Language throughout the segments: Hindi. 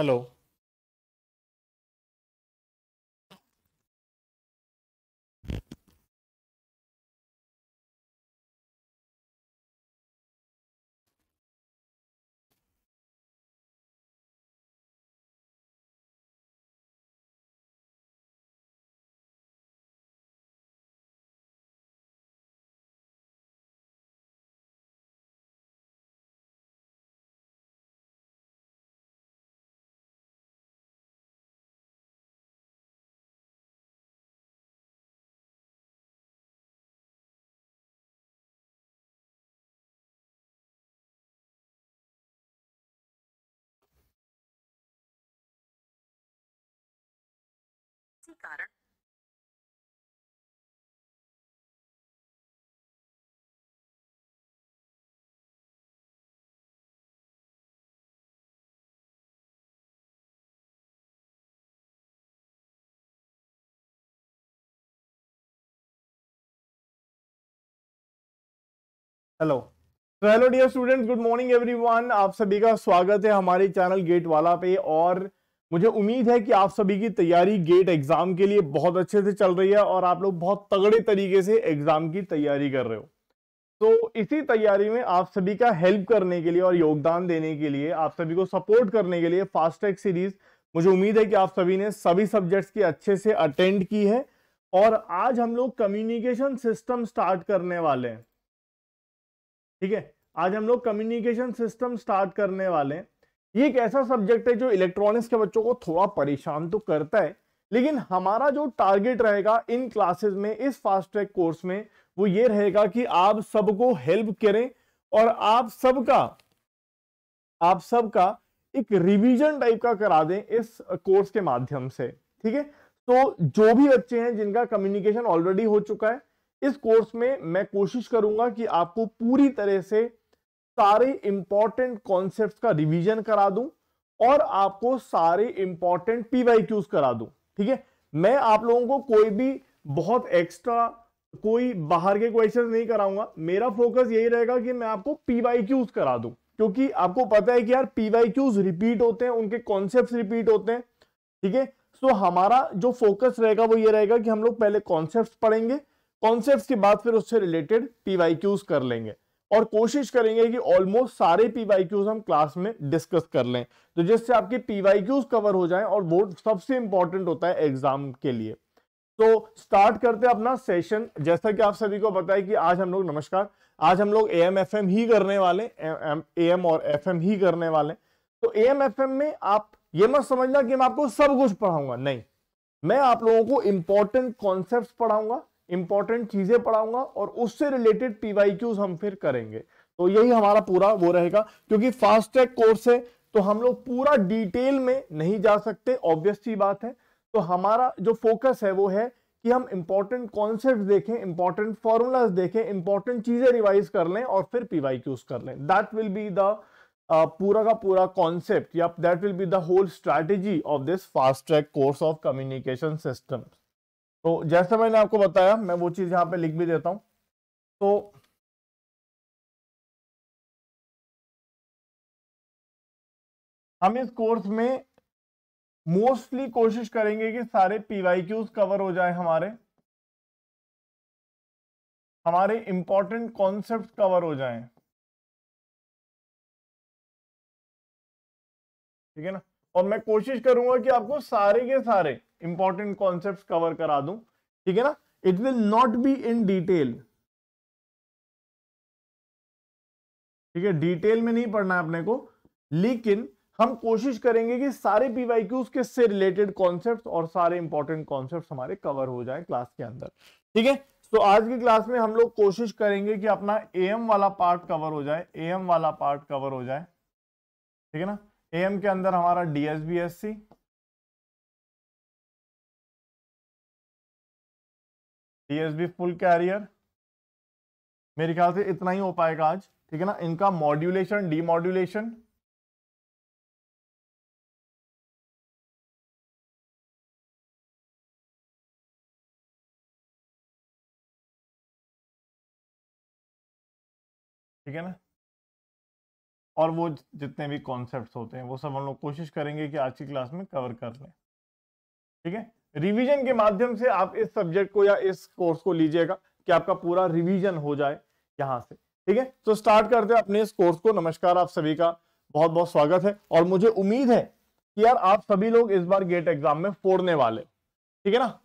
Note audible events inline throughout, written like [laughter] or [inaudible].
Hello. इसी कारण हेलो तो hello dear students good morning everyone आप सभी का स्वागत है हमारे चैनल गेट वाला पे और मुझे उम्मीद है कि आप सभी की तैयारी गेट एग्जाम के लिए बहुत अच्छे से चल रही है और आप लोग बहुत तगड़े तरीके से एग्जाम की तैयारी कर रहे हो तो इसी तैयारी में आप सभी का हेल्प करने के लिए और योगदान देने के लिए आप सभी को सपोर्ट करने के लिए फास्टैग सीरीज मुझे उम्मीद है कि आप सभी ने सभी सब्जेक्ट्स की अच्छे से अटेंड की है और आज हम लोग कम्युनिकेशन सिस्टम स्टार्ट करने वाले हैं ठीक है आज हम लोग कम्युनिकेशन सिस्टम स्टार्ट करने वाले हैं ये एक ऐसा सब्जेक्ट है जो इलेक्ट्रॉनिक्स के बच्चों को थोड़ा परेशान तो करता है लेकिन हमारा जो टारगेट रहेगा इन क्लासेस में इस फास्ट ट्रैक कोर्स में वो ये रहेगा कि आप सबको हेल्प करें और आप सबका आप सबका एक रिवीजन टाइप का करा दें इस कोर्स के माध्यम से ठीक है तो जो भी बच्चे हैं जिनका कम्युनिकेशन ऑलरेडी हो चुका है इस कोर्स में मैं कोशिश करूंगा कि आपको पूरी तरह से सारे इंपॉर्टेंट कॉन्सेप्ट का रिवीजन करा दूं और आपको सारे इंपॉर्टेंट पीवाई क्यूज करा दूं ठीक है मैं आप लोगों को कोई भी बहुत एक्स्ट्रा कोई बाहर के क्वेश्चन नहीं कराऊंगा मेरा फोकस यही रहेगा कि मैं आपको पीवाई क्यूज करा दूं क्योंकि आपको पता है कि यार पीवाई क्यूज रिपीट होते हैं उनके कॉन्सेप्ट रिपीट होते हैं ठीक है सो हमारा जो फोकस रहेगा वो ये रहेगा कि हम लोग पहले कॉन्सेप्ट पढ़ेंगे कॉन्सेप्ट के बाद फिर उससे रिलेटेड पीवाई क्यूज कर लेंगे और कोशिश करेंगे कि ऑलमोस्ट सारे पीवाईक्यूज हम क्लास में डिस्कस कर लें तो जिससे आपके पीवाईक्यूज कवर हो जाएं और वो सबसे इंपॉर्टेंट होता है एग्जाम के लिए तो स्टार्ट करते हैं अपना सेशन जैसा कि आप सभी को बताए कि आज हम लोग नमस्कार आज हम लोग ए एम एफ एम ही करने वाले ए एम और एफ एम ही करने वाले तो ए एम एफ एम में आप ये मत समझना कि मैं आपको सब कुछ पढ़ाऊंगा नहीं मैं आप लोगों को इंपॉर्टेंट कॉन्सेप्ट पढ़ाऊंगा इंपॉर्टेंट चीजें पढ़ाऊंगा और उससे रिलेटेड पीवाईक्यूज हम फिर करेंगे तो यही हमारा पूरा वो रहेगा क्योंकि फास्ट ट्रैक कोर्स है तो हम लोग पूरा डिटेल में नहीं जा सकते ऑब्वियस सी बात है तो हमारा जो फोकस है वो है कि हम इंपॉर्टेंट कॉन्सेप्ट देखें इंपॉर्टेंट फॉर्मूलाज देखें इंपॉर्टेंट चीजें रिवाइज कर लें और फिर क्यूज कर लें दैट विल बी द पूरा का पूरा कॉन्सेप्ट या that will be the whole strategy of this fast track course of communication systems तो जैसे मैंने आपको बताया मैं वो चीज़ यहां पे लिख भी देता हूं तो हम इस कोर्स में मोस्टली कोशिश करेंगे कि सारे पीवाई कवर हो जाए हमारे हमारे इंपॉर्टेंट कॉन्सेप्ट कवर हो जाए ठीक है ना और मैं कोशिश करूंगा कि आपको सारे के सारे इंपॉर्टेंट कॉन्सेप्ट कवर करा दूं ठीक है ना it will not be in detail ठीक है डिटेल में नहीं पढ़ना है अपने को लेकिन हम कोशिश करेंगे कि सारे पीवाई क्यूज से रिलेटेड कॉन्सेप्ट और सारे इंपॉर्टेंट कॉन्सेप्ट हमारे कवर हो जाए क्लास के अंदर ठीक है तो आज की क्लास में हम लोग कोशिश करेंगे कि अपना एम वाला पार्ट कवर हो जाए एम वाला पार्ट कवर हो जाए ठीक है ना एम के अंदर हमारा डीएसबीएससी टीएसबी फुल कैरियर मेरे ख्याल से इतना ही हो पाएगा आज ठीक है ना इनका मॉड्यूलेशन डी मॉड्यूलेशन ठीक है ना और वो जितने भी कॉन्सेप्ट्स होते हैं वो सब हम लोग कोशिश करेंगे कि आज की क्लास में कवर कर लें ठीक है रिवीजन के माध्यम से आप इस सब्जेक्ट को या इस कोर्स को लीजिएगा कि आपका पूरा रिवीजन हो जाए यहाँ से ठीक है तो स्टार्ट करते हैं अपने इस कोर्स को नमस्कार आप सभी का बहुत बहुत स्वागत है और मुझे उम्मीद है कि यार आप सभी लोग इस बार गेट एग्जाम में फोड़ने वाले ठीक है ना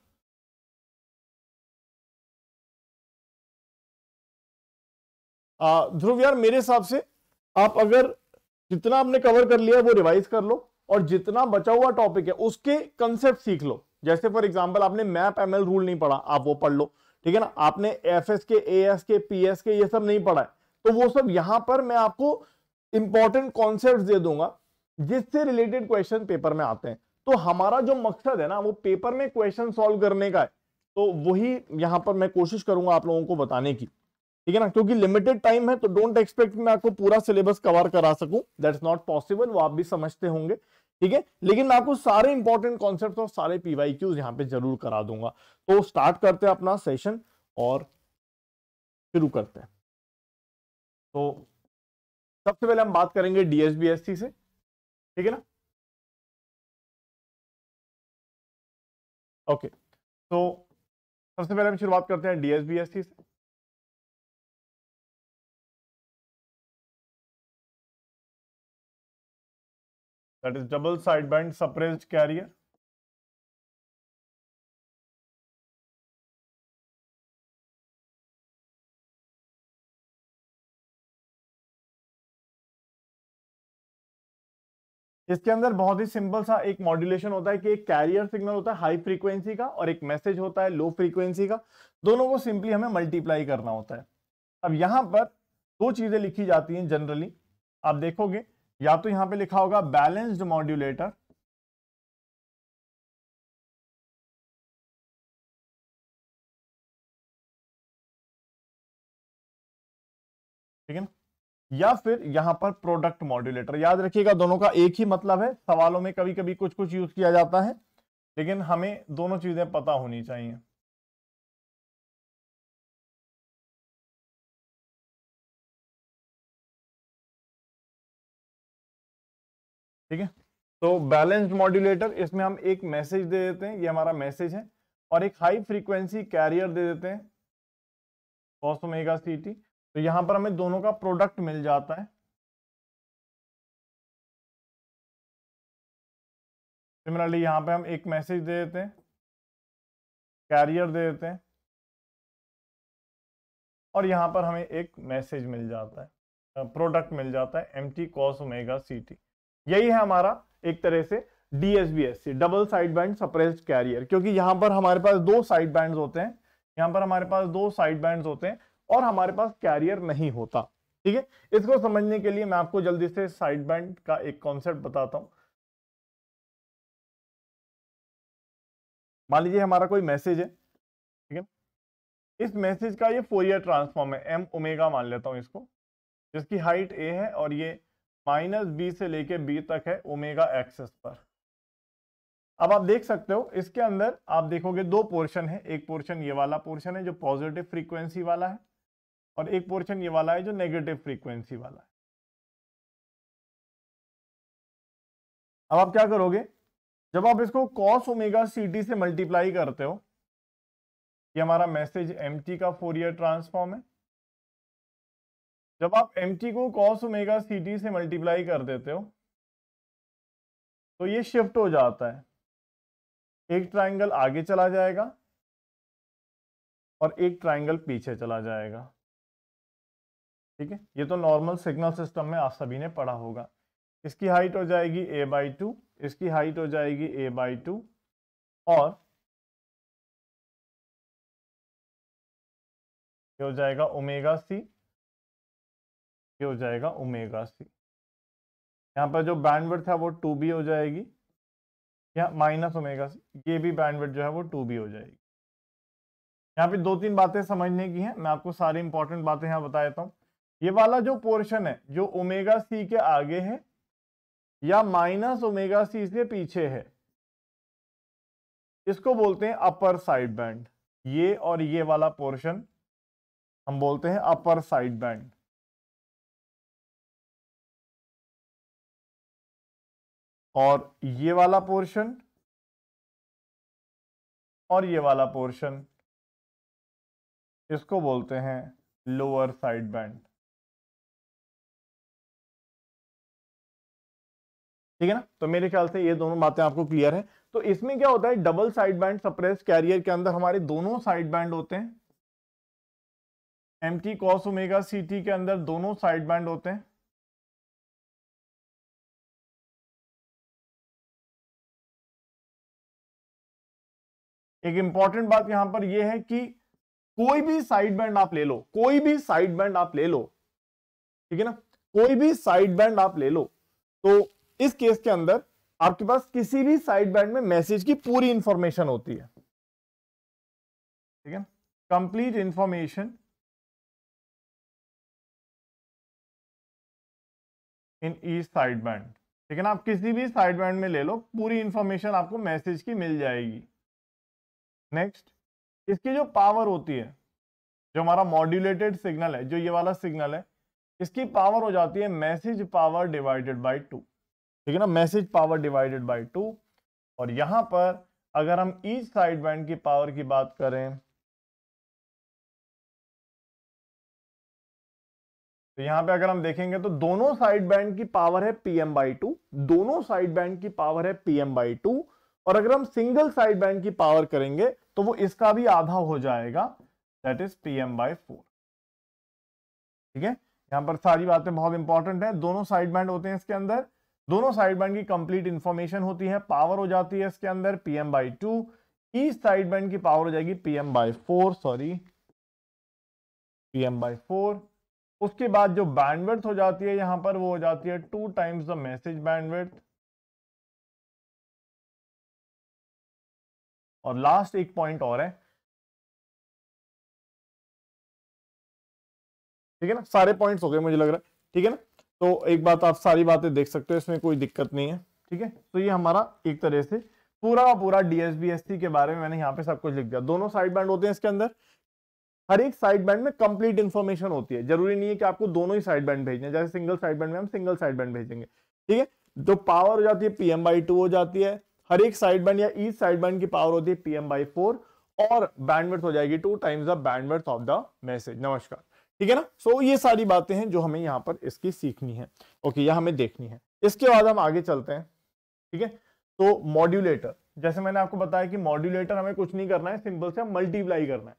ध्रुव यार मेरे हिसाब से आप अगर जितना आपने कवर कर लिया वो रिवाइज कर लो और जितना बचा हुआ टॉपिक है उसके कंसेप्ट सीख लो जैसे फॉर एग्जाम्पल आपने मैप एम रूल नहीं पढ़ा आप वो पढ़ लो ठीक है ना आपने F S K A S K P S K ये सब नहीं पढ़ा है तो वो सब यहां पर मैं आपको इंपॉर्टेंट कॉन्सेप्ट दे दूंगा जिससे रिलेटेड क्वेश्चन पेपर में आते हैं तो हमारा जो मकसद है ना वो पेपर में क्वेश्चन सॉल्व करने का है तो वही यहां पर मैं कोशिश करूंगा आप लोगों को बताने की ठीक है ना क्योंकि लिमिटेड टाइम है तो डोंट एक्सपेक्ट मैं आपको पूरा सिलेबस कवर करा सकूं दैट इज नॉट पॉसिबल वो आप भी समझते होंगे ठीक है लेकिन मैं आपको सारे इंपॉर्टेंट कॉन्सेप्ट और सारे पीवाई क्यूज यहाँ पे जरूर करा दूंगा तो स्टार्ट करते हैं अपना सेशन और शुरू करते हैं तो सबसे पहले हम बात करेंगे डीएसबीएससी से ठीक है ना ओके तो सबसे पहले हम शुरुआत करते हैं डीएसबीएससी से that is double sideband suppressed carrier. इसके अंदर बहुत ही सिंपल सा एक मॉड्यूलेशन होता है कि एक कैरियर सिग्नल होता है हाई फ्रीक्वेंसी का और एक मैसेज होता है लो फ्रीक्वेंसी का दोनों को सिंपली हमें मल्टीप्लाई करना होता है अब यहां पर दो चीज़ें लिखी जाती हैं जनरली आप देखोगे या तो यहां पे लिखा होगा बैलेंस्ड मॉड्यूलेटर ठीक है या फिर यहां पर प्रोडक्ट मॉड्यूलेटर याद रखिएगा दोनों का एक ही मतलब है सवालों में कभी कभी कुछ कुछ यूज किया जाता है लेकिन हमें दोनों चीजें पता होनी चाहिए ठीक है तो बैलेंस्ड मॉड्यूलेटर इसमें हम एक मैसेज दे देते हैं ये हमारा मैसेज है और एक हाई फ्रीक्वेंसी कैरियर दे देते हैं सौ सौ तो यहाँ पर हमें दोनों का प्रोडक्ट मिल जाता है सिमिलरली यहाँ पे हम एक मैसेज दे देते हैं कैरियर दे देते हैं और यहां पर हमें एक मैसेज मिल जाता है प्रोडक्ट मिल जाता है एम टी कॉस ओमेगा सीटी यही है हमारा एक तरह से DSBSC double side band suppressed carrier क्योंकि यहां पर हमारे पास दो साइड बैंड होते हैं यहां पर हमारे पास दो साइड बैंड होते हैं और हमारे पास कैरियर नहीं होता ठीक है इसको समझने के लिए मैं आपको जल्दी से साइड बैंड का एक कॉन्सेप्ट बताता हूं मान लीजिए हमारा कोई मैसेज है ठीक है इस मैसेज का ये फोरियर ट्रांसफॉर्म है एम ओमेगा मान लेता हूं इसको जिसकी हाइट ए है और ये माइनस बी से लेके बी तक है ओमेगा एक्सेस पर अब आप देख सकते हो इसके अंदर आप देखोगे दो पोर्शन है एक पोर्शन ये वाला पोर्शन है जो पॉजिटिव फ्रीक्वेंसी वाला है और एक पोर्शन ये वाला है जो नेगेटिव फ्रीक्वेंसी वाला है अब आप क्या करोगे जब आप इसको कॉस ओमेगा सी टी से मल्टीप्लाई करते हो ये हमारा मैसेज एम टी का फोर ईयर ट्रांसफॉर्म है जब आप एम को कॉस ओमेगा सी टी से मल्टीप्लाई कर देते हो तो ये शिफ्ट हो जाता है एक ट्राइंगल आगे चला जाएगा और एक ट्राइंगल पीछे चला जाएगा ठीक है ये तो नॉर्मल सिग्नल सिस्टम में आप सभी ने पढ़ा होगा इसकी हाइट हो जाएगी ए बाई टू इसकी हाइट हो जाएगी ए बाई टू और ये हो जाएगा ओमेगा सी ये हो जाएगा ओमेगा सी यहाँ पर जो बैंडविड्थ है वो टू बी हो जाएगी या माइनस ओमेगा सी ये भी बैंडविड्थ जो है वो टू बी हो जाएगी यहाँ पे दो तीन बातें समझने की हैं मैं आपको सारी इंपॉर्टेंट बातें यहाँ बता देता हूँ ये वाला जो पोर्शन है जो ओमेगा सी के आगे है या माइनस ओमेगा सी से पीछे है इसको बोलते हैं अपर साइड बैंड ये और ये वाला पोर्शन हम बोलते हैं अपर साइड बैंड और ये वाला पोर्शन और ये वाला पोर्शन इसको बोलते हैं लोअर साइड बैंड ठीक है ना तो मेरे ख्याल से ये दोनों बातें आपको क्लियर है तो इसमें क्या होता है double side band suppress carrier के अंदर हमारे दोनों साइड बैंड होते हैं M T cos omega C T के अंदर दोनों साइड बैंड होते हैं एक इंपॉर्टेंट बात यहां पर यह है कि कोई भी साइड बैंड आप ले लो कोई भी साइड बैंड आप ले लो ठीक है ना कोई भी साइड बैंड आप ले लो तो इस केस के अंदर आपके पास किसी भी साइड बैंड में मैसेज की पूरी इंफॉर्मेशन होती है ठीक है complete information in each side band ठीक है ना आप किसी भी साइड बैंड में ले लो पूरी इंफॉर्मेशन आपको मैसेज की मिल जाएगी नेक्स्ट इसकी जो पावर होती है जो हमारा मॉड्यूलेटेड सिग्नल है जो ये वाला सिग्नल है इसकी पावर हो जाती है message power divided by two ठीक है ना message power divided by two और यहां पर अगर हम ईच साइड बैंड की पावर की बात करें तो यहां पे अगर हम देखेंगे तो दोनों साइड बैंड की पावर है पीएम बाई टू दोनों साइड बैंड की पावर है पीएम बाई टू और अगर हम सिंगल साइड बैंड की पावर करेंगे तो वो इसका भी आधा हो जाएगा that is P M by four ठीक है यहां पर सारी बातें बहुत इंपॉर्टेंट है दोनों साइड बैंड होते हैं इसके अंदर दोनों साइड बैंड की कंप्लीट इंफॉर्मेशन होती है पावर हो जाती है इसके अंदर P M by two each side band की पावर हो जाएगी P M by four sorry P M by four उसके बाद जो बैंडविड्थ हो जाती है यहां पर वो हो जाती है two times the message bandwidth और लास्ट एक पॉइंट और है ठीक है ना सारे पॉइंट्स हो गए मुझे लग रहा है ठीक है ना तो एक बात आप सारी बातें देख सकते हो इसमें कोई दिक्कत नहीं है ठीक है तो ये हमारा एक तरह से पूरा पूरा डीएसबीएससी के बारे में मैंने यहाँ पे सब कुछ लिख दिया दोनों साइड बैंड होते हैं इसके अंदर हर एक साइड बैंड में कंप्लीट इन्फॉर्मेशन होती है जरूरी नहीं है कि आपको दोनों ही साइड बैंड भेजने जैसे सिंगल साइड बैंड में हम सिंगल साइड बैंड भेजेंगे ठीक है जो पावर हो जाती है पीएम बाई टू हो जाती है हर एक साइड बैंड या ईच साइड बैंड की पावर होती है पी एम बाई फोर और बैंडवर्थ हो जाएगी two times the bandwidth of the message नमस्कार ठीक है ना सो so, ये सारी बातें हैं जो हमें यहाँ पर इसकी सीखनी है ओके okay, या हमें देखनी है इसके बाद हम आगे चलते हैं ठीक है तो मॉड्यूलेटर जैसे मैंने आपको बताया कि मॉड्यूलेटर हमें कुछ नहीं करना है सिंपल से मल्टीप्लाई करना है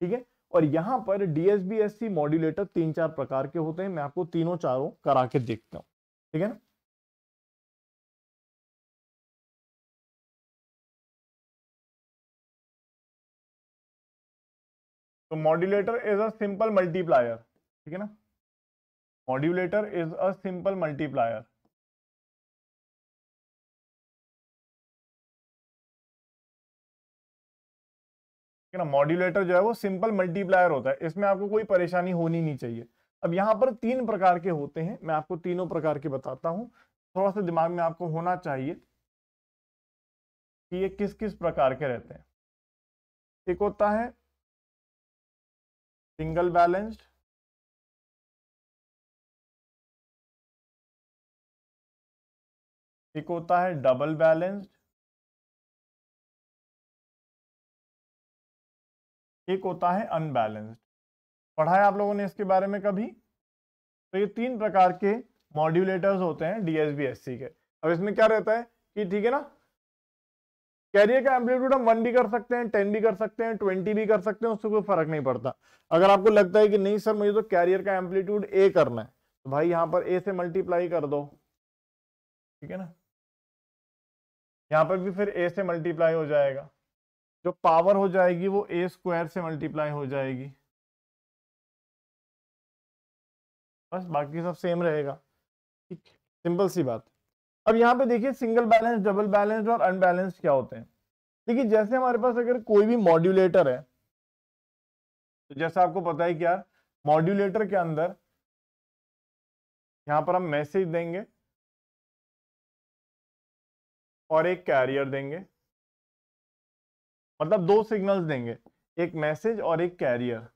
ठीक है और यहाँ पर डीएसबीएससी मॉड्यूलेटर तीन चार प्रकार के होते हैं मैं आपको तीनों चारों करा के देखता हूँ ठीक है ना तो modulator is a simple multiplier ठीक है ना modulator is a simple multiplier ठीक है ना मॉड्यूलेटर जो है वो सिंपल मल्टीप्लायर होता है इसमें आपको कोई परेशानी होनी नहीं चाहिए अब यहां पर तीन प्रकार के होते हैं मैं आपको तीनों प्रकार के बताता हूं थोड़ा सा दिमाग में आपको होना चाहिए कि ये किस किस प्रकार के रहते हैं एक होता है सिंगल बैलेंस्ड एक होता है डबल बैलेंस्ड एक होता है अनबैलेंस्ड पढ़ा है आप लोगों ने इसके बारे में कभी तो ये तीन प्रकार के मॉड्यूलेटर्स होते हैं डीएसबीएससी के अब इसमें क्या रहता है कि ठीक है ना कैरियर का एम्पलीट्यूड हम वन भी कर सकते हैं टेन भी कर सकते हैं ट्वेंटी भी कर सकते हैं उससे कोई फर्क नहीं पड़ता अगर आपको लगता है कि नहीं सर मुझे तो कैरियर का एम्पलीट्यूड ए करना है तो भाई यहाँ पर ए से मल्टीप्लाई कर दो ठीक है ना यहाँ पर भी फिर ए से मल्टीप्लाई हो जाएगा जो पावर हो जाएगी वो ए स्क्वायर से मल्टीप्लाई हो जाएगी बस बाकी सब सेम रहेगा ठीक सिंपल सी बात अब यहाँ पे देखिए सिंगल बैलेंस डबल बैलेंस और अनबैलेंस क्या होते हैं देखिए जैसे हमारे पास अगर कोई भी मॉड्यूलेटर है तो जैसा आपको पता है कि यार मॉड्यूलेटर के अंदर यहाँ पर हम मैसेज देंगे और एक कैरियर देंगे मतलब दो सिग्नल्स देंगे एक मैसेज और एक कैरियर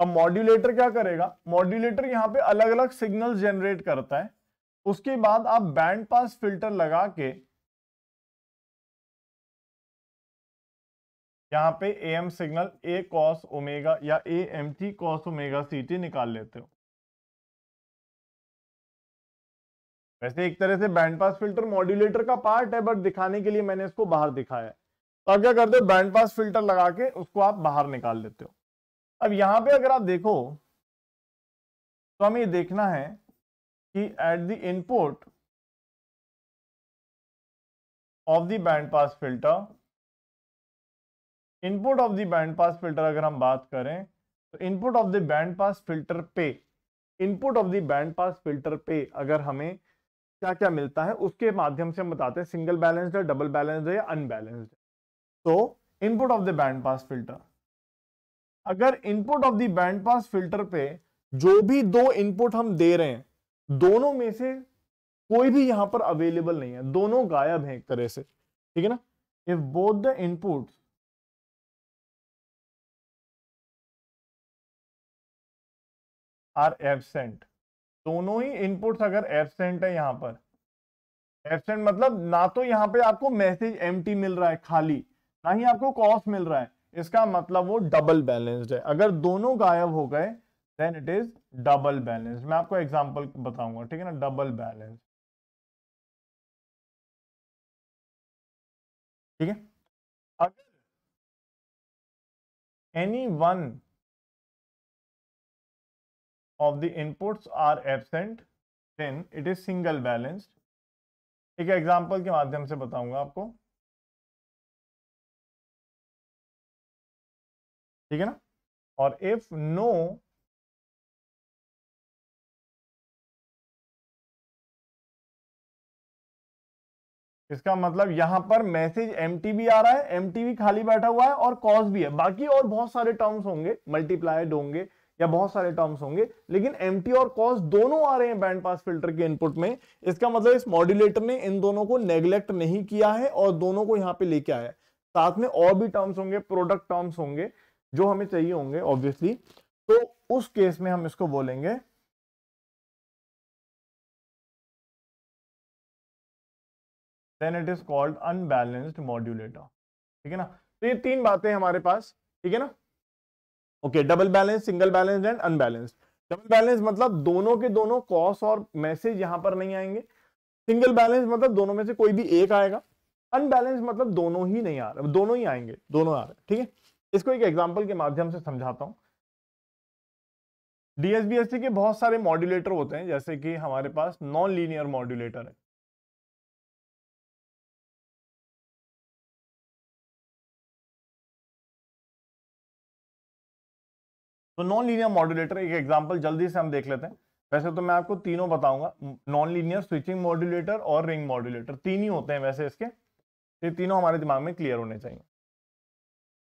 अब मॉड्यूलेटर क्या करेगा मॉड्यूलेटर यहाँ पे अलग अलग सिग्नल जनरेट करता है उसके बाद आप बैंड पास फिल्टर लगा के यहाँ पे A M signal A cos omega या A M T cos omega C T निकाल लेते हो वैसे एक तरह से बैंड पास फिल्टर मॉड्यूलेटर का पार्ट है बट दिखाने के लिए मैंने इसको बाहर दिखाया है तो आप क्या करते हो बैंड पास फिल्टर लगा के उसको आप बाहर निकाल लेते हो अब यहां पे अगर आप देखो तो हमें ये देखना है कि at the input of the band pass filter input of the band pass filter अगर हम बात करें तो input of the band pass filter पे input of the band pass filter पे अगर हमें क्या क्या मिलता है उसके माध्यम से हम बताते हैं सिंगल बैलेंस्ड है डबल बैलेंस्ड है या अनबैलेंस्ड तो input of the band pass filter अगर input of the band pass filter पे जो भी दो इनपुट हम दे रहे हैं दोनों में से कोई भी यहां पर अवेलेबल नहीं है दोनों गायब हैं एक तरह से ठीक है ना if both the input are absent दोनों ही इनपुट्स अगर एबसेंट है यहां पर एबसेंट मतलब ना तो यहां पे आपको मैसेज एम मिल रहा है खाली ना ही आपको कॉस्ट मिल रहा है इसका मतलब वो डबल बैलेंस्ड है अगर दोनों गायब हो गए then it is double balance मैं आपको एग्जाम्पल बताऊंगा ठीक है ना डबल बैलेंस ठीक है अगर any one of the inputs are absent then it is single balanced एक एग्जाम्पल के माध्यम से बताऊंगा आपको ठीक है ना और इफ नो इसका मतलब यहां पर मैसेज एम भी आ रहा है एम भी खाली बैठा हुआ है और कॉज भी है बाकी और बहुत सारे टर्म्स होंगे मल्टीप्लाइड होंगे या बहुत सारे टर्म्स होंगे लेकिन एम और कॉज दोनों आ रहे हैं बैंड पास फिल्टर के इनपुट में इसका मतलब इस मॉड्यूलेटर ने इन दोनों को नेग्लेक्ट नहीं किया है और दोनों को यहाँ पे लेके आया है साथ में और भी टर्म्स होंगे प्रोडक्ट टर्म्स होंगे जो हमें चाहिए होंगे ऑब्वियसली तो उस केस में हम इसको बोलेंगे then it is called unbalanced modulator ठीक है ना तो ये तीन बातें हमारे पास ठीक है ना okay double balance single balance and unbalanced double balance मतलब दोनों के दोनों कॉस और मैसेज यहां पर नहीं आएंगे सिंगल बैलेंस मतलब दोनों में से कोई भी एक आएगा अनबैलेंस मतलब दोनों ही नहीं आ रहे दोनों ही आएंगे दोनों आ रहे ठीक है इसको एक एग्जाम्पल के माध्यम से समझाता हूँ डीएसबीएससी के बहुत सारे मॉड्यूलेटर होते हैं जैसे कि हमारे पास नॉन लीनियर मॉड्यूलेटर है तो नॉन लीनियर मॉड्यूलेटर एक एग्जांपल जल्दी से हम देख लेते हैं वैसे तो मैं आपको तीनों बताऊंगा नॉन लीनियर स्विचिंग मॉड्यूलेटर और रिंग मॉड्यूलेटर तीन ही होते हैं वैसे इसके ये तीनों हमारे दिमाग में क्लियर होने चाहिए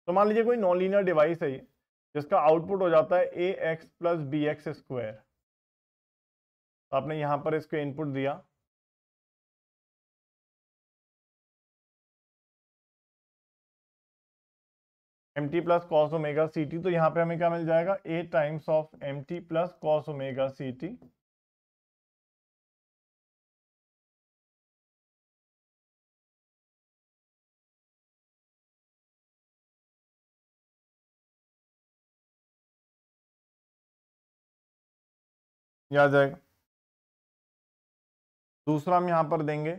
तो मान लीजिए कोई नॉन लीनियर डिवाइस है ये जिसका आउटपुट हो जाता है A X plus B X square तो आपने यहां पर इसको इनपुट दिया M T plus cos omega C T तो यहां पे हमें क्या मिल जाएगा A times of M T plus cos omega C T ये आ जाएगा दूसरा हम यहां पर देंगे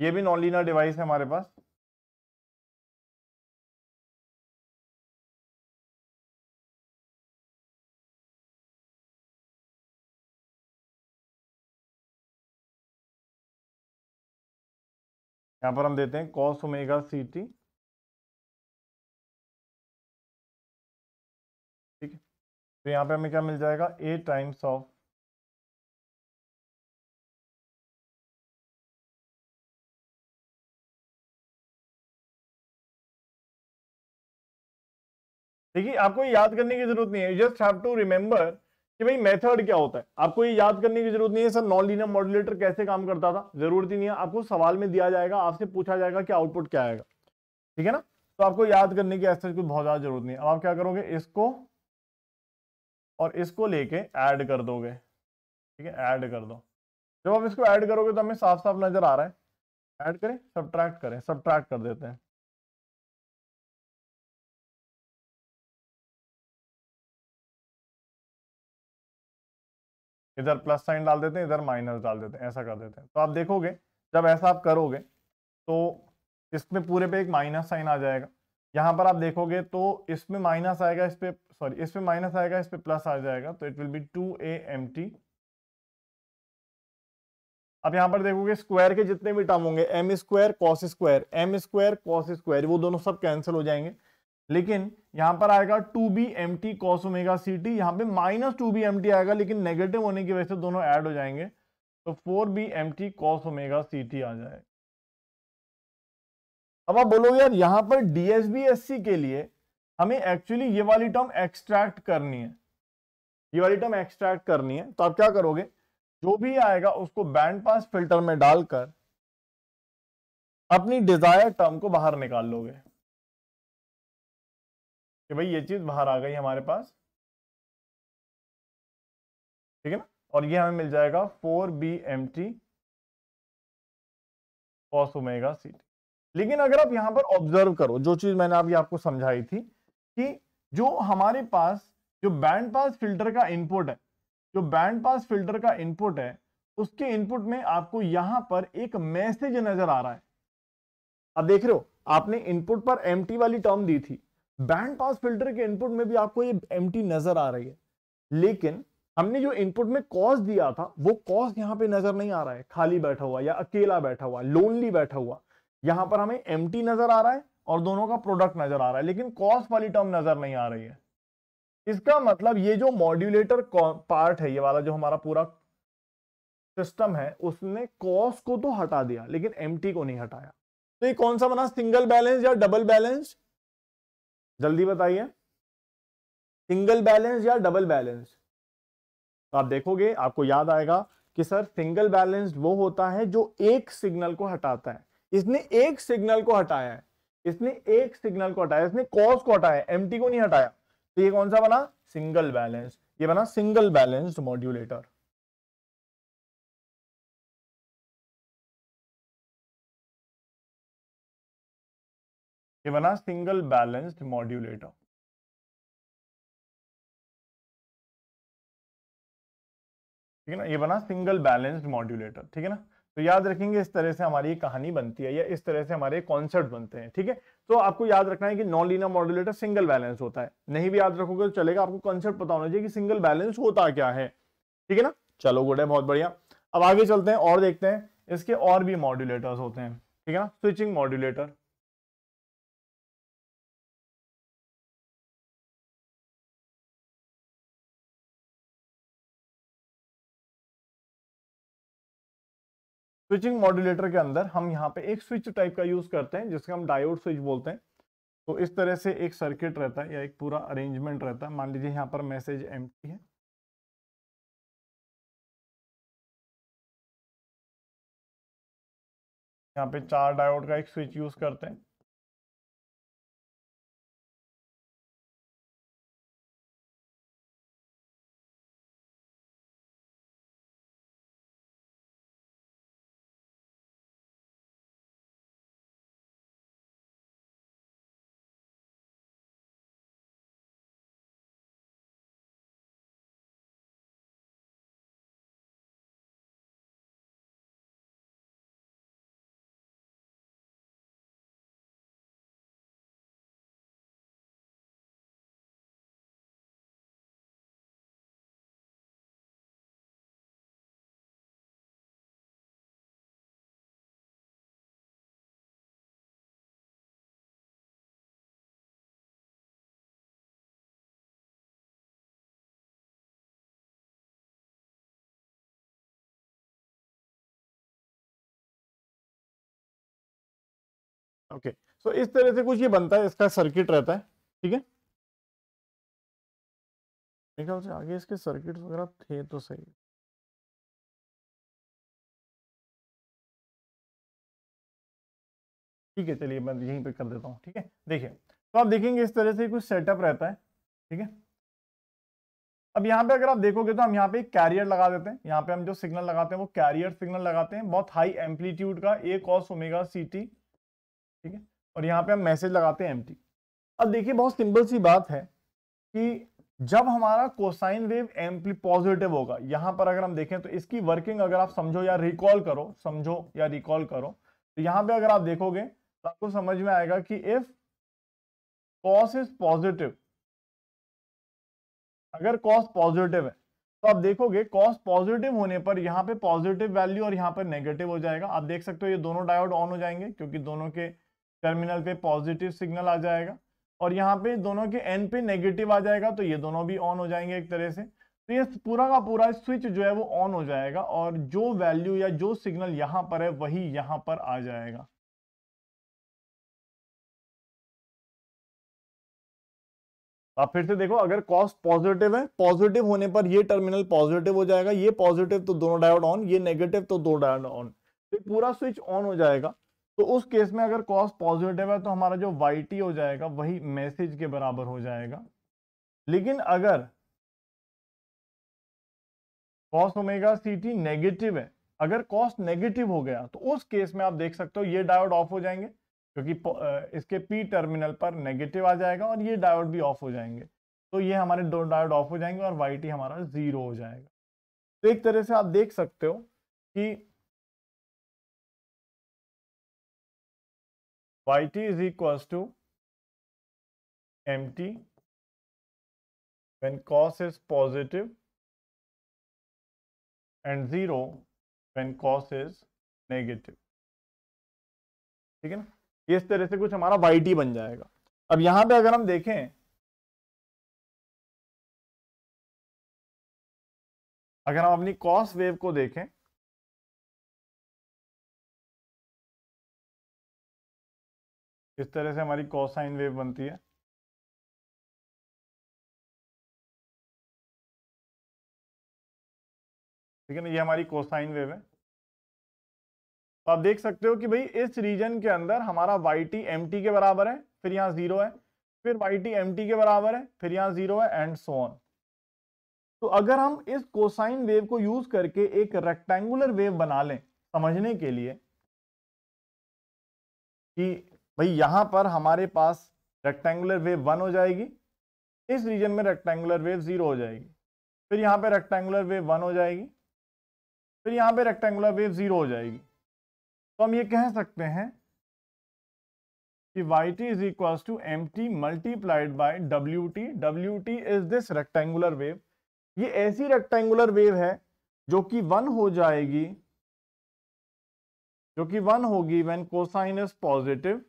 ये भी नॉन लीनर डिवाइस है हमारे पास यहां पर हम देते हैं कॉस ओमेगा सी टी तो यहाँ पे हमें क्या मिल जाएगा ए टाइम्स ऑफ देखिए आपको याद करने की जरूरत नहीं है you just have to remember कि भाई मेथड क्या होता है आपको ये याद करने की जरूरत नहीं है सर नॉन लीनियर मॉड्यूलेटर कैसे काम करता था जरूरत ही नहीं है आपको सवाल में दिया जाएगा आपसे पूछा जाएगा कि आउटपुट क्या आएगा ठीक है ना तो आपको याद करने की ऐसा कुछ बहुत ज्यादा जरूरत नहीं है अब आप क्या करोगे इसको और इसको लेके ऐड कर दोगे ठीक है ऐड कर दो जब आप इसको ऐड करोगे तो हमें साफ साफ नजर आ रहा है ऐड करें सब्ट्रैक्ट करें सब्ट्रैक्ट कर देते हैं इधर प्लस साइन डाल देते हैं इधर माइनस डाल देते हैं ऐसा कर देते हैं तो आप देखोगे जब ऐसा आप करोगे तो इसमें पूरे पे एक माइनस साइन आ जाएगा यहाँ पर आप देखोगे तो इसमें माइनस आएगा इस पर सॉरी इस पे माइनस आएगा इस पे प्लस आ जाएगा तो it will be two A M T अब यहां पर देखोगे स्क्वायर के जितने भी टर्म होंगे M square cos square M square cos square वो दोनों सब कैंसिल हो जाएंगे लेकिन यहां पर आएगा two B M T cos omega C T यहां पर minus two B M T आएगा लेकिन नेगेटिव होने की वजह से दोनों ऐड हो जाएंगे तो four B M T cos omega C T आ जाएगा अब आप बोलोगे यार यहां पर डीएसबीएससी के लिए हमें एक्चुअली ये वाली टर्म एक्सट्रैक्ट करनी है ये वाली टर्म एक्सट्रैक्ट करनी है तो आप क्या करोगे जो भी आएगा उसको बैंड पास फिल्टर में डालकर अपनी डिजायर टर्म को बाहर निकाल लोगे कि भाई ये चीज बाहर आ गई हमारे पास ठीक है ना और ये हमें मिल जाएगा four B M T omega C लेकिन अगर आप यहां पर ऑब्जर्व करो जो चीज मैंने अभी आपको समझाई थी कि जो हमारे पास जो बैंड पास फिल्टर का इनपुट है जो बैंड पास फिल्टर का इनपुट है उसके इनपुट में आपको यहां पर एक मैसेज नजर आ रहा है अब देख रहे हो आपने इनपुट पर एम वाली टर्म दी थी बैंड पास फिल्टर के इनपुट में भी आपको ये एम नजर आ रही है लेकिन हमने जो इनपुट में कॉज दिया था वो कॉज यहाँ पे नजर नहीं आ रहा है खाली बैठा हुआ या अकेला बैठा हुआ लोनली बैठा हुआ यहाँ पर हमें एम नजर आ रहा है और दोनों का प्रोडक्ट नजर आ रहा है लेकिन कॉस्ट वाली टर्म नजर नहीं आ रही है इसका मतलब ये जो मॉड्यूलेटर पार्ट है ये वाला जो हमारा पूरा सिस्टम है उसने कॉस्ट को तो हटा दिया लेकिन एम को नहीं हटाया तो ये कौन सा बना सिंगल बैलेंस या डबल बैलेंस जल्दी बताइए सिंगल बैलेंस या डबल बैलेंस तो आप देखोगे आपको याद आएगा कि सर सिंगल बैलेंस वो होता है जो एक सिग्नल को हटाता है इसने एक सिग्नल को हटाया है इसने एक सिग्नल को हटाया इसने कॉस को हटाया एम को नहीं हटाया तो ये कौन सा बना सिंगल बैलेंस ये बना सिंगल बैलेंस्ड मॉड्यूलेटर ये बना सिंगल बैलेंस्ड मॉड्यूलेटर ठीक है ना ये बना सिंगल बैलेंस्ड मॉड्यूलेटर ठीक है ना तो याद रखेंगे इस तरह से हमारी कहानी बनती है या इस तरह से हमारे कॉन्सेप्ट बनते हैं ठीक है तो आपको याद रखना है कि non linear modulator single balance होता है नहीं भी याद रखोगे तो चलेगा आपको कॉन्सेप्ट पता होना चाहिए कि सिंगल बैलेंस होता क्या है ठीक है ना चलो गुड है बहुत बढ़िया अब आगे चलते हैं और देखते हैं इसके और भी मॉड्यूलेटर्स होते हैं ठीक है ना स्विचिंग मॉड्यूलेटर स्विचिंग मॉड्यूलेटर के अंदर हम यहाँ पे एक स्विच टाइप का यूज करते हैं जिसका हम डायोड स्विच बोलते हैं तो इस तरह से एक सर्किट रहता है या एक पूरा अरेंजमेंट रहता है मान लीजिए यहाँ पर मैसेज एम है यहाँ पे चार डायोड का एक स्विच यूज करते हैं ओके सो इस तरह से कुछ ये बनता है इसका सर्किट रहता है ठीक है से आगे इसके सर्किट वगैरह थे तो सही ठीक है चलिए मैं यहीं पे कर देता हूँ ठीक है देखिए तो आप देखेंगे इस तरह से कुछ सेटअप रहता है ठीक है अब यहाँ पे अगर आप देखोगे तो हम यहाँ पे एक कैरियर लगा देते हैं यहाँ पे हम जो सिग्नल लगाते हैं वो कैरियर सिग्नल लगाते हैं बहुत हाई एम्पलीट्यूड का A cos omega C T ठीक है और यहाँ पे हम मैसेज लगाते हैं एम अब देखिए बहुत सिंपल सी बात है कि जब हमारा कोसाइन वेव एम्पली पॉजिटिव होगा यहां पर अगर हम देखें तो इसकी वर्किंग अगर आप समझो या रिकॉल करो समझो या रिकॉल करो तो यहां पे अगर आप देखोगे तो आपको समझ में आएगा कि इफ कॉस इज पॉजिटिव अगर कॉस पॉजिटिव है तो आप देखोगे कॉस पॉजिटिव होने पर यहां पे पॉजिटिव वैल्यू और यहां पर नेगेटिव हो जाएगा आप देख सकते हो ये दोनों डायोड ऑन हो जाएंगे क्योंकि दोनों के टर्मिनल पे पॉजिटिव सिग्नल आ जाएगा और यहाँ पे दोनों के एन पे नेगेटिव आ जाएगा तो ये दोनों भी ऑन हो जाएंगे एक तरह से तो ये पूरा का पूरा स्विच जो है वो ऑन हो जाएगा और जो वैल्यू या जो सिग्नल यहाँ पर है वही यहाँ पर आ जाएगा आप फिर से देखो अगर कॉस्ट पॉजिटिव है पॉजिटिव होने पर ये टर्मिनल पॉजिटिव हो जाएगा ये पॉजिटिव तो दोनों डायोड ऑन ये नेगेटिव तो दो डायोड ऑन तो पूरा स्विच ऑन हो जाएगा तो उस केस में अगर कॉस पॉजिटिव है तो हमारा जो वाई टी हो जाएगा वही मैसेज के बराबर हो जाएगा लेकिन अगर cos omega C T negative है अगर कॉस नेगेटिव हो गया तो उस केस में आप देख सकते हो ये डायोड ऑफ हो जाएंगे क्योंकि इसके पी टर्मिनल पर नेगेटिव आ जाएगा और ये डायोड भी ऑफ हो जाएंगे तो ये हमारे दो डायोड ऑफ हो जाएंगे और वाई टी हमारा जीरो हो जाएगा तो एक तरह से आप देख सकते हो कि yt is equals to mt when cos is positive and 0 when cos is negative ठीक है ना इस तरह से कुछ हमारा वाई बन जाएगा अब यहां पे अगर हम देखें अगर हम अपनी कॉस वेव को देखें इस तरह से हमारी कॉसाइन वेव बनती है ठीक है ना ये हमारी कोसाइन वेव है तो आप देख सकते हो कि भाई इस रीजन के अंदर हमारा वाई टी एम टी के बराबर है फिर यहां जीरो है फिर वाई टी एम टी के बराबर है फिर यहां जीरो है एंड सो ऑन तो अगर हम इस कोसाइन वेव को यूज करके एक रेक्टेंगुलर वेव बना लें समझने के लिए कि भाई यहां पर हमारे पास रेक्टेंगुलर वेव वन हो जाएगी इस रीजन में रेक्टेंगुलर वेव ज़ीरो हो जाएगी फिर यहां पे रेक्टेंगुलर वेव वन हो जाएगी फिर यहां पे रेक्टेंगुलर वेव ज़ीरो हो जाएगी तो हम ये कह सकते हैं कि Y T is equal to M T multiplied by W T W T is this rectangular wave ये ऐसी रेक्टेंगुलर वेव है जो कि वन हो जाएगी जो कि वन होगी वेन कोसाइन इज पॉजिटिव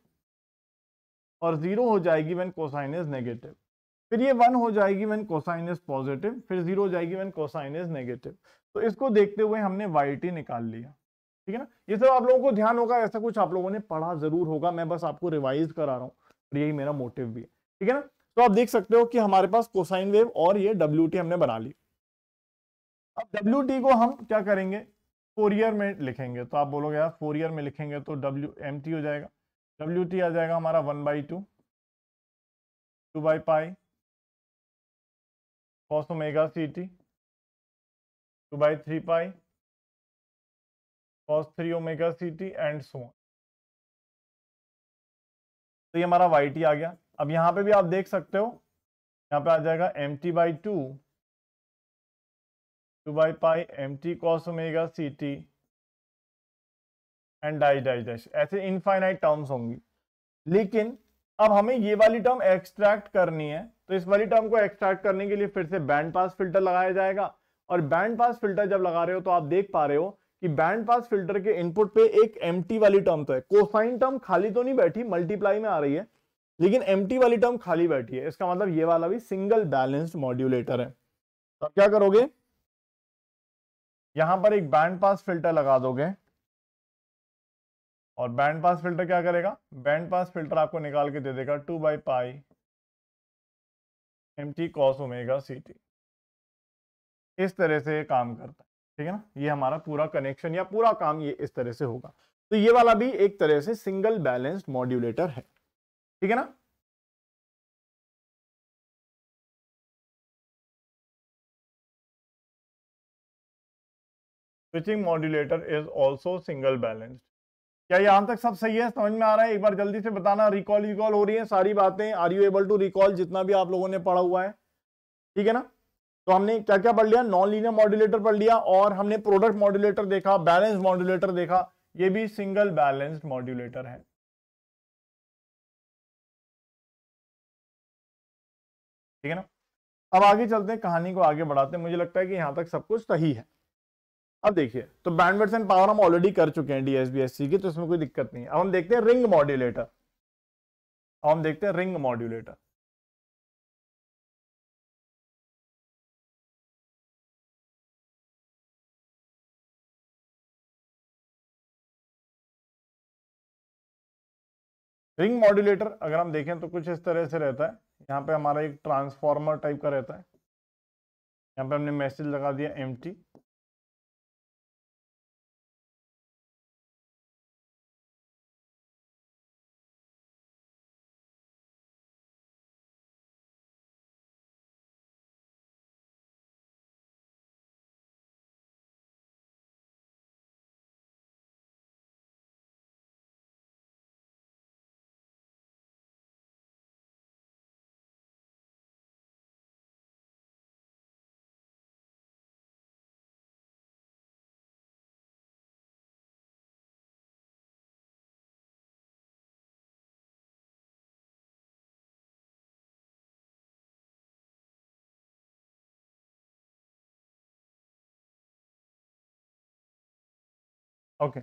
और जीरो हो जाएगी वेन कोसाइन इज नेगेटिव फिर ये वन हो जाएगी वेन कोसाइन इज पॉजिटिव फिर जीरो हो जाएगी वेन कोसाइन इज नेगेटिव तो इसको देखते हुए हमने वाई निकाल लिया ठीक है ना ये सब आप लोगों को ध्यान होगा ऐसा कुछ आप लोगों ने पढ़ा जरूर होगा मैं बस आपको रिवाइज करा रहा हूँ और यही मेरा मोटिव भी है ठीक है ना तो आप देख सकते हो कि हमारे पास कोसाइन वेव और ये डब्ल्यू हमने बना ली अब डब्ल्यू को हम क्या करेंगे फोर ईयर में लिखेंगे तो आप बोलोगे यार फोर ईयर में लिखेंगे तो डब्ल्यू एम हो जाएगा डब्ल्यू टी आ जाएगा हमारा one by two two by pi cos omega C T two by three pi cos three omega C T and so तो ये हमारा वाई टी आ गया अब यहां पे भी आप देख सकते हो यहाँ पे आ जाएगा M T by two two by pi M T cos omega C T and dash dash dash ऐसे इनफाइनाइट टर्म्स होंगी लेकिन अब हमें ये वाली टर्म एक्सट्रैक्ट करनी है तो इस वाली टर्म को एक्सट्रैक्ट करने के लिए फिर से बैंड पास फिल्टर लगाया जाएगा और बैंड पास फिल्टर जब लगा रहे हो तो आप देख पा रहे हो कि बैंड पास फिल्टर के इनपुट पे एक एम वाली टर्म तो है कोसाइन टर्म खाली तो नहीं बैठी मल्टीप्लाई में आ रही है लेकिन एम वाली टर्म खाली बैठी है इसका मतलब ये वाला भी सिंगल बैलेंस्ड मॉड्यूलेटर है तो क्या करोगे यहां पर एक बैंड पास फिल्टर लगा दोगे और बैंड पास फिल्टर क्या करेगा बैंड पास फिल्टर आपको निकाल के दे देगा two by pi M T cos omega C T इस तरह से काम करता है ठीक है ना ये हमारा पूरा कनेक्शन या पूरा काम ये इस तरह से होगा तो ये वाला भी एक तरह से सिंगल बैलेंस्ड मॉड्यूलेटर है ठीक है ना switching modulator is also single balance क्या यहां तक सब सही है समझ में आ रहा है एक बार जल्दी से बताना रिकॉल रिकॉल हो रही है सारी बातें are you able to recall जितना भी आप लोगों ने पढ़ा हुआ है ठीक है ना तो हमने क्या क्या पढ़ लिया नॉन लीनियर मॉड्यूलेटर पढ़ लिया और हमने प्रोडक्ट मॉड्यूलेटर देखा बैलेंस मॉड्यूलेटर देखा ये भी सिंगल बैलेंस्ड मॉड्यूलेटर है ठीक है ना अब आगे चलते हैं कहानी को आगे बढ़ाते हैं मुझे लगता है कि यहां तक सब कुछ सही है अब देखिए तो बैंडविड्थ एंड पावर हम ऑलरेडी कर चुके हैं डीएसबीएससी की तो इसमें कोई दिक्कत नहीं है अब हम देखते हैं रिंग मॉड्यूलेटर अब हम देखते हैं रिंग मॉड्यूलेटर रिंग मॉड्यूलेटर अगर हम देखें तो कुछ इस तरह से रहता है यहाँ पे हमारा एक ट्रांसफॉर्मर टाइप का रहता है यहाँ पे हमने मैसेज लगा दिया एम टी ओके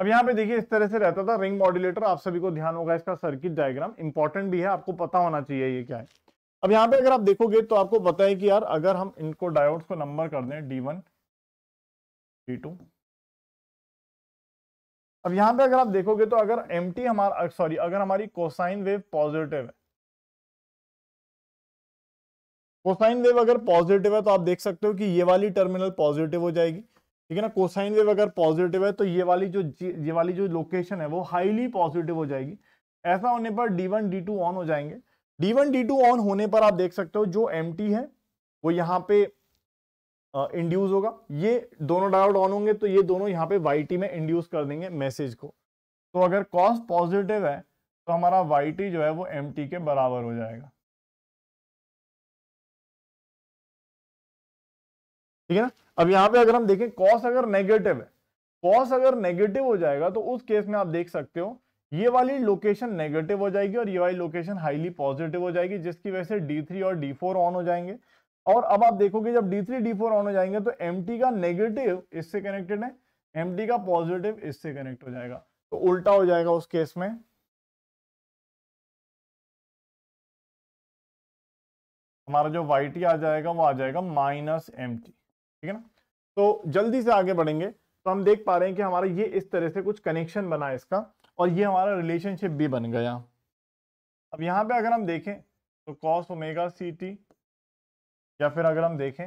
अब यहाँ पे देखिए इस तरह से रहता था रिंग मॉड्यूलेटर आप सभी को ध्यान होगा इसका सर्किट डायग्राम इंपॉर्टेंट भी है आपको पता होना चाहिए ये क्या है अब यहाँ पे अगर आप देखोगे तो आपको पता है कि यार अगर हम इनको डायोड्स को नंबर कर दें डी वन डी टू अब यहाँ पे अगर आप देखोगे तो अगर एम टी हमारा सॉरी अगर हमारी कोसाइन वेव पॉजिटिव है कोसाइन वेव अगर पॉजिटिव है तो आप देख सकते हो कि ये वाली टर्मिनल पॉजिटिव हो जाएगी ठीक है ना कोसाइन वेव अगर पॉजिटिव है तो ये वाली जो ये वाली जो लोकेशन है वो हाईली पॉजिटिव हो जाएगी ऐसा होने पर D one D two on हो जाएंगे D one D two on होने पर आप देख सकते हो जो एम है वो यहाँ पे इंड्यूस होगा ये दोनों डायोड ऑन होंगे तो ये दोनों यहाँ पे वाई टी में इंड्यूस कर देंगे मैसेज को तो अगर कॉस्ट पॉजिटिव है तो हमारा वाई टी जो है वो एम के बराबर हो जाएगा ठीक है ना अब यहाँ पे अगर हम देखें कॉस अगर नेगेटिव है कॉस अगर नेगेटिव हो जाएगा तो उस केस में आप देख सकते हो ये वाली लोकेशन नेगेटिव हो जाएगी और ये वाली लोकेशन हाईली पॉजिटिव हो जाएगी जिसकी वजह से डी और डी ऑन हो जाएंगे और अब आप देखोगे जब डी थ्री ऑन हो जाएंगे तो एम का नेगेटिव इससे कनेक्टेड है एम का पॉजिटिव इससे कनेक्ट हो जाएगा तो उल्टा हो जाएगा उस केस में हमारा जो वाई टी आ जाएगा वो आ जाएगा माइनस एम टी ठीक है ना तो जल्दी से आगे बढ़ेंगे तो हम देख पा रहे हैं कि हमारा ये इस तरह से कुछ कनेक्शन बना इसका और ये हमारा रिलेशनशिप भी बन गया अब यहाँ पे अगर हम देखें तो कॉस ओमेगा सी टी या फिर अगर हम देखें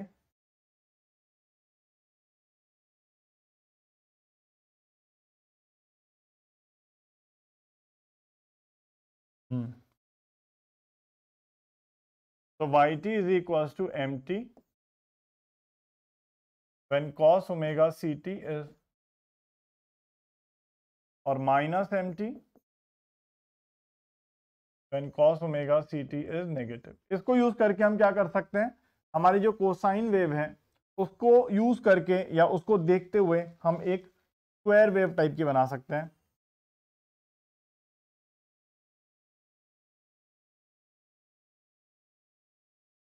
हम्म, तो Y T is equal to M T when cos omega ct is or minus mt when cos omega ct is negative इसको यूज करके हम क्या कर सकते हैं हमारी जो कोसाइन वेव है उसको यूज करके या उसको देखते हुए हम एक स्क्वायर वेव टाइप की बना सकते हैं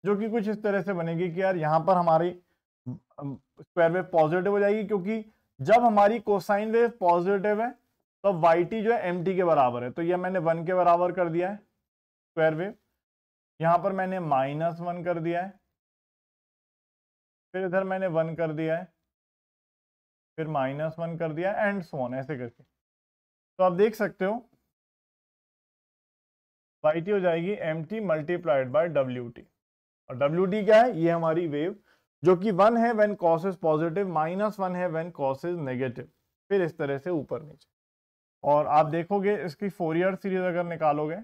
जो कि कुछ इस तरह से बनेगी कि यार यहां पर हमारी स्क्वायर वेव पॉजिटिव हो जाएगी क्योंकि जब हमारी कोसाइन वेव पॉजिटिव है तो वाई टी जो है एम टी के बराबर है तो यह मैंने वन के बराबर कर दिया है स्क्वायर वेव यहां पर मैंने माइनस वन कर दिया है फिर इधर मैंने वन कर दिया है फिर माइनस वन कर दिया एंड सोन ऐसे करके तो आप देख सकते हो वाई टी हो जाएगी M T multiplied by W T और डब्ल्यू टी क्या है ये हमारी वेव जो कि वन है when cos is positive minus one है वेन कॉस इज नेगेटिव फिर इस तरह से ऊपर नीचे और आप देखोगे इसकी फोर ईयर सीरीज अगर निकालोगे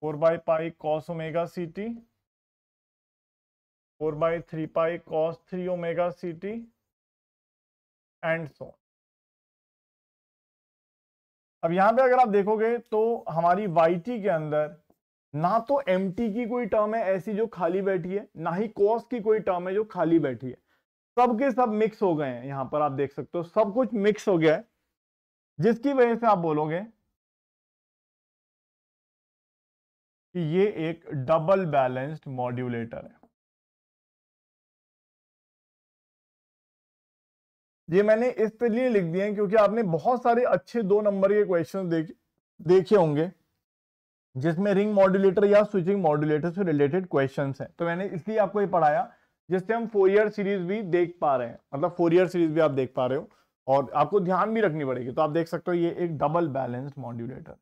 four by pi cos omega C T four by three pi cos three omega C T and so अब यहां पे अगर आप देखोगे तो हमारी वाई टी के अंदर ना तो एम की कोई टर्म है ऐसी जो खाली बैठी है ना ही कॉस की कोई टर्म है जो खाली बैठी है सब के सब मिक्स हो गए हैं यहां पर आप देख सकते हो सब कुछ मिक्स हो गया है जिसकी वजह से आप बोलोगे कि ये एक डबल बैलेंस्ड मॉड्यूलेटर है ये मैंने इसलिए लिख दिए क्योंकि आपने बहुत सारे अच्छे दो नंबर के क्वेश्चन देखे देखे होंगे जिसमें रिंग मॉड्यूलेटर या स्विचिंग मॉड्यूलेटर से रिलेटेड क्वेश्चन हैं तो मैंने इसलिए आपको ये पढ़ाया जिससे हम फोर ईयर सीरीज भी देख पा रहे हैं मतलब फोर ईयर सीरीज भी आप देख पा रहे हो और आपको ध्यान भी रखनी पड़ेगी तो आप देख सकते हो ये एक डबल बैलेंस्ड मॉड्यूलेटर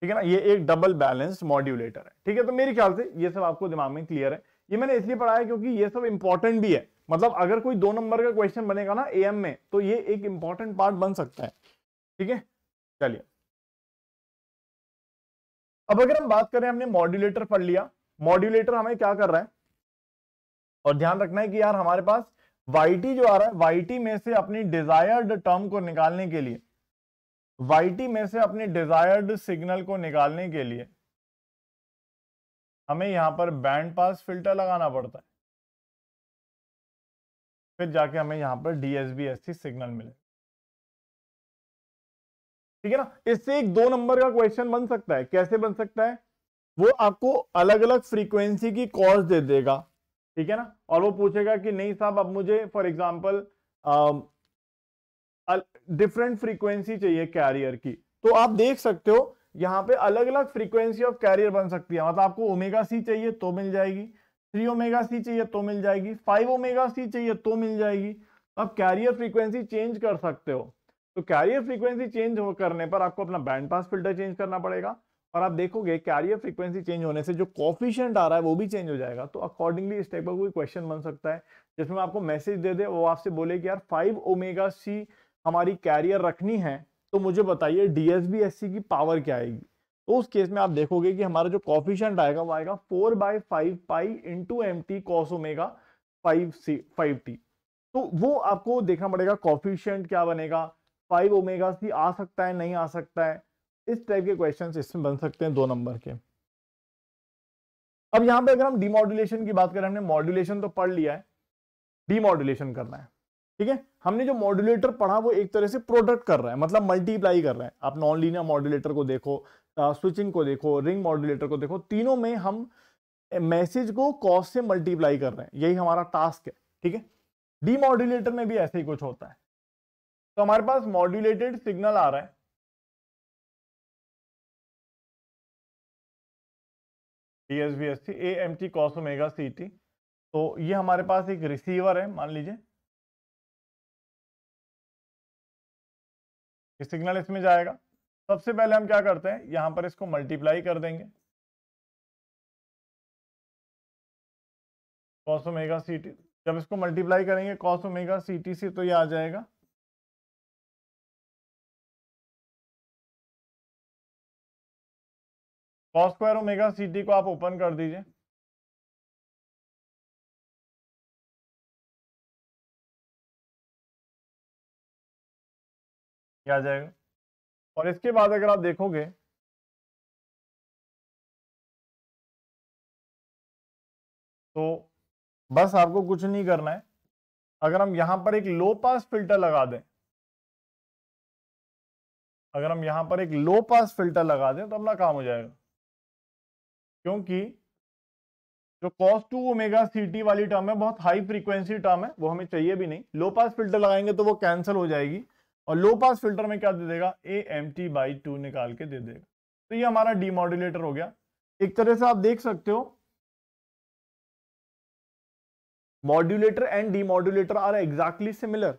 ठीक है ना ये एक डबल बैलेंस मॉड्यूलेटर है ठीक है तो मेरे ख्याल से ये सब आपको दिमाग में क्लियर है ये मैंने इसलिए पढ़ा है क्योंकि ये सब इंपॉर्टेंट भी है मतलब अगर कोई दो नंबर का क्वेश्चन बनेगा ना एम में तो ये एक इंपॉर्टेंट पार्ट बन सकता है ठीक है चलिए अब अगर हम बात करें हमने मॉड्यूलेटर पढ़ लिया मॉड्यूलेटर हमें क्या कर रहा है और ध्यान रखना है कि यार हमारे पास वाई जो आ रहा है वाई में से अपनी डिजायर्ड टर्म को निकालने के लिए वाई में से अपने डिजायर्ड सिग्नल को निकालने के लिए हमें यहाँ पर बैंड पास फिल्टर लगाना पड़ता है फिर जाके हमें यहाँ पर डी सिग्नल मिले ठीक है ना इससे एक दो नंबर का क्वेश्चन बन सकता है कैसे बन सकता है वो आपको अलग अलग फ्रीक्वेंसी की कॉज दे देगा ठीक है ना और वो पूछेगा कि नहीं साहब अब मुझे फॉर एग्जाम्पल डिफरेंट फ्रीक्वेंसी चाहिए कैरियर की तो आप देख सकते हो यहाँ पे अलग अलग फ्रीक्वेंसी ऑफ कैरियर बन सकती है मतलब आपको ओमेगा सी चाहिए तो मिल जाएगी थ्री ओमेगा सी चाहिए तो मिल जाएगी फाइव ओमेगा सी चाहिए तो मिल जाएगी आप कैरियर फ्रीक्वेंसी चेंज कर सकते हो तो कैरियर फ्रीक्वेंसी चेंज करने पर आपको अपना बैंड पास फिल्टर चेंज करना पड़ेगा और आप देखोगे कैरियर फ्रीक्वेंसी चेंज होने से जो कॉफिशियंट आ रहा है वो भी चेंज हो जाएगा तो अकॉर्डिंगली इस टाइप का कोई क्वेश्चन बन सकता है जिसमें आपको मैसेज दे दे वो आपसे बोले कि यार फाइव ओमेगा सी हमारी कैरियर रखनी है तो मुझे बताइए डीएसबी एस की पावर क्या आएगी तो उस केस में आप देखोगे कि हमारा जो कॉफिशेंट आएगा वो आएगा four by five pi into M T cos omega five C five T तो वो आपको देखना पड़ेगा कॉफिशियंट क्या बनेगा फाइव ओमेगा सी आ सकता है नहीं आ सकता है इस टाइप के क्वेश्चन इसमें बन सकते हैं दो नंबर के अब यहां पे अगर हम डिमोडुलेशन की बात करें हमने मॉड्यूलेशन तो पढ़ लिया है डिमोडुलेशन करना है ठीक है हमने जो मॉड्यूलेटर पढ़ा वो एक तरह से प्रोडक्ट कर रहा है मतलब मल्टीप्लाई कर रहा है आप नॉन लीनियर मॉड्यूलेटर को देखो स्विचिंग को देखो रिंग मॉड्यूलेटर को देखो तीनों में हम मैसेज को कॉस्ट से मल्टीप्लाई कर रहे हैं यही हमारा टास्क है ठीक है डी मॉड्यूलेटर में भी ऐसे ही कुछ होता है तो हमारे पास मॉड्यूलेटेड सिग्नल आ रहा है D S B S A M T cos omega C T तो ये हमारे पास एक रिसीवर है मान लीजिए ये सिग्नल इसमें जाएगा सबसे पहले हम क्या करते हैं यहां पर इसको मल्टीप्लाई कर देंगे कॉस ओमेगा सी टी जब इसको मल्टीप्लाई करेंगे कॉस ओमेगा सी टी से तो ये आ जाएगा cos square omega C T को आप ओपन कर दीजिए ये आ जाएगा और इसके बाद अगर आप देखोगे तो बस आपको कुछ नहीं करना है अगर हम यहां पर एक लो पास फिल्टर लगा दें अगर हम यहां पर एक लो पास फिल्टर लगा दें तो अपना काम हो जाएगा क्योंकि जो कॉस टू ओमेगा सी वाली टर्म है बहुत हाई फ्रीक्वेंसी टर्म है वो हमें चाहिए भी नहीं लो पास फिल्टर लगाएंगे तो वो कैंसिल हो जाएगी और लो पास फिल्टर में क्या दे देगा A M T by two निकाल के दे देगा तो ये हमारा डीमोडुलेटर हो गया एक तरह से आप देख सकते हो modulator and demodulator are exactly similar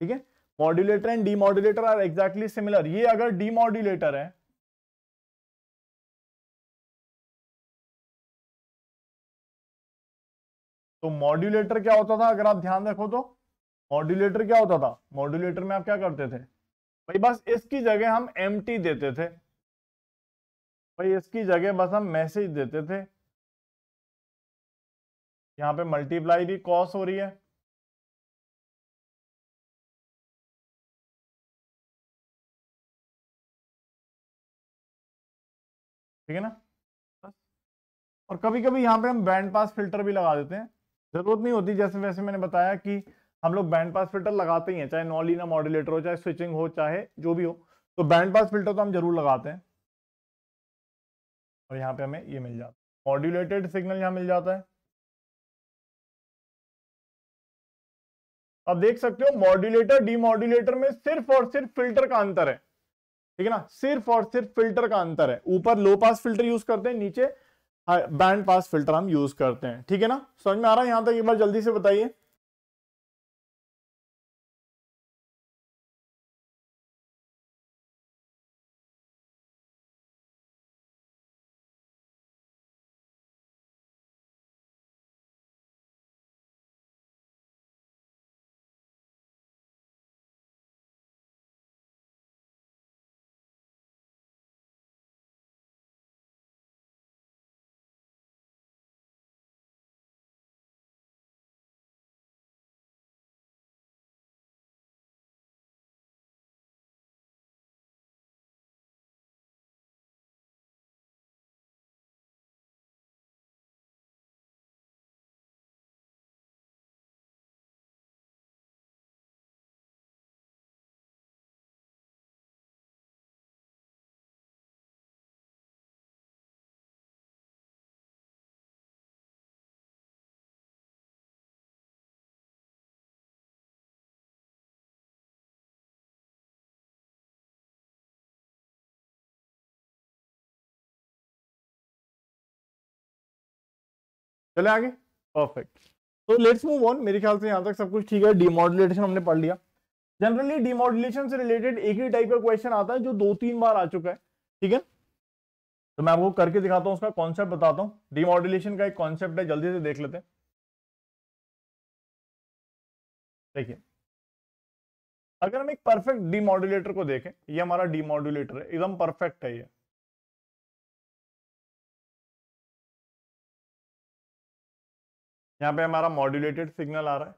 ठीक है modulator and demodulator are exactly similar ये अगर डीमोडुलेटर है तो मॉड्यूलेटर क्या होता था अगर आप ध्यान रखो तो मॉड्यूलेटर क्या होता था मॉड्यूलेटर में आप क्या करते थे भाई बस इसकी जगह हम एम देते थे भाई इसकी जगह बस हम मैसेज देते थे यहां पे मल्टीप्लाई भी कॉस हो रही है ठीक है ना और कभी कभी यहां पे हम बैंड पास फिल्टर भी लगा देते हैं जरूरत नहीं होती जैसे वैसे मैंने बताया कि हम लोग बैंड पास फिल्टर लगाते ही हैं चाहे नॉन लीना मॉड्यूलेटर हो चाहे स्विचिंग हो चाहे जो भी हो तो बैंड पास फिल्टर तो हम जरूर लगाते हैं और यहाँ पे हमें ये मिल जाता है मॉड्यूलेटेड सिग्नल यहाँ मिल जाता है आप देख सकते हो मॉड्यूलेटर डीमॉड्यूलेटर में सिर्फ और सिर्फ फिल्टर का अंतर है ठीक है ना सिर्फ और सिर्फ फिल्टर का अंतर है ऊपर लो पास फिल्टर यूज करते हैं नीचे हाँ, बैंड पास फिल्टर हम यूज करते हैं ठीक है ना समझ में आ रहा है यहां तक एक बार जल्दी से बताइए चले आगे परफेक्ट तो लेट्स मूव ऑन मेरे ख्याल से यहाँ तक सब कुछ ठीक है डिमोडुलेशन हमने पढ़ लिया जनरली डिमोडुलेशन से रिलेटेड एक ही टाइप का क्वेश्चन आता है जो दो तीन बार आ चुका है ठीक है तो मैं आपको करके दिखाता हूँ उसका कॉन्सेप्ट बताता हूँ डिमोडुलेशन का एक कॉन्सेप्ट है जल्दी से देख लेते हैं देखिए अगर हम एक परफेक्ट डिमोडुलेटर को देखें ये हमारा डिमोडुलेटर है एकदम परफेक्ट है ये यहां पे हमारा मॉड्यूलेटेड सिग्नल आ रहा है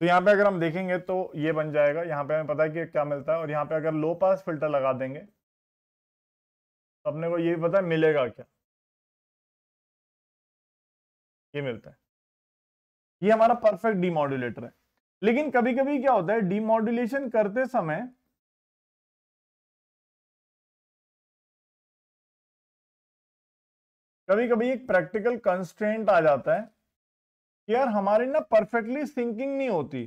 तो यहां पे अगर हम देखेंगे तो ये बन जाएगा यहां पे हमें पता है कि क्या मिलता है और यहां पे अगर लो पास फिल्टर लगा देंगे तो अपने को ये पता है मिलेगा क्या ये मिलता है ये हमारा परफेक्ट डिमोड्यूलेटर है लेकिन कभी कभी क्या होता है डिमोड्यूलेशन करते समय कभी कभी एक प्रैक्टिकल कंस्ट्रेंट आ जाता है कि यार हमारे ना परफेक्टली सिंकिंग नहीं होती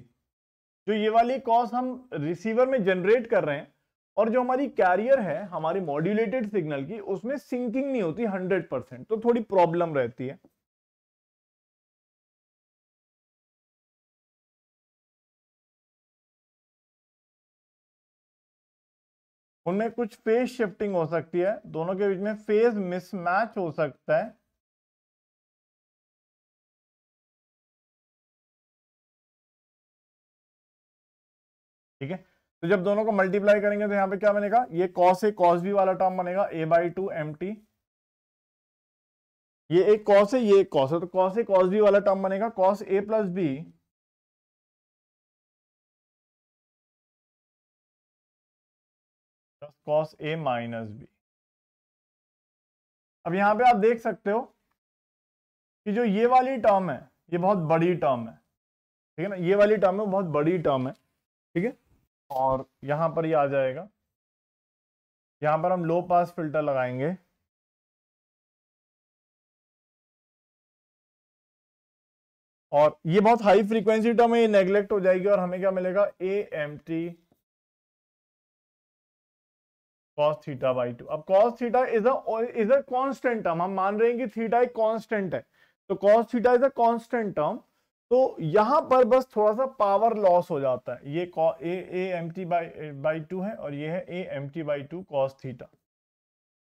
जो ये वाली कॉस हम रिसीवर में जनरेट कर रहे हैं और जो हमारी कैरियर है हमारी मॉड्यूलेटेड सिग्नल की उसमें सिंकिंग नहीं होती 100 परसेंट तो थोड़ी प्रॉब्लम रहती है उनमें कुछ फेज शिफ्टिंग हो सकती है दोनों के बीच में फेज मिसमैच हो सकता है ठीक है तो जब दोनों को मल्टीप्लाई करेंगे तो यहां पे क्या बनेगा ये कॉस ए कॉस बी वाला टर्म बनेगा A by two M T ये एक कॉस है ये एक कॉस है तो कॉस ए कॉस बी वाला टर्म बनेगा cos A plus B cos A minus B अब यहां पे आप देख सकते हो कि जो ये वाली टर्म है ये बहुत बड़ी टर्म है ठीक है ना ये वाली टर्म है बहुत बड़ी टर्म है ठीक है और यहां पर ये आ जाएगा यहां पर हम लो पास फिल्टर लगाएंगे और ये बहुत हाई फ्रीक्वेंसी टर्म है ये नेग्लेक्ट हो जाएगी और हमें क्या मिलेगा A M T cos theta by two अब cos theta is is a constant term हम मान रहे हैं कि थीटा एक कांस्टेंट है तो cos theta is a constant term तो यहां पर बस थोड़ा सा पावर लॉस हो जाता है ये A A M T by by two है और ये है A M T by two cos theta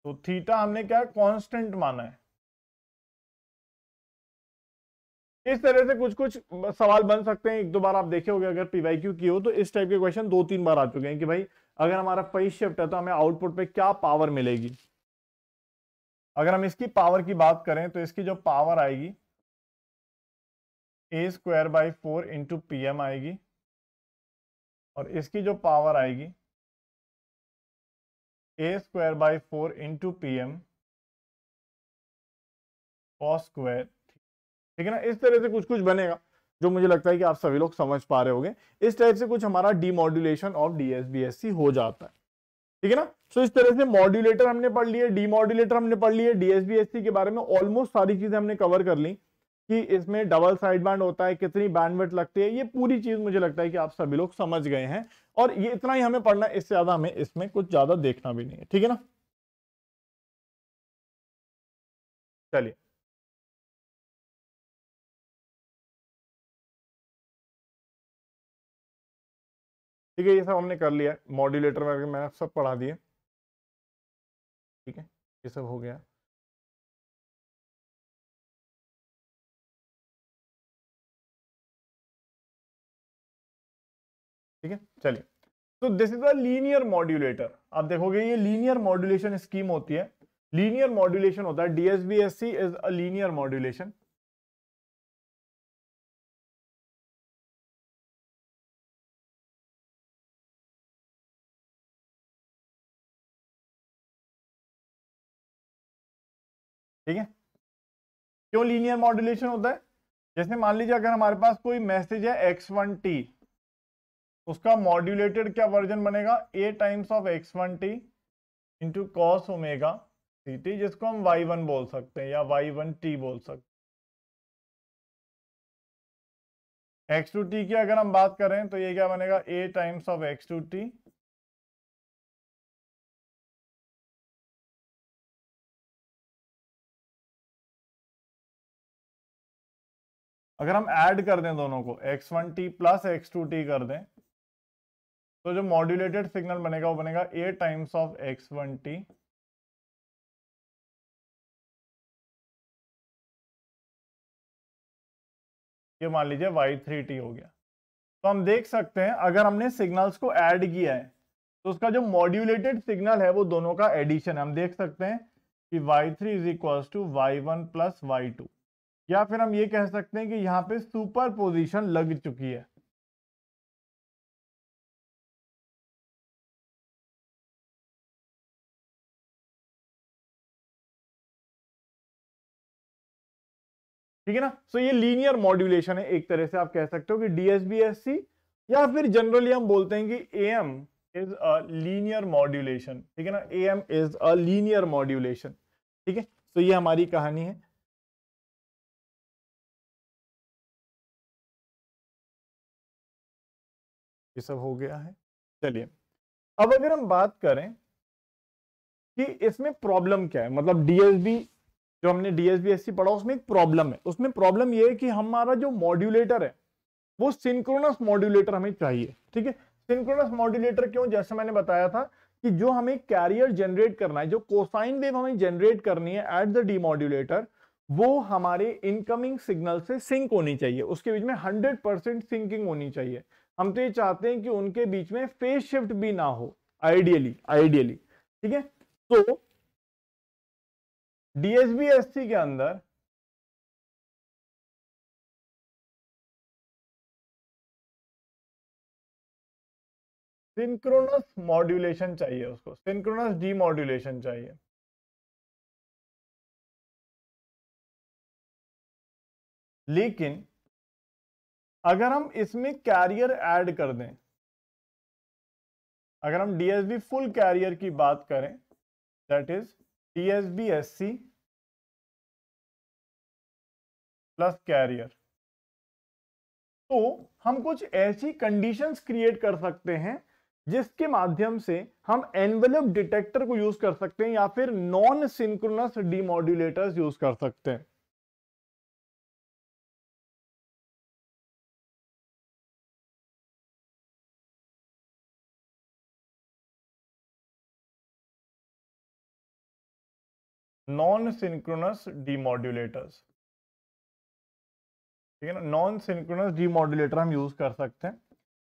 तो थीटा हमने क्या कांस्टेंट माना है इस तरह से कुछ कुछ सवाल बन सकते हैं एक दो बार आप देखे हो अगर पीवाई क्यू की हो तो इस टाइप के क्वेश्चन दो तीन बार आ चुके हैं कि भाई अगर हमारा फेज शिफ्ट है तो हमें आउटपुट पे क्या पावर मिलेगी अगर हम इसकी पावर की बात करें तो इसकी जो पावर आएगी A square by four into P M आएगी और इसकी जो पावर आएगी A square by four into P M cos square ठीक है ना इस तरह से कुछ कुछ बनेगा जो मुझे लगता है कि आप सभी लोग समझ पा रहे होंगे इस टाइप से कुछ हमारा डिमोड्यूलेशन ऑफ डीएसबीएससी हो जाता है ठीक है ना सो so, इस तरह से मॉड्यूलेटर हमने पढ़ लिया डीमोड्यूलेटर हमने पढ़ लिया डीएसबीएससी के बारे में ऑलमोस्ट सारी चीजें हमने कवर कर ली कि इसमें डबल साइड बैंड होता है कितनी बैंडविड्थ लगती है ये पूरी चीज मुझे लगता है कि आप सभी लोग समझ गए हैं और ये इतना ही हमें पढ़ना इससे ज्यादा हमें इसमें कुछ ज्यादा देखना भी नहीं है ठीक है ना चलिए ठीक है ये सब हमने कर लिया मॉड्यूलेटर वगैरह मैंने सब पढ़ा दिए ठीक है ये सब हो गया ठीक है चलिए तो this is a linear modulator आप देखोगे ये लीनियर मॉड्यूलेशन स्कीम होती है लीनियर मॉड्यूलेशन होता है DSBSC is a linear modulation ठीक है क्यों लीनियर मॉड्यूलेशन होता है जैसे मान लीजिए अगर हमारे पास कोई मैसेज है एक्स वन टी उसका मॉड्यूलेटेड क्या वर्जन बनेगा A times of X one T into cos omega C T जिसको हम वाई वन बोल सकते हैं या वाई वन टी बोल सकते हैं एक्स टू टी की अगर हम बात करें तो ये क्या बनेगा A times of X two T अगर हम ऐड कर दें दोनों को X one T plus X two T कर दें तो जो मॉड्यूलेटेड सिग्नल बनेगा वो बनेगा A times of X one T ये मान लीजिए वाई थ्री टी हो गया तो हम देख सकते हैं अगर हमने सिग्नल्स को ऐड किया है तो उसका जो मॉड्यूलेटेड सिग्नल है वो दोनों का एडिशन है हम देख सकते हैं कि Y three is equal to Y one plus Y two या फिर हम ये कह सकते हैं कि यहाँ पे सुपर पोजिशन लग चुकी है ठीक है ना सो so ये लीनियर मॉड्यूलेशन है एक तरह से आप कह सकते हो कि डीएसबीएससी या फिर जनरली हम बोलते हैं कि A M is a linear modulation ठीक है ना A M is a linear modulation ठीक है सो ये हमारी कहानी है ये सब हो गया है चलिए अब अगर हम बात करें कि इसमें प्रॉब्लम क्या है मतलब डीएसबी जो हमने डीएसबी एस पढ़ा उसमें एक प्रॉब्लम है उसमें प्रॉब्लम ये है कि हमारा जो मॉड्यूलेटर है वो सिंक्रोनस मॉड्यूलेटर हमें चाहिए ठीक है सिंक्रोनस मॉड्यूलेटर क्यों जैसे मैंने बताया था कि जो हमें कैरियर जनरेट करना है जो कोसाइन वेव हमें जनरेट करनी है एट द डीमोड्यूलेटर वो हमारे इनकमिंग सिग्नल से सिंक होनी चाहिए उसके बीच में 100 सिंकिंग होनी चाहिए हम तो ये चाहते हैं कि उनके बीच में फेस शिफ्ट भी ना हो आइडियली आइडियली ठीक है तो डीएसबीएससी के अंदर सिंक्रोनस मॉड्यूलेशन चाहिए उसको सिंक्रोनस डीमॉड्यूलेशन चाहिए लेकिन अगर हम इसमें कैरियर ऐड कर दें अगर हम डीएसबी फुल कैरियर की बात करें that is DSB SC plus carrier तो हम कुछ ऐसी कंडीशंस क्रिएट कर सकते हैं जिसके माध्यम से हम एनवेलप डिटेक्टर को यूज कर सकते हैं या फिर नॉन सिंक्रोनस डीमोड्यूलेटर्स यूज कर सकते हैं नॉन सिंक्रोनस demodulators ठीक है ना नॉन सिंक्रोनस डीमोडुलेटर हम यूज कर सकते हैं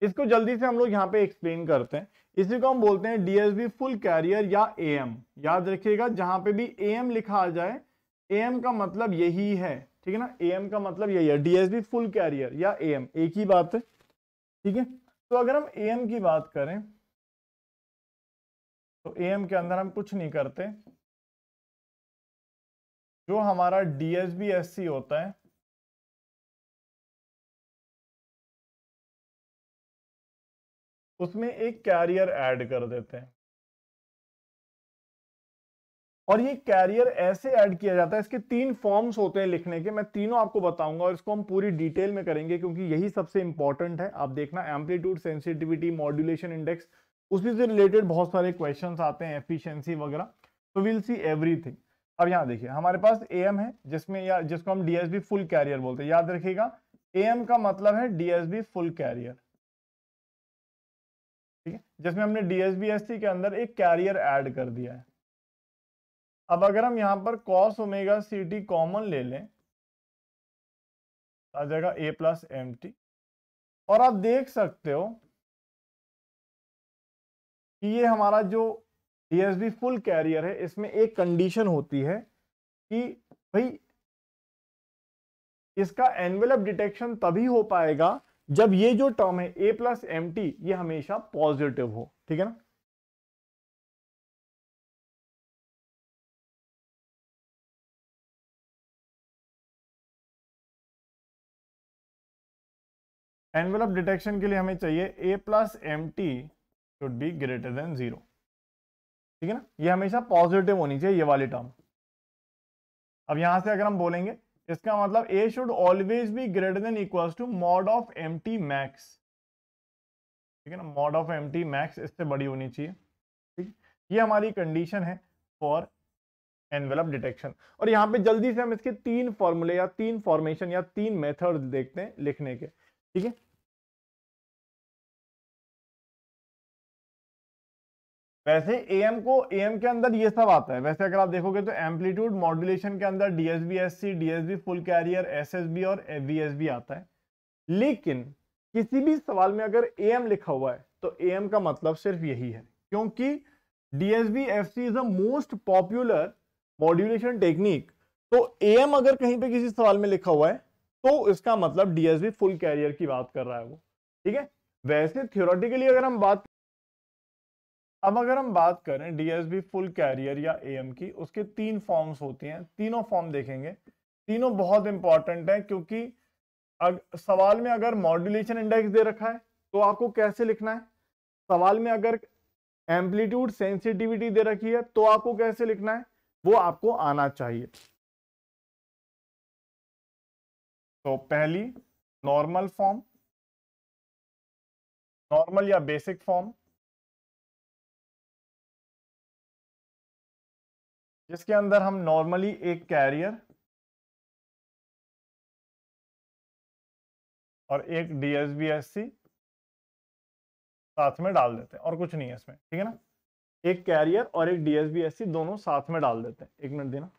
इसको जल्दी से हम लोग यहाँ पे एक्सप्लेन करते हैं इसी को हम बोलते हैं डीएसबी फुल कैरियर या एएम याद रखिएगा जहां पे भी एएम लिखा आ जाए एएम का मतलब यही है ठीक है ना एएम का मतलब यही है डीएसबी फुल कैरियर या एएम एक ही बात है ठीक है तो अगर हम एएम की बात करें तो एएम के अंदर हम कुछ नहीं करते जो हमारा डीएसबीएससी एस होता है उसमें एक कैरियर ऐड कर देते हैं और ये कैरियर ऐसे ऐड किया जाता है इसके तीन फॉर्म्स होते हैं लिखने के मैं तीनों आपको बताऊंगा और इसको हम पूरी डिटेल में करेंगे क्योंकि यही सबसे इंपॉर्टेंट है आप देखना एम्पलीट्यूड सेंसिटिविटी मॉड्यूलेशन इंडेक्स उसी से रिलेटेड बहुत सारे क्वेश्चंस आते हैं एफिशिएंसी वगैरह तो विल सी एवरीथिंग अब यहां देखिए हमारे पास ए है जिसमें या जिसको हम डीएसबी फुल कैरियर बोलते हैं याद रखिएगा एम का मतलब है डीएसबी फुल कैरियर ठीक है जिसमें हमने डीएसबीएसटी के अंदर एक कैरियर ऐड कर दिया है अब अगर हम यहां पर cos omega C T common ले लें आ जाएगा ए प्लस एम टी और आप देख सकते हो कि ये हमारा जो टीएसबी फुल कैरियर है इसमें एक कंडीशन होती है कि भाई इसका एनवेलप डिटेक्शन तभी हो पाएगा जब ये जो टर्म है ए प्लस एम टी ये हमेशा पॉजिटिव हो ठीक है ना एनवेलप डिटेक्शन के लिए हमें चाहिए A plus M T should be greater than zero ठीक है ना ये हमेशा पॉजिटिव होनी चाहिए ये वाली टर्म अब यहां से अगर हम बोलेंगे इसका मतलब A should always be greater than equal to mod of M T max ठीक है ना mod of M T max इससे बड़ी होनी चाहिए ठीक ये हमारी कंडीशन है फॉर एनवेलप डिटेक्शन और यहाँ पे जल्दी से हम इसके तीन फॉर्मूले या तीन फॉर्मेशन या तीन मेथड देखते हैं लिखने के ठीक है वैसे ए एम को एम के अंदर ये सब आता है वैसे अगर आप देखोगे तो एम्पलीट्यूड मॉड्यूलेशन के अंदर DSB SC DSB full carrier SSB और वीएसबी आता है लेकिन किसी भी सवाल में अगर एम लिखा हुआ है तो ए एम का मतलब सिर्फ यही है क्योंकि DSB C is a most popular modulation technique तो एम अगर कहीं पर किसी सवाल में लिखा हुआ है तो इसका मतलब डीएसबी फुल कैरियर की बात कर रहा है वो ठीक है वैसे थियोरटिकली अगर हम बात अब अगर हम बात करें डीएसबी फुल कैरियर या एएम की उसके तीन फॉर्म्स होती हैं तीनों फॉर्म देखेंगे तीनों बहुत इंपॉर्टेंट है क्योंकि अग, सवाल में अगर मॉड्यूलेशन इंडेक्स दे रखा है तो आपको कैसे लिखना है सवाल में अगर एम्पलीट्यूड सेंसिटिविटी दे रखी है तो आपको कैसे लिखना है वो आपको आना चाहिए तो पहली नॉर्मल फॉर्म नॉर्मल या बेसिक फॉर्म जिसके अंदर हम नॉर्मली एक कैरियर और एक डीएसबीएससी साथ में डाल देते हैं और कुछ नहीं है इसमें ठीक है ना एक कैरियर और एक डीएसबीएससी दोनों साथ में डाल देते हैं एक मिनट देना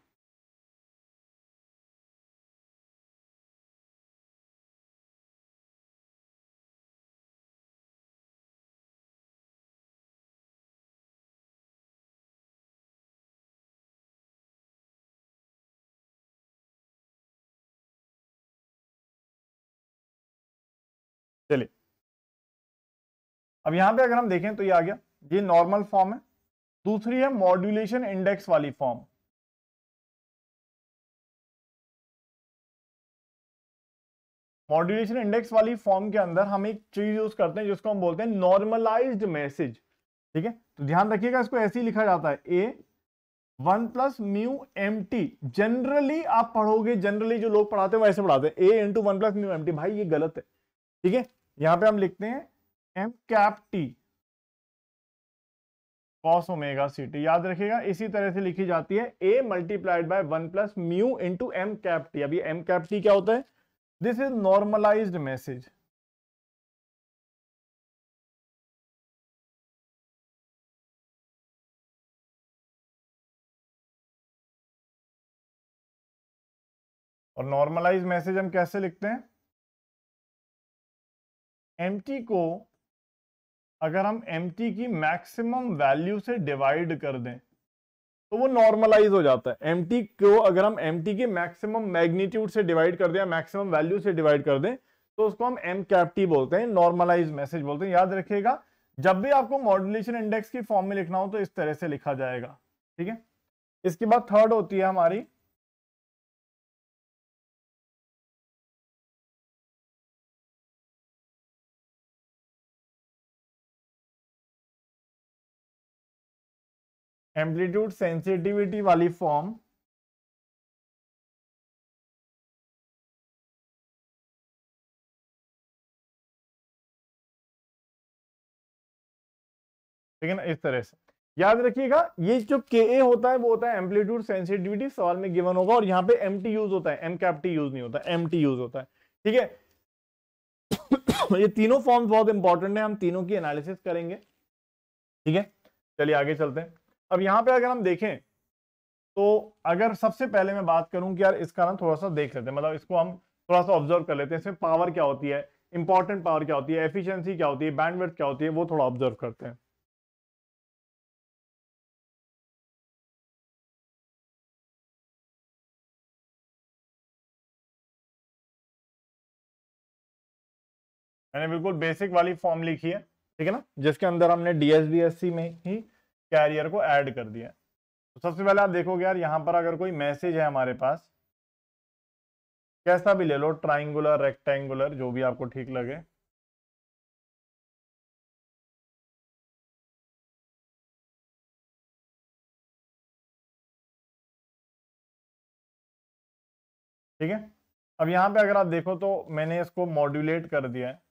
चलिए अब यहां पे अगर हम देखें तो ये आ गया ये नॉर्मल फॉर्म है दूसरी है मॉड्यूलेशन इंडेक्स वाली फॉर्म मॉड्यूलेशन इंडेक्स वाली फॉर्म के अंदर हम एक चीज यूज करते हैं जिसको हम बोलते हैं नॉर्मलाइज्ड मैसेज ठीक है तो ध्यान रखिएगा इसको ऐसे ही लिखा जाता है A one plus mu M T generally आप पढ़ोगे जनरली जो लोग पढ़ाते हैं वैसे पढ़ाते हैं A into one plus mu M T भाई ये गलत है ठीक है यहां पे हम लिखते हैं M cap T cos omega C T याद रखिएगा इसी तरह से लिखी जाती है A multiplied by one plus mu into M cap T अभी एम कैप टी क्या होता है दिस इज नॉर्मलाइज्ड मैसेज और नॉर्मलाइज मैसेज हम कैसे लिखते हैं एम को अगर हम एम की मैक्सिमम वैल्यू से डिवाइड कर दें तो वो नॉर्मलाइज हो जाता है एम को अगर हम एम की मैक्सिमम मैग्नीट्यूड से डिवाइड कर दें या मैक्सिमम वैल्यू से डिवाइड कर दें तो उसको हम एम कैप्टी बोलते हैं नॉर्मलाइज मैसेज बोलते हैं याद रखिएगा जब भी आपको मॉड्यूलेशन इंडेक्स की फॉर्म में लिखना हो तो इस तरह से लिखा जाएगा ठीक है इसके बाद थर्ड होती है हमारी एम्पलीट्यूड सेंसिटिविटी वाली फॉर्म ठीक है ना इस तरह से याद रखिएगा ये जो के ए होता है वो होता है एम्पलीट्यूड सेंसिटिविटी सवाल में गिवन होगा और यहां पे एम टी यूज होता है एम कैप टी यूज नहीं होता एम टी यूज होता है ठीक है [coughs] ये तीनों फॉर्म्स बहुत इंपॉर्टेंट है हम तीनों की एनालिसिस करेंगे ठीक है चलिए आगे चलते हैं अब यहां पे अगर हम देखें तो अगर सबसे पहले मैं बात करूं कि यार इसका ना थोड़ा सा देख लेते हैं मतलब इसको हम थोड़ा सा ऑब्जर्व कर लेते हैं इसमें पावर क्या होती है इंपॉर्टेंट पावर क्या होती है एफिशिएंसी क्या होती है बैंडविड्थ क्या होती है वो थोड़ा ऑब्जर्व करते हैं मैंने बिल्कुल बेसिक वाली फॉर्म लिखी है ठीक है ना जिसके अंदर हमने डीएसबीएससी में ही कैरियर को ऐड कर दिया तो सबसे पहले आप देखोगे यार यहाँ पर अगर कोई मैसेज है हमारे पास कैसा भी ले लो ट्राइंगुलर रेक्टेंगुलर जो भी आपको ठीक लगे ठीक है अब यहाँ पे अगर आप देखो तो मैंने इसको मॉड्यूलेट कर दिया है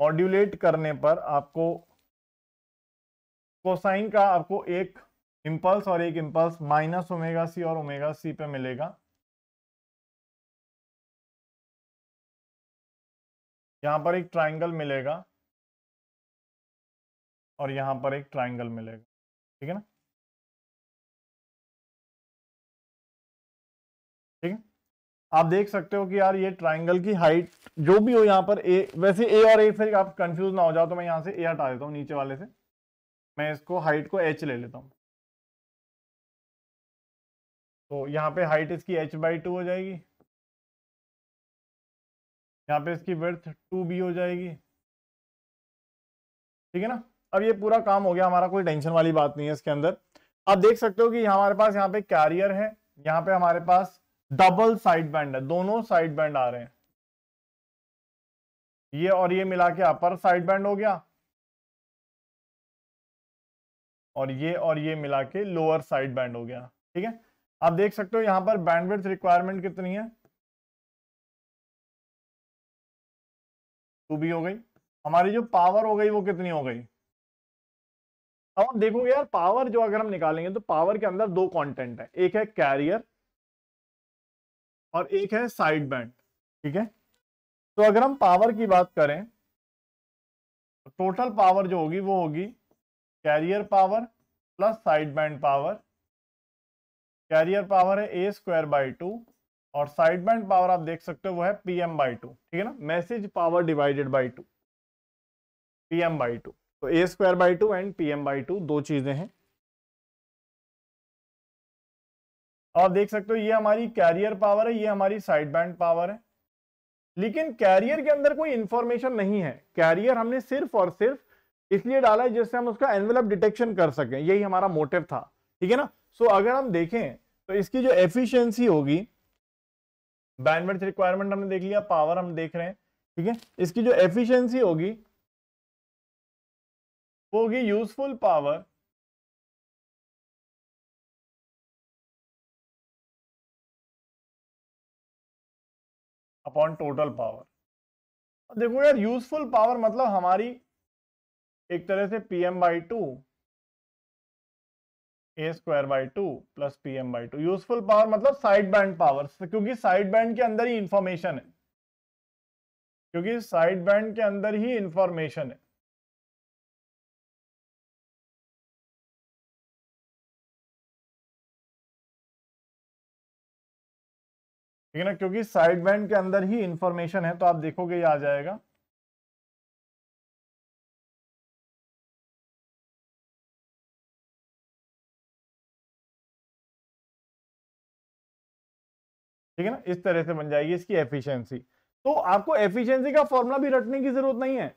मॉड्यूलेट करने पर आपको कोसाइन का आपको एक इम्पल्स और एक इम्पल्स माइनस ओमेगा सी और ओमेगा सी पे मिलेगा यहां पर एक ट्राइंगल मिलेगा और यहां पर एक ट्राइंगल मिलेगा ठीक है ना ठीक है आप देख सकते हो कि यार ये ट्राइंगल की हाइट जो भी हो यहां पर ए वैसे ए और ए से आप कंफ्यूज ना हो जाओ तो मैं यहां से ए हटा देता हूँ नीचे वाले से मैं इसको हाइट को एच ले लेता हूँ तो यहाँ पे हाइट इसकी एच बाई टू हो जाएगी यहाँ पे इसकी वर्थ टू बी हो जाएगी ठीक है ना अब ये पूरा काम हो गया हमारा कोई टेंशन वाली बात नहीं है इसके अंदर आप देख सकते हो कि हमारे पास यहाँ पे कैरियर है यहाँ पे हमारे पास डबल साइड बैंड है दोनों साइड बैंड आ रहे हैं ये और ये मिला के अपर साइड बैंड हो गया और ये और ये मिला के लोअर साइड बैंड हो गया ठीक है आप देख सकते हो यहां पर बैंडविड्थ रिक्वायरमेंट कितनी है टू बी हो गई हमारी जो पावर हो गई वो कितनी हो गई अब हम देखोगे यार पावर जो अगर हम निकालेंगे तो पावर के अंदर दो कंटेंट है एक है कैरियर और एक है साइड बैंड ठीक है तो अगर हम पावर की बात करें तो टोटल पावर जो होगी वो होगी carrier power plus side band power carrier power है ए स्क्वायर बाई टू और साइड बैंड पावर आप देख सकते हो वो है पी एम बाई टू ठीक है ना message power divided by two P M by two तो A square by two and P M by two दो चीज़ें हैं आप देख सकते हो ये हमारी कैरियर पावर है ये हमारी साइड बैंड पावर है लेकिन कैरियर के अंदर कोई इंफॉर्मेशन नहीं है कैरियर हमने सिर्फ और सिर्फ इसलिए डाला है जिससे हम उसका एनवेलप डिटेक्शन कर सकें यही हमारा मोटिव था ठीक है ना सो so, अगर हम देखें तो इसकी जो एफिशिएंसी होगी बैंडविड्थ रिक्वायरमेंट हमने देख लिया पावर हम देख रहे हैं ठीक है इसकी जो एफिशिएंसी होगी वो होगी useful power upon total power देखो यार यूजफुल पावर मतलब हमारी एक तरह से P M by two A square by two plus P M by two useful power मतलब साइड बैंड पावर क्योंकि साइड बैंड के अंदर ही इंफॉर्मेशन है क्योंकि साइड बैंड के अंदर ही इंफॉर्मेशन है ठीक है ना क्योंकि साइड बैंड के अंदर ही इंफॉर्मेशन है तो आप देखोगे ये आ जाएगा ठीक है ना इस तरह से बन जाएगी इसकी एफिशियंसी तो आपको एफिशियंसी का फॉर्मूला भी रटने की जरूरत नहीं है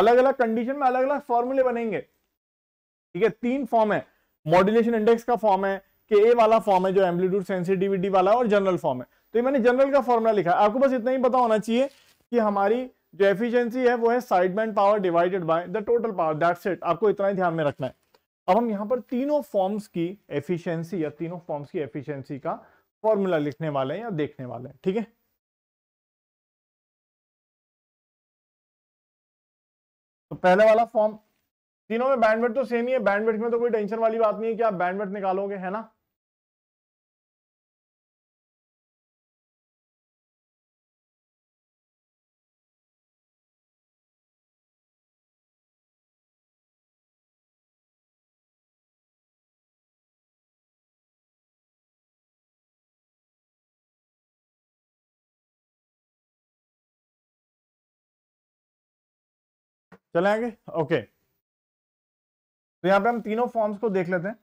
अलग अलग कंडीशन में अलग अलग फॉर्मूले बनेंगे ठीक है तीन फॉर्म है मॉड्यूलेशन इंडेक्स का फॉर्म है के ए वाला फॉर्म है जो एम्पलीट्यूड सेंसिटिविटी वाला और जनरल फॉर्म है तो ये मैंने जनरल का फॉर्मूला लिखा है आपको बस इतना ही पता होना चाहिए कि हमारी जो एफिशिएंसी है वो है sideband power divided by the total power that's it आपको इतना ही ध्यान में रखना है अब हम यहां पर तीनों फॉर्म्स की एफिशिएंसी या तीनों फॉर्म्स की एफिशिएंसी का फॉर्मूला लिखने वाले हैं या देखने वाले हैं ठीक है तो पहले वाला फॉर्म तीनों में बैंडविड्थ तो सेम ही है बैंडविड्थ में तो कोई टेंशन वाली बात नहीं है कि आप बैंडविड्थ निकालोगे है ना चले आगे ओके तो यहां पे हम तीनों फॉर्म्स को देख लेते हैं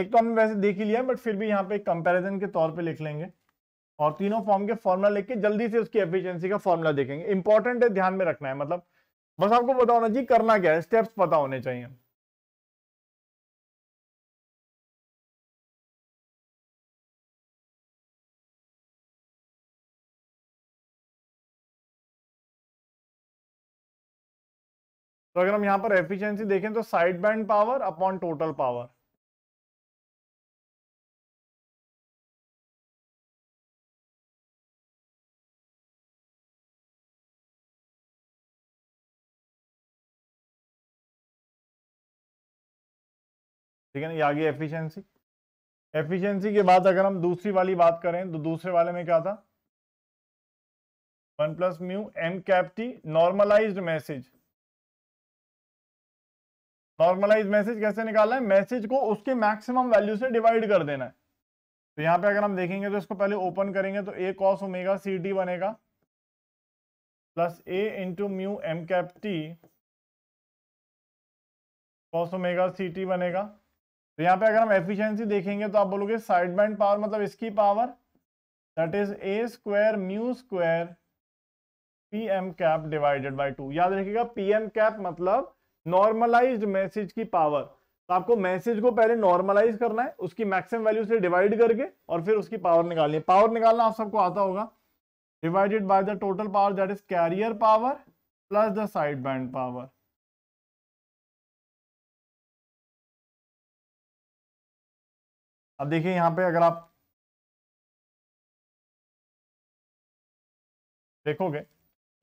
एक तो हमने वैसे देख ही लिया बट फिर भी यहां पे कंपैरिजन के तौर पे लिख लेंगे और तीनों फॉर्म के फॉर्मुला लिख के जल्दी से उसकी एफिशिएंसी का फॉर्मूला देखेंगे इंपॉर्टेंट है ध्यान में रखना है मतलब बस आपको बताओ होना चाहिए करना क्या है स्टेप्स पता होने चाहिए तो अगर हम यहां पर एफिशिएंसी देखें तो side band power upon total power ठीक है ना ये आ एफिशिएंसी एफिशिएंसी के बाद अगर हम दूसरी वाली बात करें तो दूसरे वाले में क्या था one plus mu M cap T normalized message normalize message कैसे निकालना है मैसेज को उसके मैक्सिमम वैल्यू से डिवाइड कर देना है तो यहाँ पे अगर हम देखेंगे तो इसको पहले ओपन करेंगे तो A cos omega C T बनेगा plus A into mu M cap T cos omega C T बनेगा तो यहाँ पे अगर हम एफिशिएंसी देखेंगे तो आप बोलोगे साइड बैंड पावर मतलब इसकी power that is A square mu square P M cap divided by two याद रखिएगा पी एम कैप मतलब नॉर्मलाइज्ड मैसेज की पावर तो आपको मैसेज को पहले नॉर्मलाइज करना है उसकी मैक्सिमम वैल्यू से डिवाइड करके और फिर उसकी पावर निकालनी है पावर निकालना आप सबको आता होगा divided by the total power that is carrier power plus the side band power अब देखिए यहां पे अगर आप देखोगे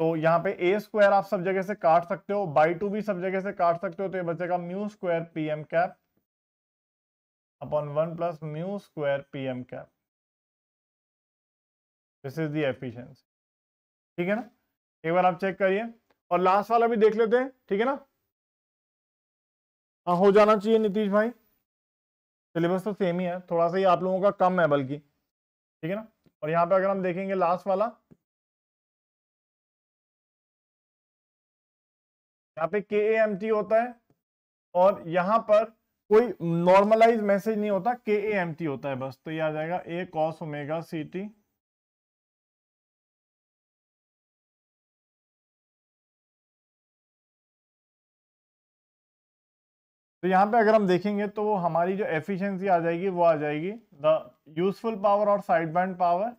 तो यहाँ पे ए स्क्वायर आप सब जगह से काट सकते हो बाई टू भी सब जगह से काट सकते हो तो ये बचेगा mu square P M cap upon one plus mu square P M cap this is the efficiency ठीक है ना एक बार आप चेक करिए और लास्ट वाला भी देख लेते हैं ठीक है ना हाँ हो जाना चाहिए नीतीश भाई सिलेबस तो सेम ही है थोड़ा सा ही आप लोगों का कम है बल्कि ठीक है ना और यहाँ पे अगर हम देखेंगे लास्ट वाला यहाँ पे के ए एम टी होता है और यहाँ पर कोई नॉर्मलाइज मैसेज नहीं होता के ए एम टी होता है बस तो ये आ जाएगा A cos omega C T तो यहाँ पे अगर हम देखेंगे तो हमारी जो एफिशिएंसी आ जाएगी वो आ जाएगी द यूजफुल पावर और साइड बैंड पावर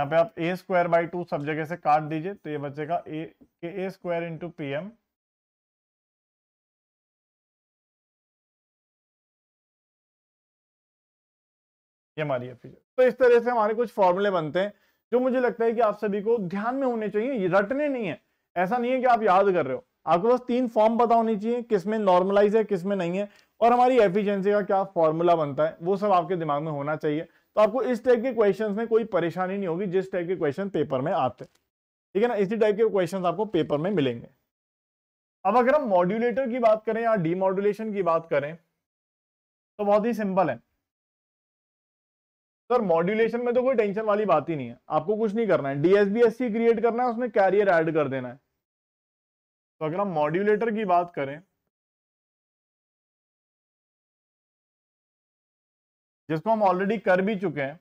यहाँ पे आप ए स्क्वायर बाई टू सब जगह से काट दीजिए तो ये बचेगा A A square into P M ये हमारी एफिशिएंसी तो इस तरह से हमारे कुछ फॉर्मूले बनते हैं जो मुझे लगता है कि आप सभी को ध्यान में होने चाहिए ये रटने नहीं है ऐसा नहीं है कि आप याद कर रहे हो आपको बस तीन फॉर्म पता होनी चाहिए किसमें नॉर्मलाइज है किसमें नहीं है और हमारी एफिशिएंसी का क्या फॉर्मूला बनता है वो सब आपके दिमाग में होना चाहिए तो आपको इस टाइप के क्वेश्चन में कोई परेशानी नहीं होगी जिस टाइप के क्वेश्चन पेपर में आते हैं ठीक है ना इसी टाइप के क्वेश्चन आपको पेपर में मिलेंगे अब अगर हम मॉड्यूलेटर की बात करें या डीमॉड्यूलेशन की बात करें तो बहुत ही सिंपल है सर मॉड्यूलेशन में तो कोई टेंशन वाली बात ही नहीं है आपको कुछ नहीं करना है डीएसबीएससी क्रिएट करना है उसमें कैरियर ऐड कर देना है तो अगर हम मॉड्यूलेटर की बात करें जिसको हम ऑलरेडी कर भी चुके हैं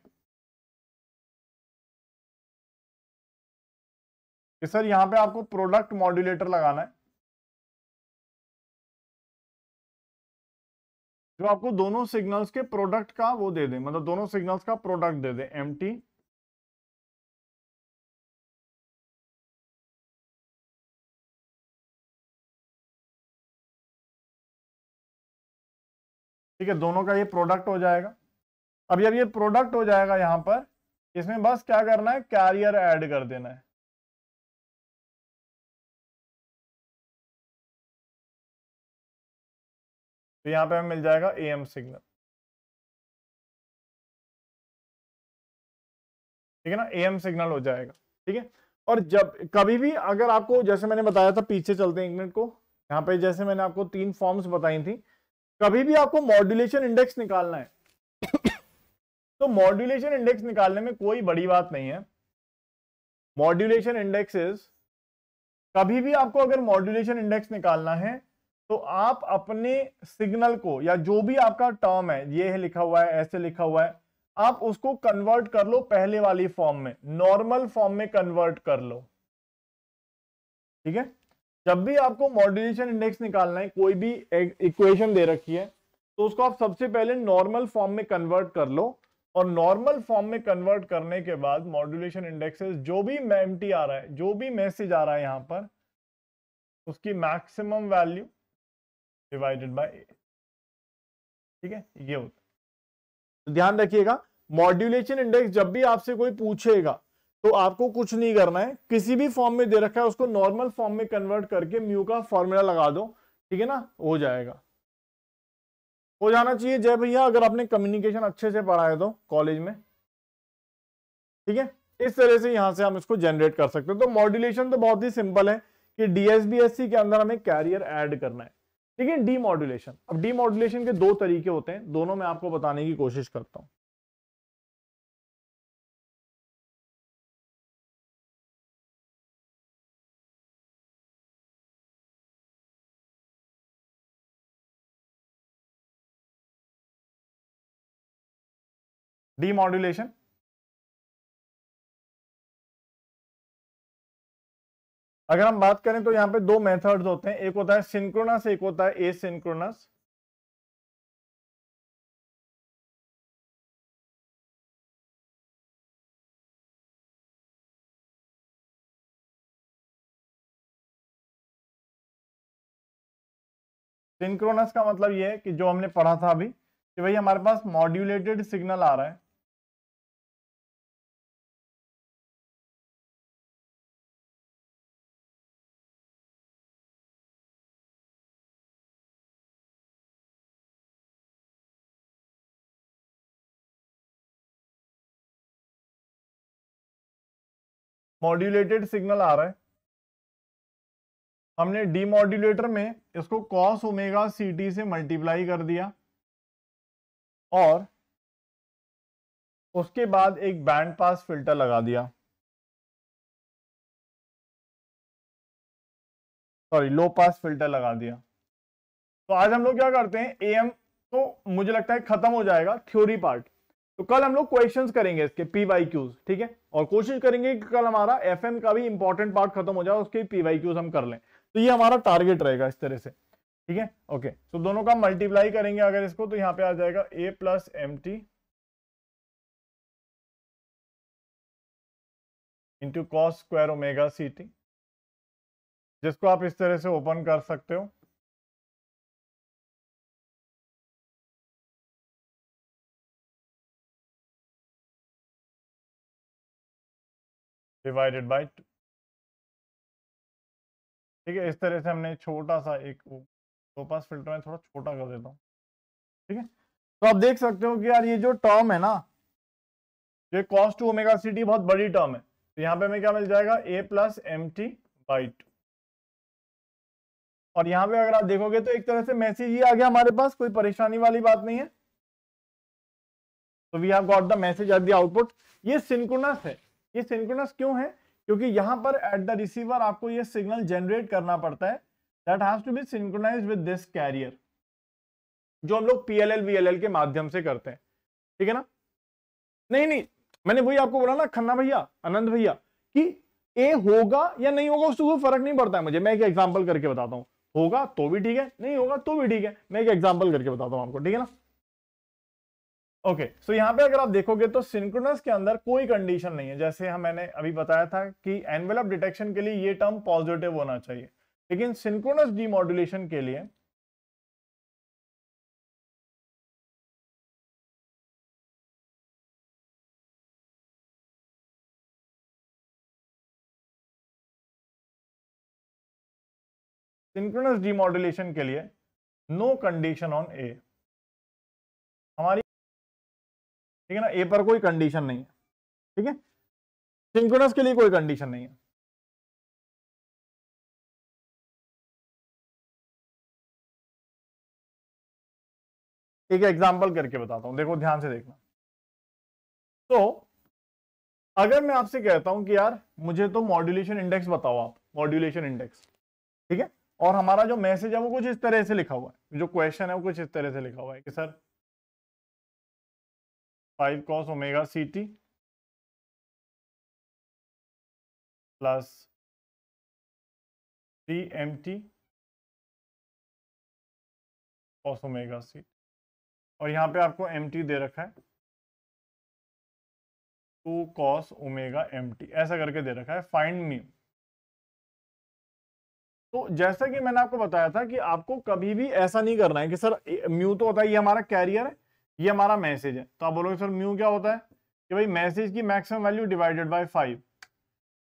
कि सर यहां पे आपको प्रोडक्ट मॉड्यूलेटर लगाना है जो आपको दोनों सिग्नल्स के प्रोडक्ट का वो दे दे मतलब दोनों सिग्नल्स का प्रोडक्ट दे दे एम टी ठीक है दोनों का ये प्रोडक्ट हो जाएगा अब जब ये प्रोडक्ट हो जाएगा यहां पर इसमें बस क्या करना है कैरियर ऐड कर देना है तो यहां पे हमें मिल जाएगा ए एम सिग्नल ठीक है ना ए एम सिग्नल हो जाएगा ठीक है और जब कभी भी अगर आपको जैसे मैंने बताया था पीछे चलते हैं एक मिनट को यहां पे जैसे मैंने आपको तीन फॉर्म्स बताई थी कभी भी आपको मॉड्यूलेशन इंडेक्स निकालना है तो मॉड्यूलेशन इंडेक्स निकालने में कोई बड़ी बात नहीं है मॉड्यूलेशन इंडेक्स कभी भी आपको अगर मॉड्यूलेशन इंडेक्स निकालना है तो आप अपने सिग्नल को या जो भी आपका टर्म है ये है लिखा हुआ है ऐसे लिखा हुआ है आप उसको कन्वर्ट कर लो पहले वाली फॉर्म में नॉर्मल फॉर्म में कन्वर्ट कर लो ठीक है जब भी आपको मॉड्यूलेशन इंडेक्स निकालना है कोई भी इक्वेशन दे रखी है तो उसको आप सबसे पहले नॉर्मल फॉर्म में कन्वर्ट कर लो और नॉर्मल फॉर्म में कन्वर्ट करने के बाद मॉड्यूलेशन इंडेक्सेस जो भी एम आ रहा है जो भी मैसेज आ रहा है यहाँ पर उसकी maximum value divided by A ठीक है ये होता है तो ध्यान रखिएगा मॉड्यूलेशन इंडेक्स जब भी आपसे कोई पूछेगा तो आपको कुछ नहीं करना है किसी भी फॉर्म में दे रखा है उसको नॉर्मल फॉर्म में कन्वर्ट करके म्यू का फॉर्मूला लगा दो ठीक है ना हो जाएगा हो जाना चाहिए जय भैया अगर आपने कम्युनिकेशन अच्छे से पढ़ा है तो कॉलेज में ठीक है इस तरह से यहां से हम इसको जनरेट कर सकते हैं तो मॉड्यूलेशन तो बहुत ही सिंपल है कि डीएसबीएससी के अंदर हमें कैरियर ऐड करना है ठीक है डीमोड्यूलेशन अब डीमोड्यूलेशन के दो तरीके होते हैं दोनों में आपको बताने की कोशिश करता हूँ मॉड्यूलेशन अगर हम बात करें तो यहां पे दो मेथड्स होते हैं एक होता है सिंक्रोनस एक होता है ए सिंक्रोनस सिंक्रोनस का मतलब यह है कि जो हमने पढ़ा था अभी कि भाई हमारे पास मॉड्यूलेटेड सिग्नल आ रहा है मॉड्यूलेटेड सिग्नल आ रहा है हमने डीमॉड्यूलेटर में इसको कॉस ओमेगा सी टी से मल्टीप्लाई कर दिया और उसके बाद एक बैंड पास फिल्टर लगा दिया सॉरी लो पास फिल्टर लगा दिया तो आज हम लोग क्या करते हैं एम तो मुझे लगता है खत्म हो जाएगा थ्योरी पार्ट तो कल हम लोग क्वेश्चन करेंगे इसके पीवाई क्यूज ठीक है और कोशिश करेंगे कि कल हमारा एफ का भी इंपॉर्टेंट पार्ट खत्म हो जाए उसके पीवाई क्यूज हम कर लें तो ये हमारा टारगेट रहेगा इस तरह से ठीक है ओके सो दोनों का मल्टीप्लाई करेंगे अगर इसको तो यहाँ पे आ जाएगा A plus M T into cos square omega C T जिसको आप इस तरह से ओपन कर सकते हो डिवाइडेड बाय टू ठीक है इस तरह से हमने छोटा सा एक तो पास फिल्टर में थोड़ा छोटा कर देता हूँ ठीक है तो आप देख सकते हो कि यार ये जो टर्म है ना ये cos two omega C T बहुत बड़ी टर्म है तो यहाँ पे हमें क्या मिल जाएगा A plus M T by two और यहाँ पे अगर आप देखोगे तो एक तरह से मैसेज ही आ गया हमारे पास कोई परेशानी वाली बात नहीं है तो we have got the message at the output ये सिंक्रोनस है ये सिंक्रोनस क्यों है क्योंकि यहां पर एट द रिसीवर आपको ये सिग्नल जनरेट करना पड़ता है that has to be synchronize with this carrier जो हम लोग पीएलएल वीएलएल के माध्यम से करते हैं ठीक है ना नहीं नहीं मैंने वही आपको बोला ना खन्ना भैया आनंद भैया कि ए होगा या नहीं होगा उससे कोई फर्क नहीं पड़ता है मुझे मैं एक एग्जाम्पल करके बताता हूँ होगा तो भी ठीक है नहीं होगा तो भी ठीक है मैं एक एग्जाम्पल करके बताता हूँ आपको ठीक है ना ओके okay, सो so यहाँ पे अगर आप देखोगे तो सिंक्रोनस के अंदर कोई कंडीशन नहीं है जैसे हम मैंने अभी बताया था कि एनवेलप डिटेक्शन के लिए ये टर्म पॉजिटिव होना चाहिए लेकिन सिंक्रोनस डीमोडुलेशन के लिए सिंक्रोनस डीमोडुलेशन के लिए नो कंडीशन ऑन ए ठीक है ना ए पर कोई कंडीशन नहीं है ठीक है सिंक्रोनस के लिए कोई कंडीशन नहीं है एक एग्जाम्पल करके बताता हूं देखो ध्यान से देखना तो अगर मैं आपसे कहता हूं कि यार मुझे तो मॉड्यूलेशन इंडेक्स बताओ आप मॉड्यूलेशन इंडेक्स ठीक है और हमारा जो मैसेज है वो कुछ इस तरह से लिखा हुआ है जो क्वेश्चन है वो कुछ इस तरह से लिखा हुआ है कि sir five cos omega C T plus T M T cos omega C और यहां पे आपको एम टी दे रखा है two cos omega M T ऐसा करके दे रखा है फाइंड मी तो जैसा कि मैंने आपको बताया था कि आपको कभी भी ऐसा नहीं करना है कि सर म्यू तो होता है ये हमारा कैरियर है ये हमारा मैसेज है तो आप बोलोगे सर म्यू क्या होता है कि भाई मैसेज की maximum value divided by five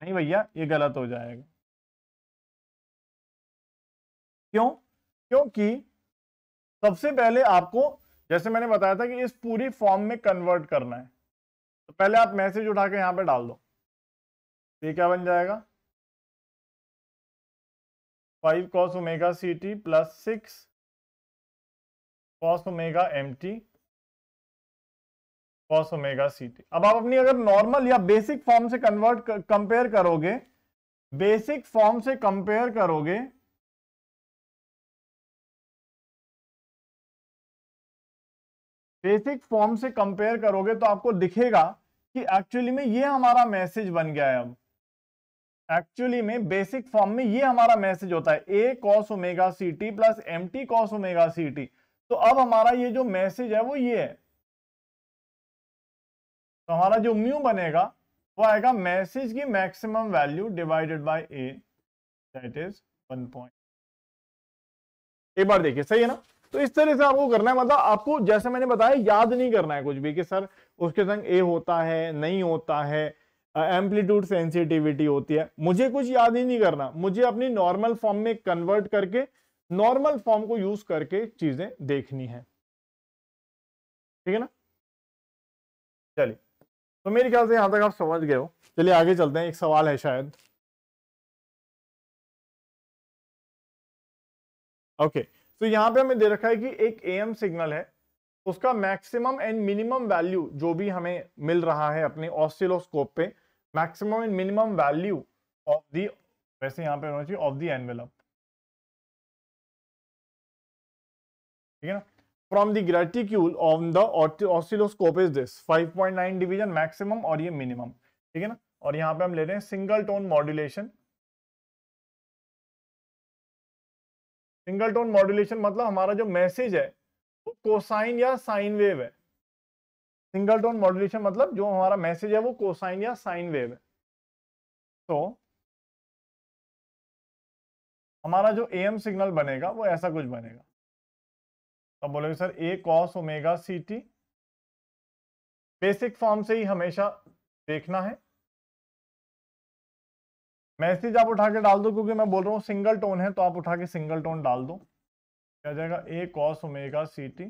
नहीं भैया ये गलत हो जाएगा क्यों क्योंकि सबसे पहले आपको जैसे मैंने बताया था कि इस पूरी फॉर्म में कन्वर्ट करना है तो पहले आप मैसेज उठा के यहां पर डाल दो ये क्या बन जाएगा five cos omega C T plus six cos omega M T cos omega C T अब आप अपनी अगर नॉर्मल या बेसिक फॉर्म से कन्वर्ट कंपेयर करोगे बेसिक फॉर्म से कंपेयर करोगे बेसिक फॉर्म से कंपेयर करोगे तो आपको दिखेगा कि एक्चुअली में ये हमारा मैसेज बन गया है अब एक्चुअली में बेसिक फॉर्म में ये हमारा मैसेज होता है A cos omega C T plus M T cos omega C T तो अब हमारा ये जो मैसेज है वो ये है तो हमारा जो म्यू बनेगा वो आएगा मैसेज की maximum value divided by A that is one point एक बार देखिए सही है ना तो इस तरह से आपको करना है मतलब आपको जैसे मैंने बताया याद नहीं करना है कुछ भी कि सर उसके संग ए होता है नहीं होता है एम्पलीट्यूड सेंसिटिविटी होती है मुझे कुछ याद ही नहीं करना मुझे अपनी नॉर्मल फॉर्म में कन्वर्ट करके नॉर्मल फॉर्म को यूज करके चीजें देखनी है ठीक है ना चलिए तो मेरे ख्याल से यहां तक आप समझ गए हो चलिए आगे चलते हैं एक सवाल है शायद ओके तो यहां पे हमें दे रखा है कि एक एम सिग्नल है उसका मैक्सिमम एंड मिनिमम वैल्यू जो भी हमें मिल रहा है अपने ऑस्टिलोस्कोप पे maximum and minimum value of the वैसे यहां पे होना चाहिए ऑफ दी एनवेलप ठीक है ना from the graticule on oscilloscope oscilloscope is this 5.9 division maximum और ये मिनिमम ठीक है ना और यहाँ पे हम ले रहे हैं single tone modulation single tone modulation मतलब हमारा जो मैसेज है वो कोसाइन या साइन वेव है सिंगल टोन मॉड्यूलेशन मतलब जो हमारा मैसेज है वो कोसाइन या साइन वेव है तो हमारा जो एम सिग्नल बनेगा वो ऐसा कुछ बनेगा तो बोलोगे sir A cos omega C T basic form से ही हमेशा देखना है मैसेज आप उठा के डाल दो क्योंकि मैं बोल रहा हूँ सिंगल टोन है तो आप उठा के सिंगल टोन डाल दो क्या जाएगा A cos omega C T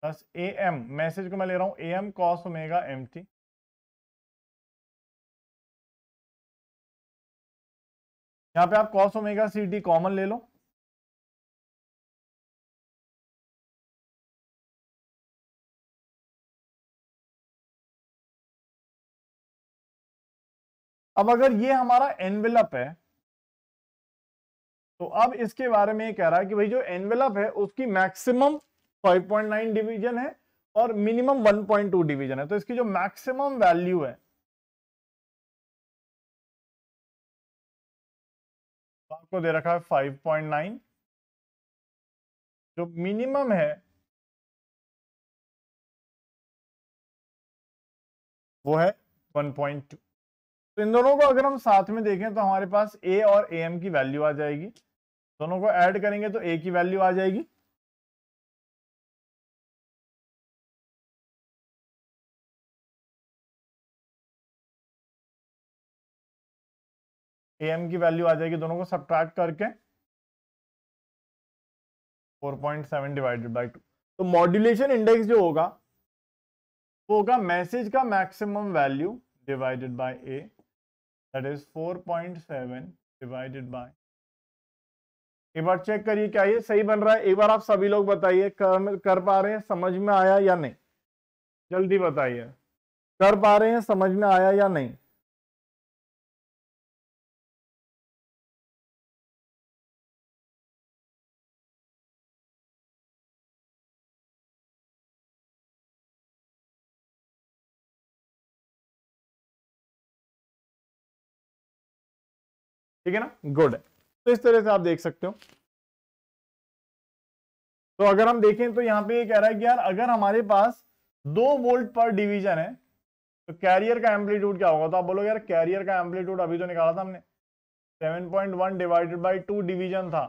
plus A M message को मैं ले रहा हूँ A M cos omega M T यहाँ पे आप cos omega C T common ले लो अब अगर ये हमारा एनवेलप है तो अब इसके बारे में कह रहा है कि भाई जो एनवेलप है उसकी मैक्सिमम 5.9 डिवीजन है और मिनिमम 1.2 डिवीजन है तो इसकी जो मैक्सिमम वैल्यू है तो आपको दे रखा है 5.9 जो मिनिमम है वो है 1.2 तो इन दोनों को अगर हम साथ में देखें तो हमारे पास ए और ए एम की वैल्यू आ जाएगी दोनों को ऐड करेंगे तो ए की वैल्यू आ जाएगी ए एम की वैल्यू आ जाएगी दोनों को सब्ट्रैक्ट करके 4.7 डिवाइडेड बाय टू तो मॉड्यूलेशन इंडेक्स जो होगा वो होगा मैसेज का maximum value divided by A that is 4.7 divided by एक बार चेक करिए क्या ये सही बन रहा है एक बार आप सभी लोग बताइए कर कर पा रहे हैं समझ में आया या नहीं जल्दी बताइए कर पा रहे हैं समझ में आया या नहीं ठीक है ना गुड तो इस तरह से आप देख सकते हो तो अगर हम देखें तो यहां पे ये कह रहा है कि यार अगर हमारे पास दो वोल्ट पर डिवीजन है तो कैरियर का एम्पलीट्यूड क्या होगा तो आप बोलोगे यार कैरियर का एम्पलीट्यूड अभी तो निकाला था हमने 7.1 डिवाइडेड बाय टू डिवीजन था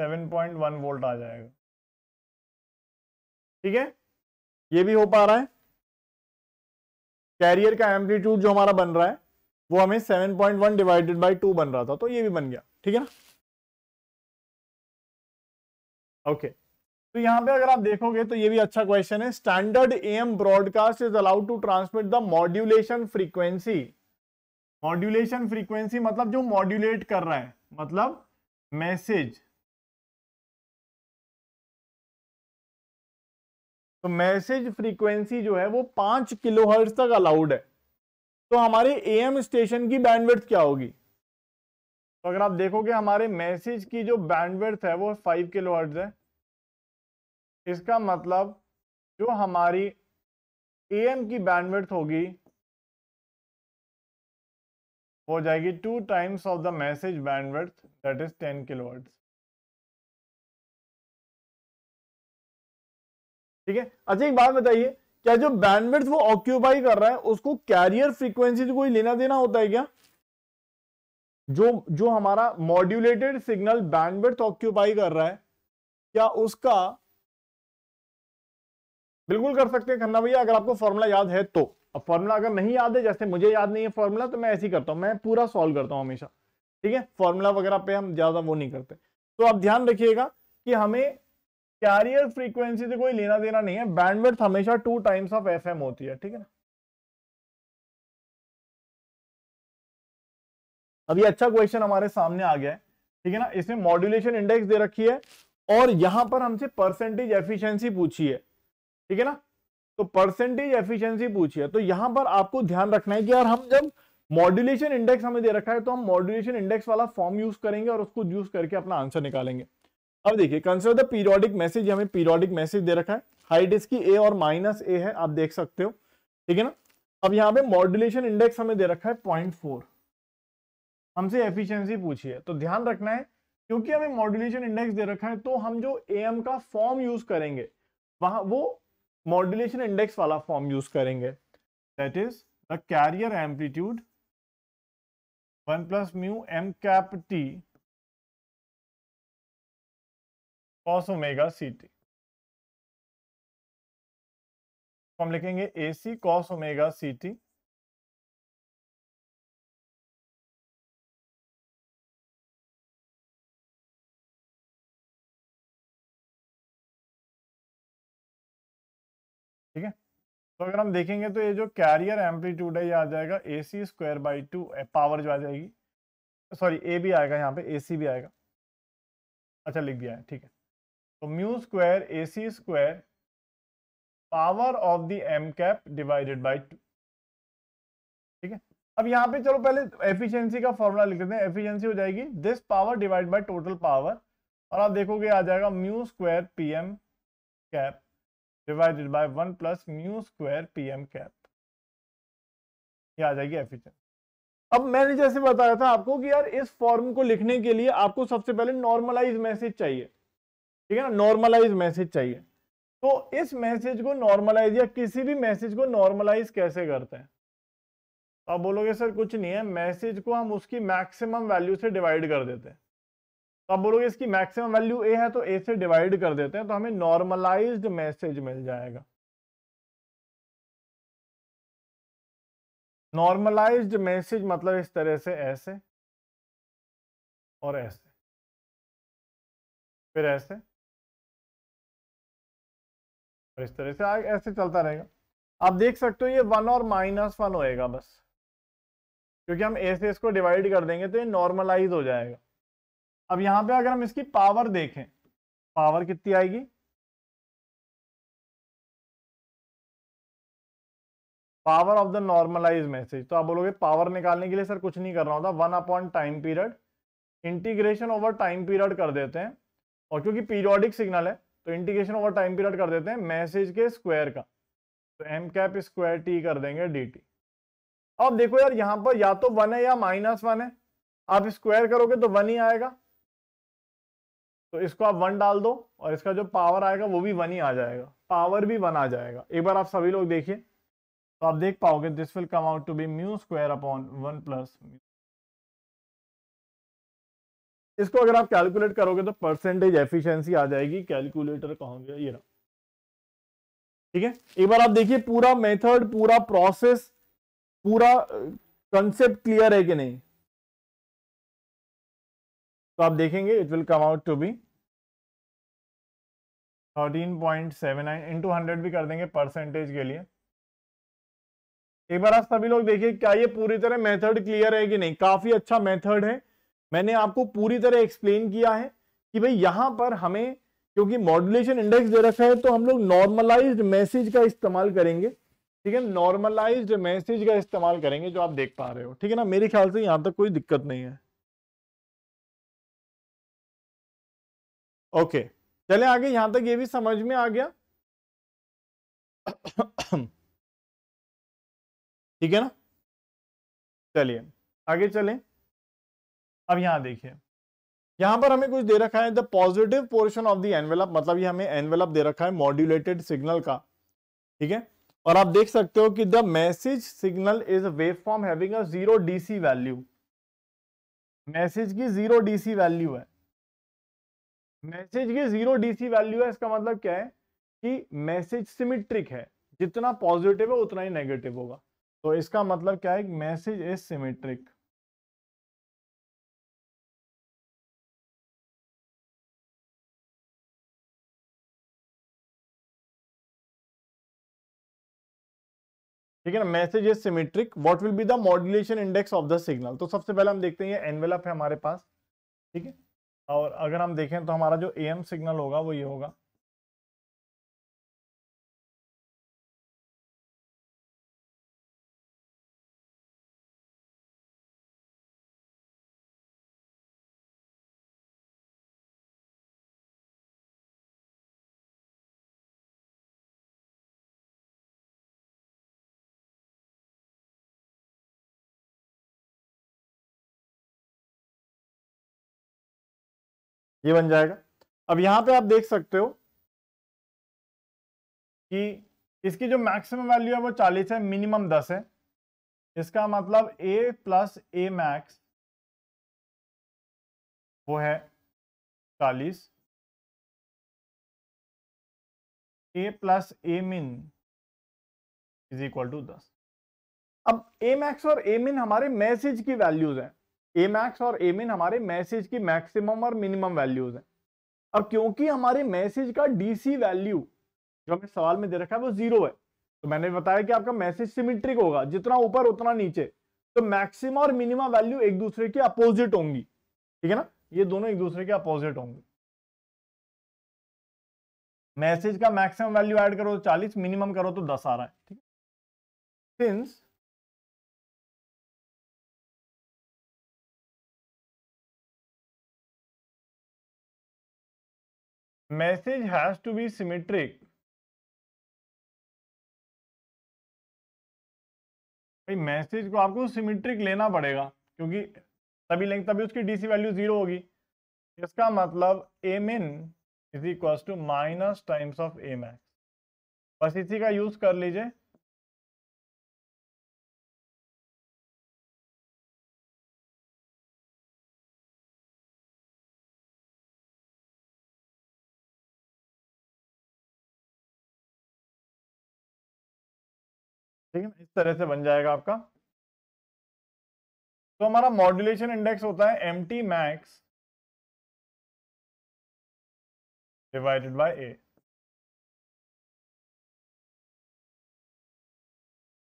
7.1 वोल्ट आ जाएगा ठीक है ये भी हो पा रहा है कैरियर का एम्पलीट्यूड जो हमारा बन रहा है वो हमें वन डिवाइडेड बाई टू बन रहा था तो ये भी बन गया ठीक है ना ओके तो यहाँ पे अगर आप देखोगे तो ये भी अच्छा क्वेश्चन है standard AM broadcast is allowed to transmit the modulation frequency modulation frequency मतलब जो मॉड्यूलेट कर रहा है मतलब मैसेज तो मैसेज फ्रीक्वेंसी जो है वो पांच किलोहर्ट्ज़ तक अलाउड है तो हमारे एएम स्टेशन की बैंडविड्थ क्या होगी तो अगर आप देखोगे हमारे मैसेज की जो बैंडविड्थ है वो फाइव किलो हर्ट्ज है इसका मतलब जो हमारी एएम की बैंडविड्थ होगी हो जाएगी two times of the message bandwidth that is ten kilo hertz ठीक है अच्छा एक बात बताइए क्या जो बैंडविड्थ वो ऑक्यूपाई कर रहा है उसको कैरियर फ्रीक्वेंसी से कोई लेना देना होता है क्या जो जो हमारा मॉड्यूलेटेड सिग्नल बैंडविड्थ ऑक्यूपाई कर रहा है क्या उसका बिल्कुल कर सकते हैं खन्ना भैया अगर आपको फॉर्मूला याद है तो अब फॉर्मूला अगर नहीं याद है जैसे मुझे याद नहीं है फॉर्मूला तो मैं ऐसे ही करता हूं मैं पूरा सॉल्व करता हूं हमेशा ठीक है फॉर्मूला वगैरह पे हम ज्यादा वो नहीं करते तो आप ध्यान रखिएगा कि हमें कैरियर फ्रीक्वेंसी से कोई लेना देना नहीं है बैंडविड्थ हमेशा टू टाइम्स ऑफ एफ होती है ठीक है ना अच्छा क्वेश्चन हमारे सामने आ गया है ठीक है ना इसमें मॉड्यूलेशन इंडेक्स दे रखी है और यहां पर हमसे परसेंटेज एफिशिएंसी पूछी है ठीक है ना तो परसेंटेज एफिशिएंसी पूछी है तो यहां पर आपको ध्यान रखना है कि यार हम जब मॉड्यूलेशन इंडेक्स हमें दे रखा है तो हम मॉड्यूलेशन इंडेक्स वाला फॉर्म यूज करेंगे और उसको यूज करके अपना आंसर निकालेंगे अब देखिए कंसिडर द पीरियोडिक मैसेज हमें पीरियोडिक मैसेज दे रखा है हाइट इसकी ए और माइनस ए है आप देख सकते हो ठीक है ना अब यहाँ पे मॉड्यूलेशन इंडेक्स हमें दे रखा है पॉइंट फोर हमसे एफिशिएंसी पूछी है तो ध्यान रखना है क्योंकि हमें मॉड्यूलेशन इंडेक्स दे रखा है तो हम जो ए का फॉर्म यूज करेंगे वहां वो मॉड्यूलेशन इंडेक्स वाला फॉर्म यूज करेंगे that is the carrier amplitude one plus mu M cap T cos omega C T तो हम लिखेंगे A C cos omega C T ठीक है तो अगर हम देखेंगे तो ये जो कैरियर एम्पलीट्यूड है ये आ जाएगा A C square by two power जो आ जाएगी सॉरी ए भी आएगा यहाँ पे ए सी भी आएगा अच्छा लिख दिया है ठीक है तो mu square A C square power of the M cap divided by two ठीक है अब यहां पे चलो पहले एफिशिएंसी का फॉर्मूला लिख देते हैं एफिशिएंसी हो जाएगी this power divide by total power और आप देखोगे आ जाएगा mu square P M cap divided by one plus mu square P M cap ये आ जाएगी एफिशिएंसी अब मैंने जैसे बताया था आपको कि यार इस फॉर्म को लिखने के लिए आपको सबसे पहले नॉर्मलाइज मैसेज चाहिए ठीक है ना नॉर्मलाइज मैसेज चाहिए तो इस मैसेज को नॉर्मलाइज या किसी भी मैसेज को नॉर्मलाइज कैसे करते हैं तो आप बोलोगे सर कुछ नहीं है मैसेज को हम उसकी मैक्सिमम वैल्यू से डिवाइड कर देते हैं तो आप बोलोगे इसकी मैक्सिमम वैल्यू ए है तो ए से डिवाइड कर देते हैं तो हमें नॉर्मलाइज्ड मैसेज मिल जाएगा नॉर्मलाइज्ड मैसेज मतलब इस तरह से ऐसे और ऐसे फिर ऐसे और इस तरह से आ, ऐसे चलता रहेगा आप देख सकते हो ये वन और माइनस वन होएगा बस क्योंकि हम ऐसे इसको डिवाइड कर देंगे तो ये नॉर्मलाइज हो जाएगा अब यहाँ पे अगर हम इसकी पावर देखें पावर कितनी आएगी power of the normalize message तो आप बोलोगे पावर निकालने के लिए सर कुछ नहीं कर रहा होता one upon time period integration over time period कर देते हैं और क्योंकि पीरियोडिक सिग्नल है तो इंटीग्रेशन ओवर टाइम पीरियड कर देते हैं मैसेज के स्क्वायर का तो एम कैप स्क्वायर टी कर देंगे डी टी अब देखो यार यहां पर या तो वन है या माइनस वन है आप स्क्वायर करोगे तो वन ही आएगा तो इसको आप वन डाल दो और इसका जो पावर आएगा वो भी वन ही आ जाएगा पावर भी वन आ जाएगा एक बार आप सभी लोग देखिए तो आप देख पाओगे this will come out to be mu square upon one plus mu इसको अगर आप कैलकुलेट करोगे तो परसेंटेज एफिशिएंसी आ जाएगी कैलकुलेटर कहोगे ये रहा ठीक है एक बार आप देखिए पूरा मेथड पूरा प्रोसेस पूरा कंसेप्ट क्लियर है कि नहीं तो आप देखेंगे it will come out to be 13.79 into hundred भी कर देंगे परसेंटेज के लिए एक बार आप सभी लोग देखिए क्या ये पूरी तरह मेथड क्लियर है कि नहीं काफी अच्छा मेथड है मैंने आपको पूरी तरह एक्सप्लेन किया है कि भाई यहां पर हमें क्योंकि मॉड्यूलेशन इंडेक्स दे रखा है तो हम लोग नॉर्मलाइज्ड मैसेज का इस्तेमाल करेंगे ठीक है नॉर्मलाइज्ड मैसेज का इस्तेमाल करेंगे जो आप देख पा रहे हो ठीक है ना मेरे ख्याल से यहां तक कोई दिक्कत नहीं है ओके चले आगे यहां तक ये भी समझ में आ गया [coughs] ठीक है ना चलिए आगे चलें अब यहां देखिए यहां पर हमें कुछ दे रखा है the positive portion of the envelope मतलब ये हमें एनवेलप दे रखा है मॉड्यूलेटेड सिग्नल का ठीक है और आप देख सकते हो कि the message signal is wave form having a zero DC value message की जीरो डीसी वैल्यू है मैसेज की जीरो डीसी वैल्यू है इसका मतलब क्या है कि मैसेज सिमेट्रिक है जितना पॉजिटिव है उतना ही नेगेटिव होगा तो इसका मतलब क्या है मैसेज इज सिमेट्रिक ठीक है ना message is symmetric what will be the modulation index of the signal तो सबसे पहले हम देखते हैं एनवेलप है हमारे पास ठीक है और अगर हम देखें तो हमारा जो ए एम सिग्नल होगा वो ये होगा ये बन जाएगा अब यहां पे आप देख सकते हो कि इसकी जो मैक्सिमम वैल्यू है वो 40 है मिनिमम 10 है इसका मतलब a प्लस ए मैक्स वो है 40 a प्लस ए मिन इज इक्वल टू दस अब ए मैक्स और ए मिन हमारे मैसेज की वैल्यूज हैं ए मैक्स और ए मिन हमारे मैसेज की मैक्सिमम और मिनिमम वैल्यूज हैं अब क्योंकि हमारे मैसेज का डीसी वैल्यू जो हमें सवाल में दे रखा है वो जीरो है तो मैंने बताया कि आपका मैसेज सिमिट्रिक होगा जितना ऊपर उतना नीचे तो मैक्सिमम और मिनिमम वैल्यू एक दूसरे के अपोजिट होंगी ठीक है ना ये दोनों एक दूसरे के अपोजिट होंगे मैसेज का मैक्सिमम वैल्यू ऐड करो तो 40 मिनिमम करो तो 10 आ रहा है ठीक है since message has to be symmetric भाई मैसेज को आपको सिमेट्रिक लेना पड़ेगा क्योंकि तभी लेंगे तभी उसकी डीसी वैल्यू जीरो होगी इसका मतलब M min is equal to minus times of M X बस इसी का यूज कर लीजिए ठीक है इस तरह से बन जाएगा आपका तो हमारा मॉड्यूलेशन इंडेक्स होता है M T max divided by A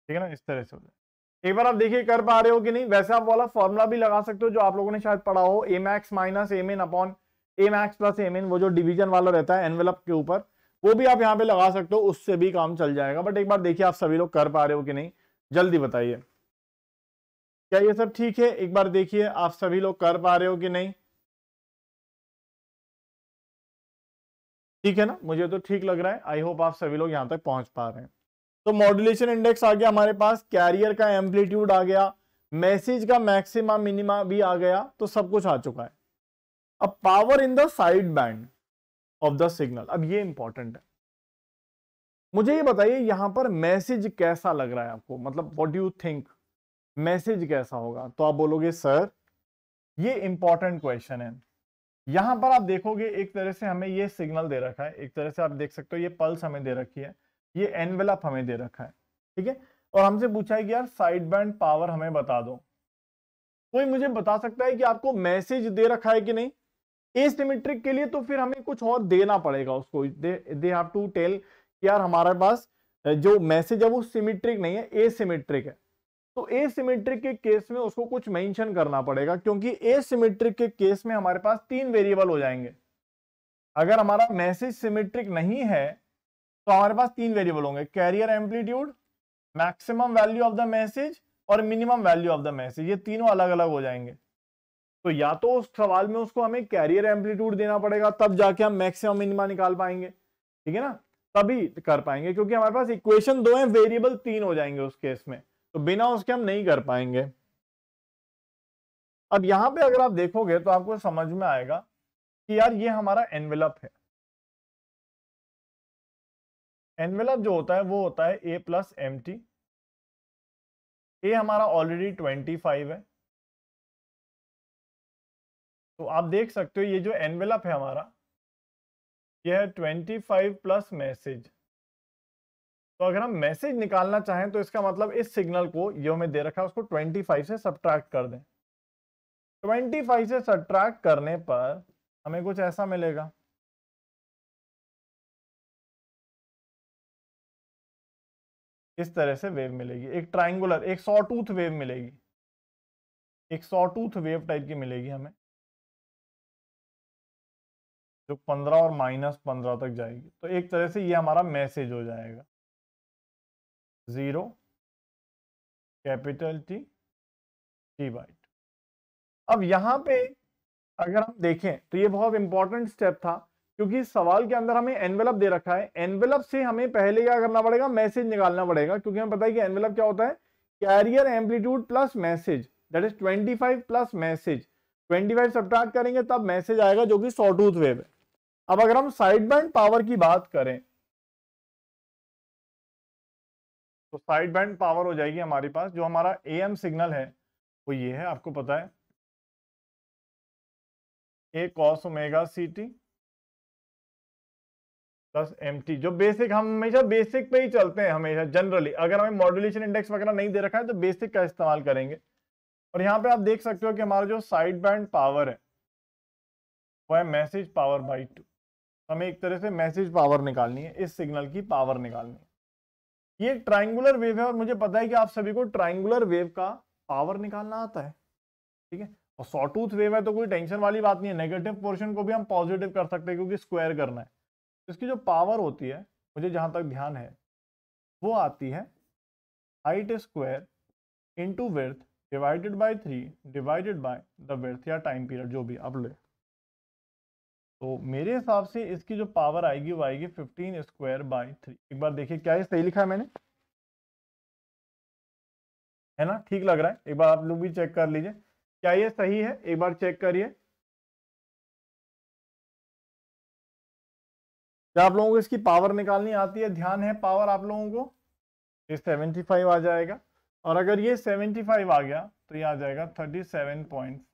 ठीक है ना इस तरह से हो है एक बार आप देखिए कर पा रहे हो कि नहीं वैसे आप वाला फॉर्मूला भी लगा सकते हो जो आप लोगों ने शायद पढ़ा हो A max minus M N upon A max plus M N वो जो डिवीजन वाला रहता है एनवेलप के ऊपर वो भी आप यहाँ पे लगा सकते हो उससे भी काम चल जाएगा बट एक बार देखिए आप सभी लोग कर पा रहे हो कि नहीं जल्दी बताइए क्या ये सब ठीक है एक बार देखिए आप सभी लोग कर पा रहे हो कि नहीं ठीक है ना मुझे तो ठीक लग रहा है आई होप आप सभी लोग यहां तक पहुंच पा रहे हैं तो मॉड्यूलेशन इंडेक्स आ गया हमारे पास कैरियर का एम्पलीट्यूड आ गया मैसेज का मैक्सिमा मिनिमा भी आ गया तो सब कुछ आ चुका है अब power in the side band of the signal अब ये इंपॉर्टेंट है मुझे ये बताइए यहां पर मैसेज कैसा लग रहा है आपको मतलब व्हाट यू थिंक मैसेज कैसा होगा तो आप बोलोगे सर ये इंपॉर्टेंट क्वेश्चन है यहां पर आप देखोगे एक तरह से हमें ये सिग्नल दे रखा है एक तरह से आप देख सकते हो ये पल्स हमें दे रखी है ये एनवेलप हमें दे रखा है ठीक है और हमसे पूछा है कि यार साइड बैंड पावर हमें बता दो कोई मुझे बता सकता है कि आपको मैसेज दे रखा है कि नहीं एसिमेट्रिक के लिए तो फिर हमें कुछ और देना पड़ेगा उसको दे हैव टू टेल यार हमारे पास जो मैसेज है वो सिमेट्रिक नहीं है एसिमेट्रिक है तो एसिमेट्रिक के केस में उसको कुछ मेंशन करना पड़ेगा क्योंकि एसिमेट्रिक के केस में हमारे पास तीन वेरिएबल हो जाएंगे अगर हमारा मैसेज सिमेट्रिक नहीं है तो हमारे पास तीन वेरिएबल होंगे carrier amplitude maximum value of the message और minimum value of the message ये तीनों अलग अलग हो जाएंगे तो या तो उस सवाल में उसको हमें कैरियर एम्पलीट्यूड देना पड़ेगा तब जाके हम मैक्सिमम मिनिमा निकाल पाएंगे ठीक है ना तभी कर पाएंगे क्योंकि हमारे पास इक्वेशन दो है वेरिएबल तीन हो जाएंगे उस केस में तो बिना उसके हम नहीं कर पाएंगे अब यहां पे अगर आप देखोगे तो आपको समझ में आएगा कि यार ये हमारा एनवेलप है एनवेलप जो होता है वो होता है A plus M T A हमारा ऑलरेडी ट्वेंटी फाइव है तो आप देख सकते हो ये जो एनवेलप है हमारा यह है ट्वेंटी फाइव प्लस मैसेज तो अगर हम मैसेज निकालना चाहें तो इसका मतलब इस सिग्नल को जो हमें दे रखा है उसको 25 से सब्ट्रैक्ट कर दें 25 से सब्ट्रैक्ट करने पर हमें कुछ ऐसा मिलेगा इस तरह से वेव मिलेगी एक ट्राइंगुलर एक सॉ टूथ वेव मिलेगी एक सॉ टूथ वेव टाइप की मिलेगी हमें जो पंद्रह और माइनस पंद्रह तक जाएगी तो एक तरह से ये हमारा मैसेज हो जाएगा zero capital T T byte अब यहां पे अगर हम देखें तो ये बहुत इंपॉर्टेंट स्टेप था क्योंकि सवाल के अंदर हमें एनवेलप दे रखा है एनवेलप से हमें पहले क्या करना पड़ेगा मैसेज निकालना पड़ेगा क्योंकि हमें पता है कि एनवेलप क्या होता है carrier amplitude plus message that is 25 plus message 25 subtract करेंगे तब मैसेज आएगा जो कि सॉटूथ वेव है अब अगर हम साइड बैंड पावर की बात करें तो साइड बैंड पावर हो जाएगी हमारे पास जो हमारा एम सिग्नल है वो ये है आपको पता है A cos omega C T plus M T जो बेसिक हम हमेशा बेसिक पे ही चलते हैं हमेशा जनरली अगर हमें मॉड्यूलेशन इंडेक्स वगैरह नहीं दे रखा है तो बेसिक का इस्तेमाल करेंगे और यहां पे आप देख सकते हो कि हमारा जो साइड बैंड पावर है वो है मैसेज पावर बाई टू हमें एक तरह से मैसेज पावर निकालनी है इस सिग्नल की पावर निकालनी है ये एक ट्राइंगुलर वेव है और मुझे पता है कि आप सभी को ट्राइंगुलर वेव का पावर निकालना आता है ठीक है और सॉटूथ वेव है तो कोई टेंशन वाली बात नहीं है नेगेटिव पोर्शन को भी हम पॉजिटिव कर सकते हैं क्योंकि स्क्वायर करना है इसकी जो पावर होती है मुझे जहाँ तक ध्यान है वो आती है height square into width divided by three divided by the width या टाइम पीरियड जो भी आप ले तो मेरे हिसाब से इसकी जो पावर आएगी वो आएगी फिफ्टीन स्क्वायर बाई थ्री एक बार देखिए क्या है सही लिखा है मैंने है ना ठीक लग रहा है एक बार आप लोग भी चेक कर लीजिए क्या ये सही है एक बार चेक करिए क्या आप लोगों को इसकी पावर निकालनी आती है ध्यान है पावर आप लोगों को ये सेवेंटी फाइव आ जाएगा और अगर ये सेवेंटी फाइव आ गया तो ये आ जाएगा थर्टी सेवन 37.5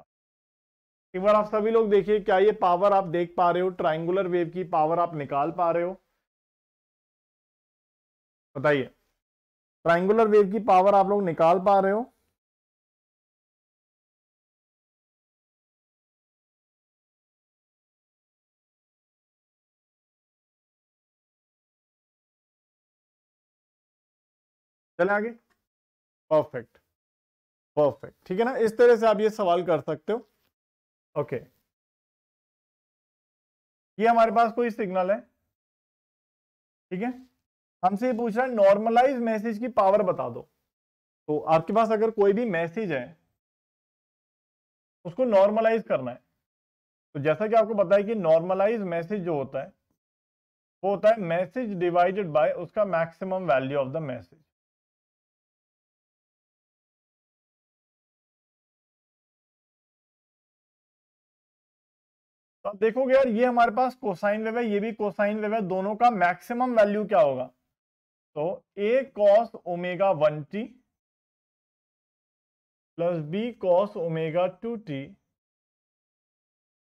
एक बार आप सभी लोग देखिए क्या ये पावर आप देख पा रहे हो ट्राइंगुलर वेव की पावर आप निकाल पा रहे हो बताइए ट्राइंगुलर वेव की पावर आप लोग निकाल पा रहे हो चले आगे परफेक्ट परफेक्ट ठीक है ना इस तरह से आप ये सवाल कर सकते हो ओके okay. ये हमारे पास कोई सिग्नल है ठीक है हमसे ये पूछ रहा है नॉर्मलाइज मैसेज की पावर बता दो तो आपके पास अगर कोई भी मैसेज है उसको नॉर्मलाइज करना है तो जैसा कि आपको पता है कि नॉर्मलाइज मैसेज जो होता है वो होता है मैसेज डिवाइडेड बाय उसका maximum value of the message तो आप देखोगे यार ये हमारे पास कोसाइन वेव है ये भी कोसाइन वेव है दोनों का मैक्सिमम वैल्यू क्या होगा तो A cos omega one T plus B cos omega two T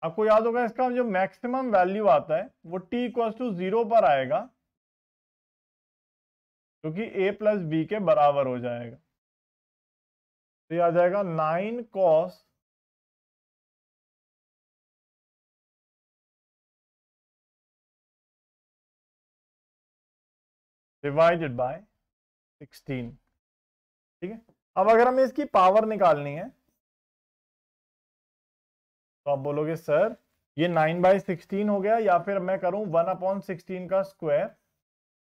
आपको याद होगा इसका जो मैक्सिमम वैल्यू आता है वो टी इक्वल टू जीरो पर आएगा क्योंकि ए प्लस बी के बराबर हो जाएगा तो ये आ जाएगा नाइन कॉस डिवाइडेड बाय 16 ठीक है अब अगर हमें इसकी पावर निकालनी है तो आप बोलोगे सर ये 9 बाई सिक्सटीन हो गया या फिर मैं करूं 1 अपॉन सिक्सटीन का स्क्वायर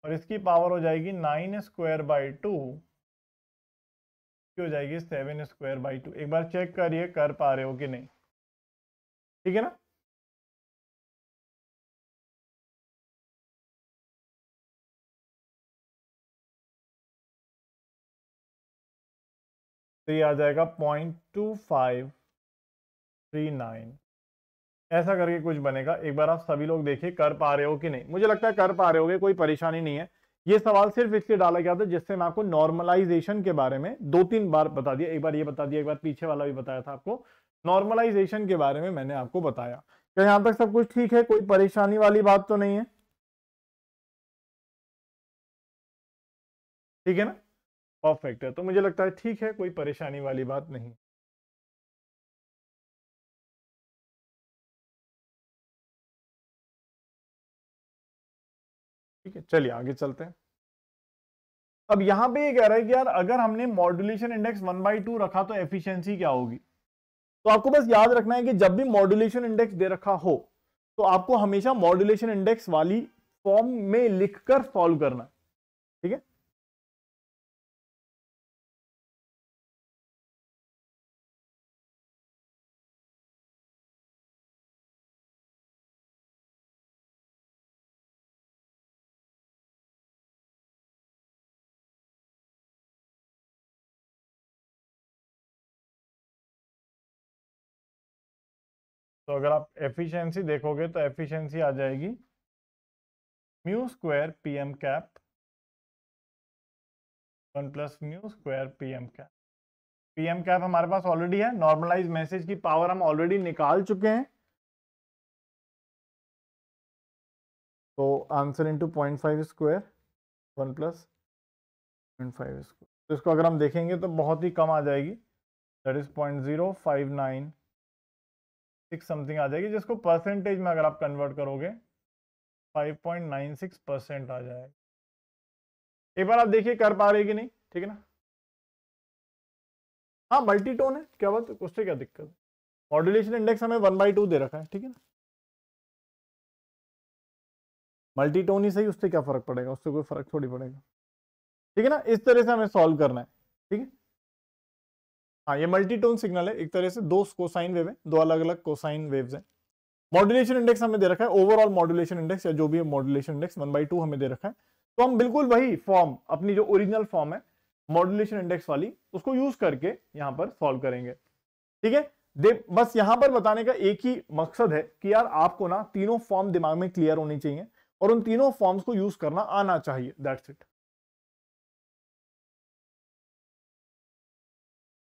और इसकी पावर हो जाएगी 9 स्क्वायर बाई टू हो जाएगी 7 स्क्वायर बाई टू एक बार चेक करिए कर पा रहे हो कि नहीं ठीक है ना तो ये आ जाएगा point two five three nine ऐसा करके कुछ बनेगा एक बार आप सभी लोग देखिए कर पा रहे हो कि नहीं मुझे लगता है कर पा रहे होगे कोई परेशानी नहीं है ये सवाल सिर्फ इसलिए डाला गया था जिससे मैं आपको नॉर्मलाइजेशन के बारे में दो तीन बार बता दिया एक बार ये बता दिया एक बार पीछे वाला भी बताया था आपको नॉर्मलाइजेशन के बारे में मैंने आपको बताया क्या यहां तक सब कुछ ठीक है कोई परेशानी वाली बात तो नहीं है ठीक है ना परफेक्ट है तो मुझे लगता है ठीक है कोई परेशानी वाली बात नहीं ठीक है चलिए आगे चलते हैं अब यहां पे ये कह रहा है कि यार अगर हमने modulation index one by two रखा तो एफिशिएंसी क्या होगी तो आपको बस याद रखना है कि जब भी मॉड्यूलेशन इंडेक्स दे रखा हो तो आपको हमेशा मॉड्यूलेशन इंडेक्स वाली फॉर्म में लिखकर सॉल्व करना तो अगर आप एफिशिएंसी देखोगे तो एफिशिएंसी आ जाएगी mu square PM cap one plus mu square P M cap PM cap हमारे पास ऑलरेडी है नॉर्मलाइज मैसेज की पावर हम ऑलरेडी निकाल चुके हैं तो answer into point five square one plus point five square तो इसको अगर हम देखेंगे तो बहुत ही कम आ जाएगी that is point zero five nine six something आ जाएगी जिसको परसेंटेज में अगर आप कन्वर्ट करोगे 5.96 परसेंट आ जाएगा एक बार आप देखिए कर पा रहे कि नहीं ठीक है ना हाँ मल्टीटोन है क्या बात उससे क्या दिक्कत है मॉड्यूलेशन इंडेक्स हमें वन बाई टू दे रखा है ठीक है ना मल्टीटोन ही सही उससे क्या फर्क पड़ेगा उससे कोई फर्क थोड़ी पड़ेगा ठीक है ना इस तरह से हमें सॉल्व करना है ठीक है हाँ ये मल्टीटोन सिग्नल है एक तरह से दो कोसाइन वेव है दो अलग अलग कोसाइन वेव्स हैं मॉड्यूलेशन इंडेक्स हमें दे रखा है ओवरऑल मॉड्यूलेशन इंडेक्स या जो भी है modulation index one by two हमें दे रखा है तो हम बिल्कुल वही फॉर्म अपनी जो ओरिजिनल फॉर्म है मॉड्यूलेशन इंडेक्स वाली उसको यूज करके यहाँ पर सॉल्व करेंगे ठीक है बस यहाँ पर बताने का एक ही मकसद है कि यार आपको ना तीनों फॉर्म दिमाग में क्लियर होनी चाहिए और उन तीनों फॉर्म्स को यूज करना आना चाहिए दैट्स इट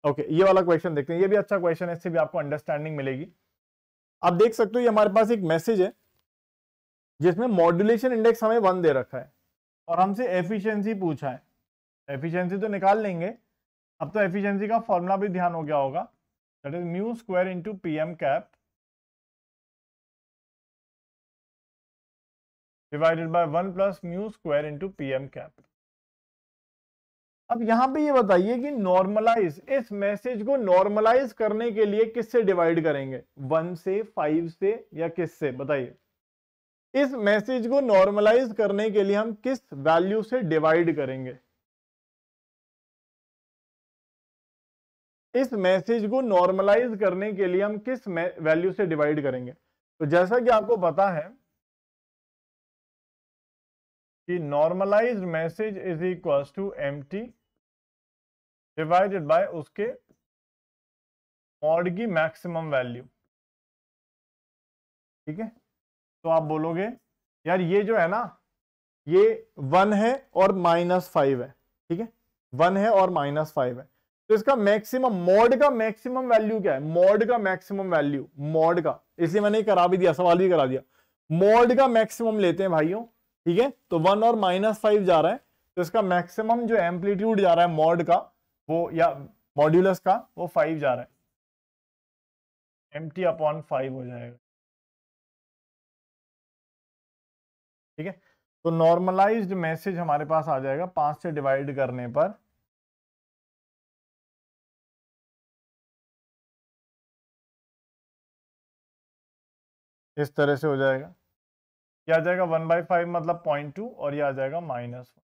ओके ये वाला क्वेश्चन देखते हैं ये भी अच्छा क्वेश्चन है इससे भी आपको अंडरस्टैंडिंग मिलेगी आप देख सकते हो ये हमारे पास एक मैसेज है जिसमें मॉड्यूलेशन इंडेक्स हमें वन दे रखा है और हमसे एफिशिएंसी पूछा है एफिशिएंसी तो निकाल लेंगे अब तो एफिशिएंसी का फॉर्मूला भी ध्यान हो गया होगा that is mu square into P cap divided by one plus mu square into P cap अब यहां पे ये बताइए कि नॉर्मलाइज इस मैसेज को नॉर्मलाइज करने के लिए किससे डिवाइड करेंगे वन से फाइव से या किससे बताइए इस मैसेज को नॉर्मलाइज करने के लिए हम किस वैल्यू से डिवाइड करेंगे इस मैसेज को नॉर्मलाइज करने के लिए हम किस वैल्यू से डिवाइड करेंगे तो जैसा कि आपको पता है कि normalized message is equals to M T divided by उसके मॉड की मैक्सिमम वैल्यू ठीक है तो आप बोलोगे यार ये जो है ना ये वन है और माइनस फाइव है ठीक है वन है और माइनस फाइव है तो इसका मैक्सिमम मॉड का मैक्सिमम वैल्यू क्या है मॉड का मैक्सिमम वैल्यू मॉड का इसलिए मैंने करा भी दिया सवाल भी करा दिया मॉड का मैक्सिमम लेते हैं भाइयों ठीक है तो वन और माइनस फाइव जा रहा है तो इसका मैक्सिमम जो एम्पलीट्यूड जा रहा है मॉड का वो या मॉड्यूलस का वो फाइव जा रहा है एम टी अपॉन फाइव हो जाएगा ठीक है तो नॉर्मलाइज्ड मैसेज हमारे पास आ जाएगा पांच से डिवाइड करने पर इस तरह से हो जाएगा यह आ जाएगा वन बाई फाइव मतलब पॉइंट टू और ये आ जाएगा माइनस वन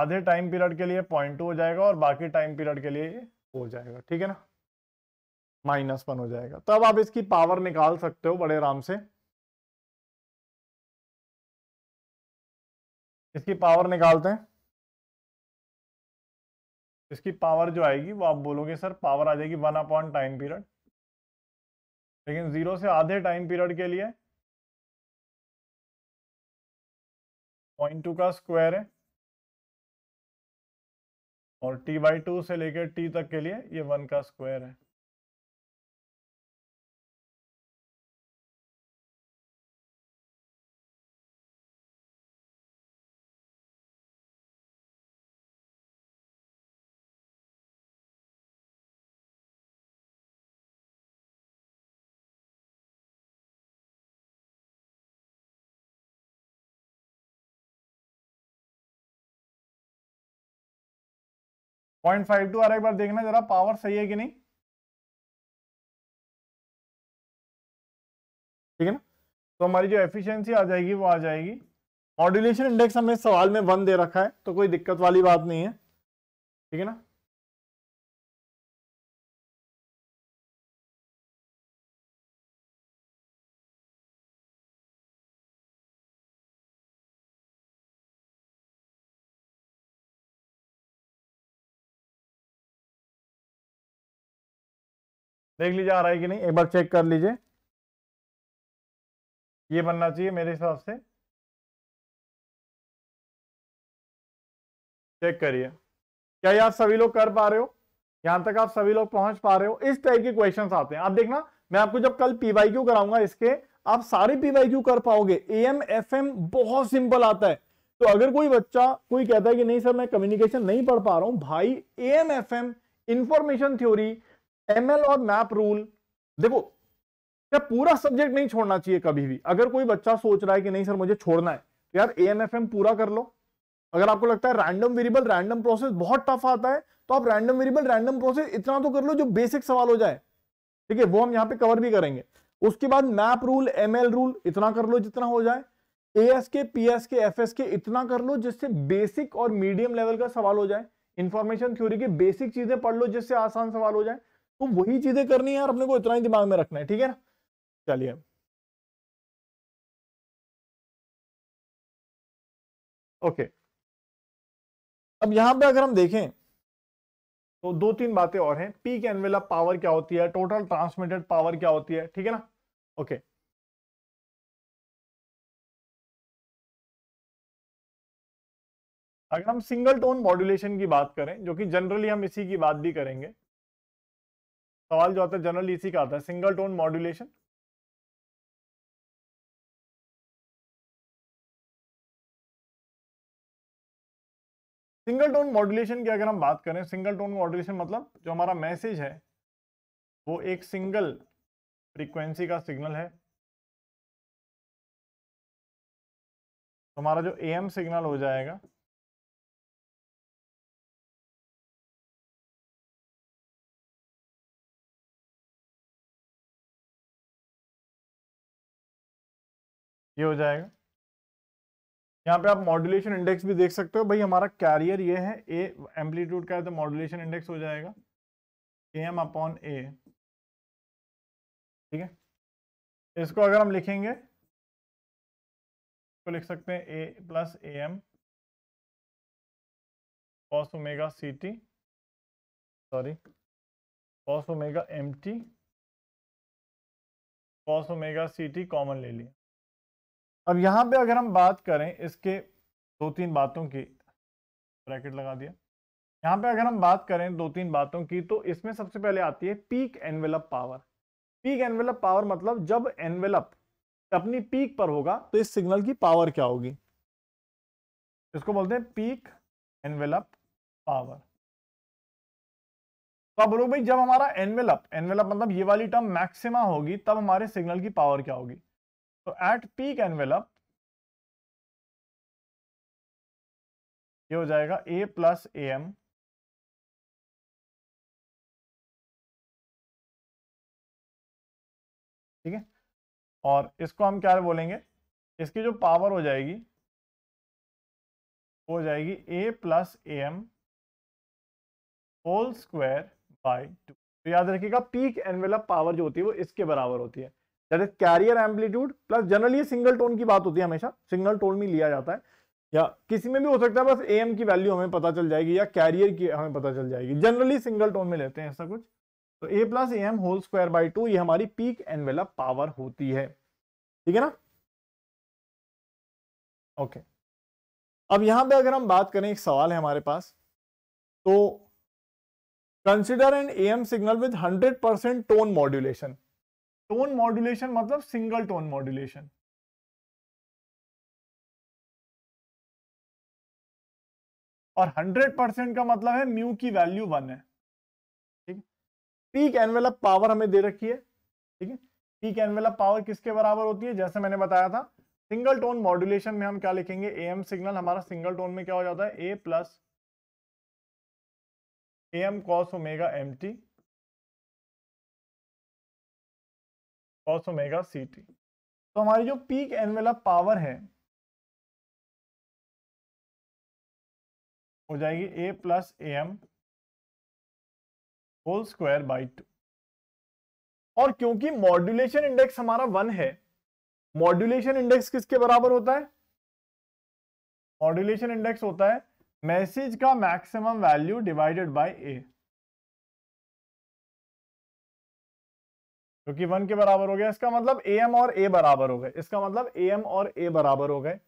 आधे टाइम पीरियड के लिए पॉइंट टू हो जाएगा और बाकी टाइम पीरियड के लिए हो जाएगा ठीक है ना माइनस वन हो जाएगा तब तो आप इसकी पावर निकाल सकते हो बड़े आराम से इसकी पावर निकालते हैं इसकी पावर जो आएगी वो आप बोलोगे सर पावर आ जाएगी वन अपॉन टाइम पीरियड लेकिन जीरो से आधे टाइम पीरियड के लिए पॉइंट टू का स्क्वायर है और टी बाई टू से लेकर टी तक के लिए ये वन का स्क्वायर है पॉइंट फाइव टू आ रहा है एक बार देखना जरा पावर सही है कि नहीं ठीक है ना तो हमारी जो एफिशिएंसी आ जाएगी वो आ जाएगी मॉड्यूलेशन इंडेक्स हमने सवाल में वन दे रखा है तो कोई दिक्कत वाली बात नहीं है ठीक है ना देख लीजिए आ रहा है कि नहीं एक बार चेक कर लीजिए ये बनना चाहिए मेरे हिसाब से चेक करिए क्या आप सभी लोग कर पा रहे हो यहां तक आप सभी लोग पहुंच पा रहे हो इस टाइप के क्वेश्चन आते हैं आप देखना मैं आपको जब कल पीवाई क्यू कराऊंगा इसके आप सारे पीवाई क्यू कर पाओगे ए एम एफ एम बहुत सिंपल आता है तो अगर कोई बच्चा कोई कहता है कि नहीं सर मैं कम्युनिकेशन नहीं पढ़ पा रहा हूं भाई A M F M information theory ML और मैप रूल देखो क्या पूरा सब्जेक्ट नहीं छोड़ना चाहिए कभी भी अगर कोई बच्चा सोच रहा है कि नहीं सर मुझे छोड़ना है तो यार एएमएफएम पूरा कर लो अगर आपको लगता है रैंडम वेरिएबल रैंडम प्रोसेस बहुत टफ आता है तो आप रैंडम वेरिएबल रैंडम प्रोसेस इतना तो कर लो जो बेसिक सवाल हो जाए ठीक है वो हम यहाँ पे कवर भी करेंगे उसके बाद मैप रूल एमएल रूल इतना कर लो जितना हो जाए A S K P S K F S K इतना कर लो जिससे बेसिक और मीडियम लेवल का सवाल हो जाए इंफॉर्मेशन थ्योरी के बेसिक चीजें पढ़ लो जिससे आसान सवाल हो जाए तो वही चीजें करनी है यार अपने को इतना ही दिमाग में रखना है ठीक है ना चलिए ओके अब यहां पे अगर हम देखें तो दो तीन बातें और हैं पीक एनवेलप पावर क्या होती है टोटल ट्रांसमिटेड पावर क्या होती है ठीक है ना ओके अगर हम सिंगल टोन मॉड्यूलेशन की बात करें जो कि जनरली हम इसी की बात भी करेंगे सवाल जो आता है जनरल इसी का आता है single tone modulation single tone modulation की अगर हम बात करें सिंगल टोन मॉड्यूलेशन मतलब जो हमारा मैसेज है वो एक सिंगल फ्रीक्वेंसी का सिग्नल है तो हमारा जो एम सिग्नल हो जाएगा ये हो जाएगा यहाँ पे आप मॉड्यूलेशन इंडेक्स भी देख सकते हो भाई हमारा कैरियर ये है ए एम्पलीट्यूड का है तो मॉड्यूलेशन इंडेक्स हो जाएगा ए एम अपॉन ए ठीक है इसको अगर हम लिखेंगे तो लिख सकते हैं A plus A M cos omega C T sorry cos omega M T cos omega C T common ले लिया अब यहां पे अगर हम बात करें इसके दो तीन बातों की ब्रैकेट लगा दिया यहाँ पे अगर हम बात करें दो तीन बातों की तो इसमें सबसे पहले आती है peak envelope power peak envelope power मतलब जब एनवेलप अपनी पीक पर होगा तो इस सिग्नल की पावर क्या होगी इसको बोलते हैं पीक एनवेलप पावर तो अब भाई जब हमारा एनवेलप एनवेलप मतलब ये वाली टर्म मैक्सिमा होगी तब हमारे सिग्नल की पावर क्या होगी So तो at peak envelope ये हो जाएगा a प्लस ए एम ठीक है और इसको हम क्या बोलेंगे इसकी जो पावर हो जाएगी हो जाएगी a plus A M whole square by two तो याद रखिएगा पीक एनवेलप पावर जो होती है वो इसके बराबर होती है that is carrier amplitude plus generally ये सिंगल टोन की बात होती है हमेशा सिंगल टोन में लिया जाता है या किसी में भी हो सकता है बस एम की वैल्यू हमें पता चल जाएगी या कैरियर की हमें पता चल जाएगी जनरली सिंगल टोन में लेते हैं ऐसा कुछ तो A plus A M whole square by two ये हमारी पीक एनवेलप पावर होती है ठीक है ना ओके okay. अब यहां पे अगर हम बात करें एक सवाल है हमारे पास तो consider an A M signal with hundred percent tone modulation tone modulation मतलब सिंगल टोन मॉड्यूलेशन और 100 परसेंट का मतलब है म्यू की वैल्यू वन है ठीक पीक एनवेलप पावर हमें दे रखी है ठीक है पीक एनवेलप पावर किसके बराबर होती है जैसे मैंने बताया था सिंगल टोन मॉड्यूलेशन में हम क्या लिखेंगे ए एम सिग्नल हमारा सिंगल टोन में क्या हो जाता है A plus A M cos omega M T cos omega C T तो हमारी जो पीक एनवेलप पावर है हो जाएगी A plus A M whole square by two और क्योंकि मॉड्यूलेशन इंडेक्स हमारा वन है मॉड्यूलेशन इंडेक्स किसके बराबर होता है मॉड्यूलेशन इंडेक्स होता है मैसेज का maximum value divided by A क्योंकि वन के बराबर हो गया इसका मतलब ए एम और ए बराबर हो गए इसका मतलब ए एम और ए बराबर हो गए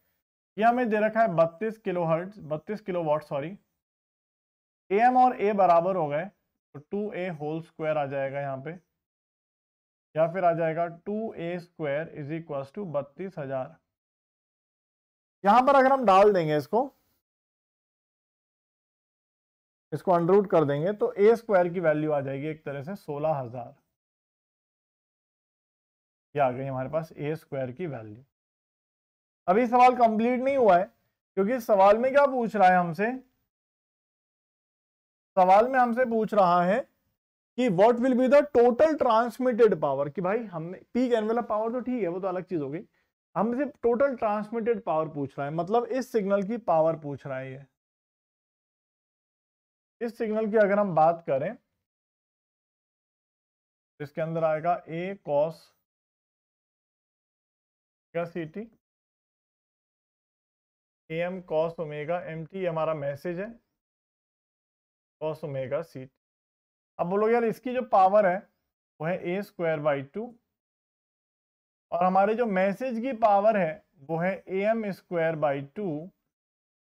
ये हमें दे रखा है बत्तीस किलो हर्ट बत्तीस kilo watt sorry A M और ए बराबर हो गए तो टू ए होल स्क्वायर आ जाएगा यहाँ पे या फिर आ जाएगा two A square is equal to बत्तीस हजार यहां पर अगर हम डाल देंगे इसको इसको अंडरूट कर देंगे तो ए स्क्वायर की वैल्यू आ जाएगी एक तरह से सोलह हजार ये आ गई हमारे पास ए स्क्वायर की वैल्यू अभी सवाल कंप्लीट नहीं हुआ है क्योंकि सवाल में क्या पूछ रहा है हमसे सवाल में हमसे पूछ रहा है कि what will be the total transmitted power कि भाई हमने पीक एनवेलप पावर तो ठीक है वो तो अलग चीज हो गई हमसे टोटल ट्रांसमिटेड पावर पूछ रहा है मतलब इस सिग्नल की पावर पूछ रहा है ये इस सिग्नल की अगर हम बात करें इसके अंदर आएगा A cos omega C T A M cos omega M T हमारा मैसेज है कॉस ओमेगा सी टी अब बोलोगे यार इसकी जो पावर है वो है ए स्क्वायर बाई टू और हमारे जो मैसेज की पावर है वो है A M square by two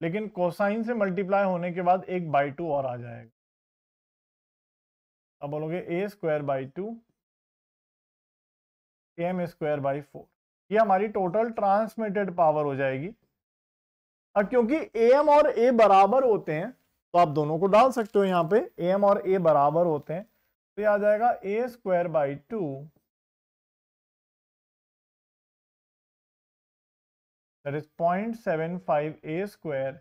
लेकिन कोसाइन से मल्टीप्लाई होने के बाद एक बाई टू और आ जाएगा अब बोलोगे A square by two M square by four ये हमारी टोटल ट्रांसमिटेड पावर हो जाएगी अब क्योंकि ए एम और ए बराबर होते हैं तो आप दोनों को डाल सकते हो यहां पे ए एम और ए बराबर होते हैं तो ये आ जाएगा A square by two that is point seven five A square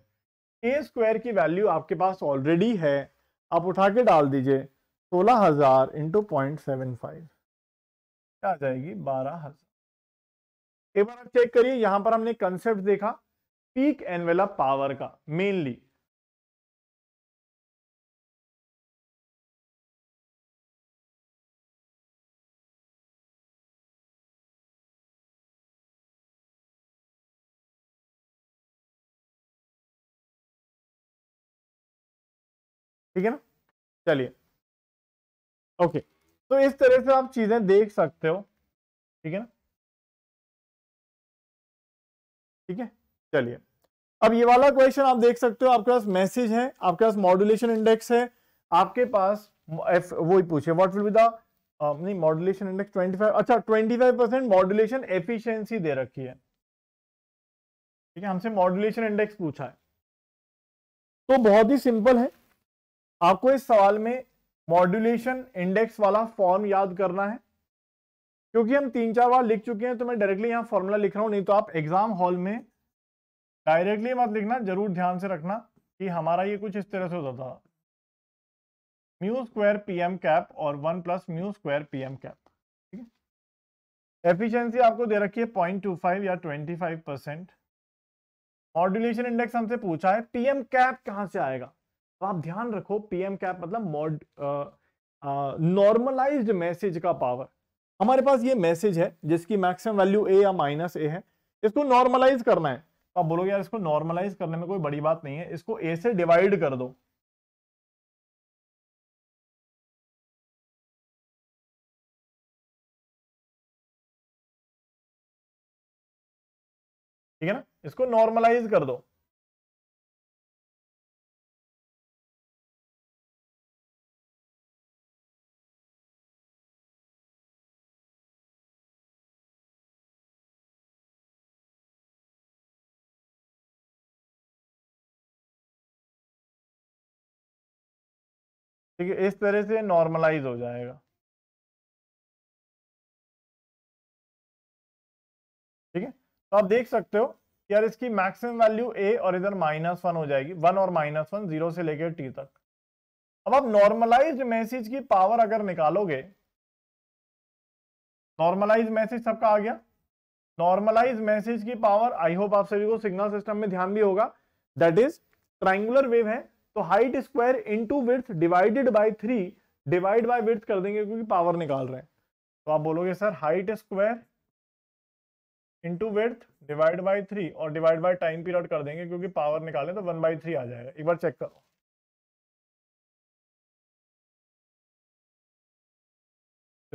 A square की वैल्यू आपके पास ऑलरेडी है आप उठा के डाल दीजिए सोलह हजार इंटू पॉइंट सेवन फाइव क्या आ जाएगी बारह हजार एक बार आप चेक करिए यहां पर हमने कंसेप्ट देखा पीक एनवेलप पावर का मेनली ठीक है ना चलिए ओके तो इस तरह से आप चीजें देख सकते हो ठीक है ना ठीक है चलिए अब ये वाला क्वेश्चन आप देख सकते हो आपके पास मैसेज है आपके पास मॉड्यूलेशन इंडेक्स है आपके पास एफ वो पूछे व्हाट विल बी द नहीं मॉड्यूलेशन इंडेक्स 25 अच्छा 25 परसेंट मॉड्यूलेशन एफिशियंसी दे रखी है ठीक है हमसे मॉड्यूलेशन इंडेक्स पूछा है तो बहुत ही सिंपल है आपको इस सवाल में मॉड्यूलेशन इंडेक्स वाला फॉर्म याद करना है क्योंकि हम तीन चार बार लिख चुके हैं तो मैं डायरेक्टली यहाँ फॉर्मूला लिख रहा हूँ नहीं तो आप एग्जाम हॉल में डायरेक्टली मत लिखना जरूर ध्यान से रखना कि हमारा ये कुछ इस तरह से होता था mu square P M cap और one plus mu square P M cap ठीक है आपको दे रखी है पॉइंट टू फाइव या twenty five percent modulation index हमसे पूछा है पी एम कैप कहाँ से आएगा तो आप ध्यान रखो पी एम कैप मतलब मॉड नॉर्मलाइज्ड मैसेज का पावर हमारे पास ये मैसेज है जिसकी मैक्सिमम वैल्यू ए या माइनस ए है इसको नॉर्मलाइज करना है तो आप बोलोगे यार इसको नॉर्मलाइज करने में कोई बड़ी बात नहीं है इसको ए से डिवाइड कर दो ठीक है ना इसको नॉर्मलाइज कर दो ठीक है इस तरह से नॉर्मलाइज हो जाएगा ठीक है तो आप देख सकते हो कि यार इसकी मैक्सिमम वैल्यू ए और इधर माइनस वन हो जाएगी वन और माइनस वन जीरो से लेकर टी तक अब आप नॉर्मलाइज्ड मैसेज की पावर अगर निकालोगे नॉर्मलाइज मैसेज सबका आ गया नॉर्मलाइज मैसेज की पावर आई होप आप सभी को सिग्नल सिस्टम में ध्यान भी होगा दैट इज ट्राइंगुलर वेव है तो height square into with divided by three divide by with कर देंगे क्योंकि पावर निकाल रहे हैं तो आप बोलोगे sir height square into with divide by three और डिवाइड बाई टाइम पीरियड कर देंगे क्योंकि पावर निकालें तो वन बाई थ्री आ जाएगा एक बार चेक करो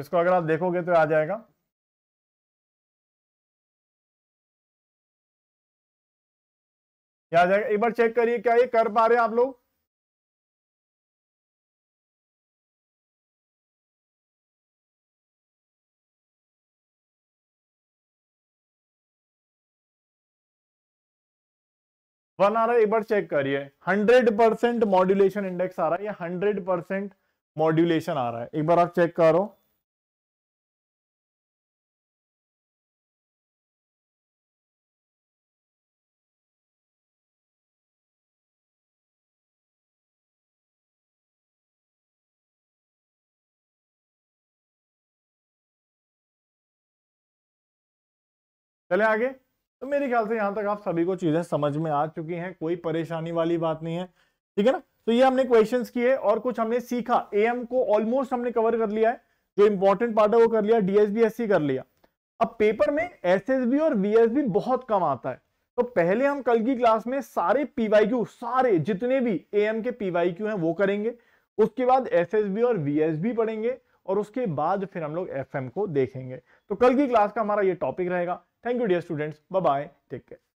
इसको अगर आप देखोगे तो आ जाएगा आ जाएगा एक बार चेक करिए क्या ये कर पा रहे हैं आप लोग वन आ रहा है एक बार चेक करिए हंड्रेड परसेंट मॉड्यूलेशन इंडेक्स आ रहा है या हंड्रेड परसेंट मॉड्यूलेशन आ रहा है एक बार आप चेक करो चले आगे तो मेरे ख्याल से यहाँ तक आप सभी को चीज़ें समझ में आ चुकी हैं कोई परेशानी वाली बात नहीं है ठीक है ना तो ये हमने क्वेश्चंस किए और कुछ हमने सीखा एएम को ऑलमोस्ट हमने कवर कर लिया है जो इंपॉर्टेंट पार्ट है वो कर लिया डीएसबीएससी कर लिया अब पेपर में एसएसबी और वीएसबी बहुत कम आता है तो पहले हम कल की क्लास में सारे पीवाईक्यू सारे जितने भी एएम के पीवाईक्यू हैं वो करेंगे उसके बाद एसएसबी और वीएसबी पढ़ेंगे और उसके बाद फिर हम लोग एफएम को देखेंगे तो कल की क्लास का हमारा ये टॉपिक रहेगा Thank you dear students. Bye-bye. Take care.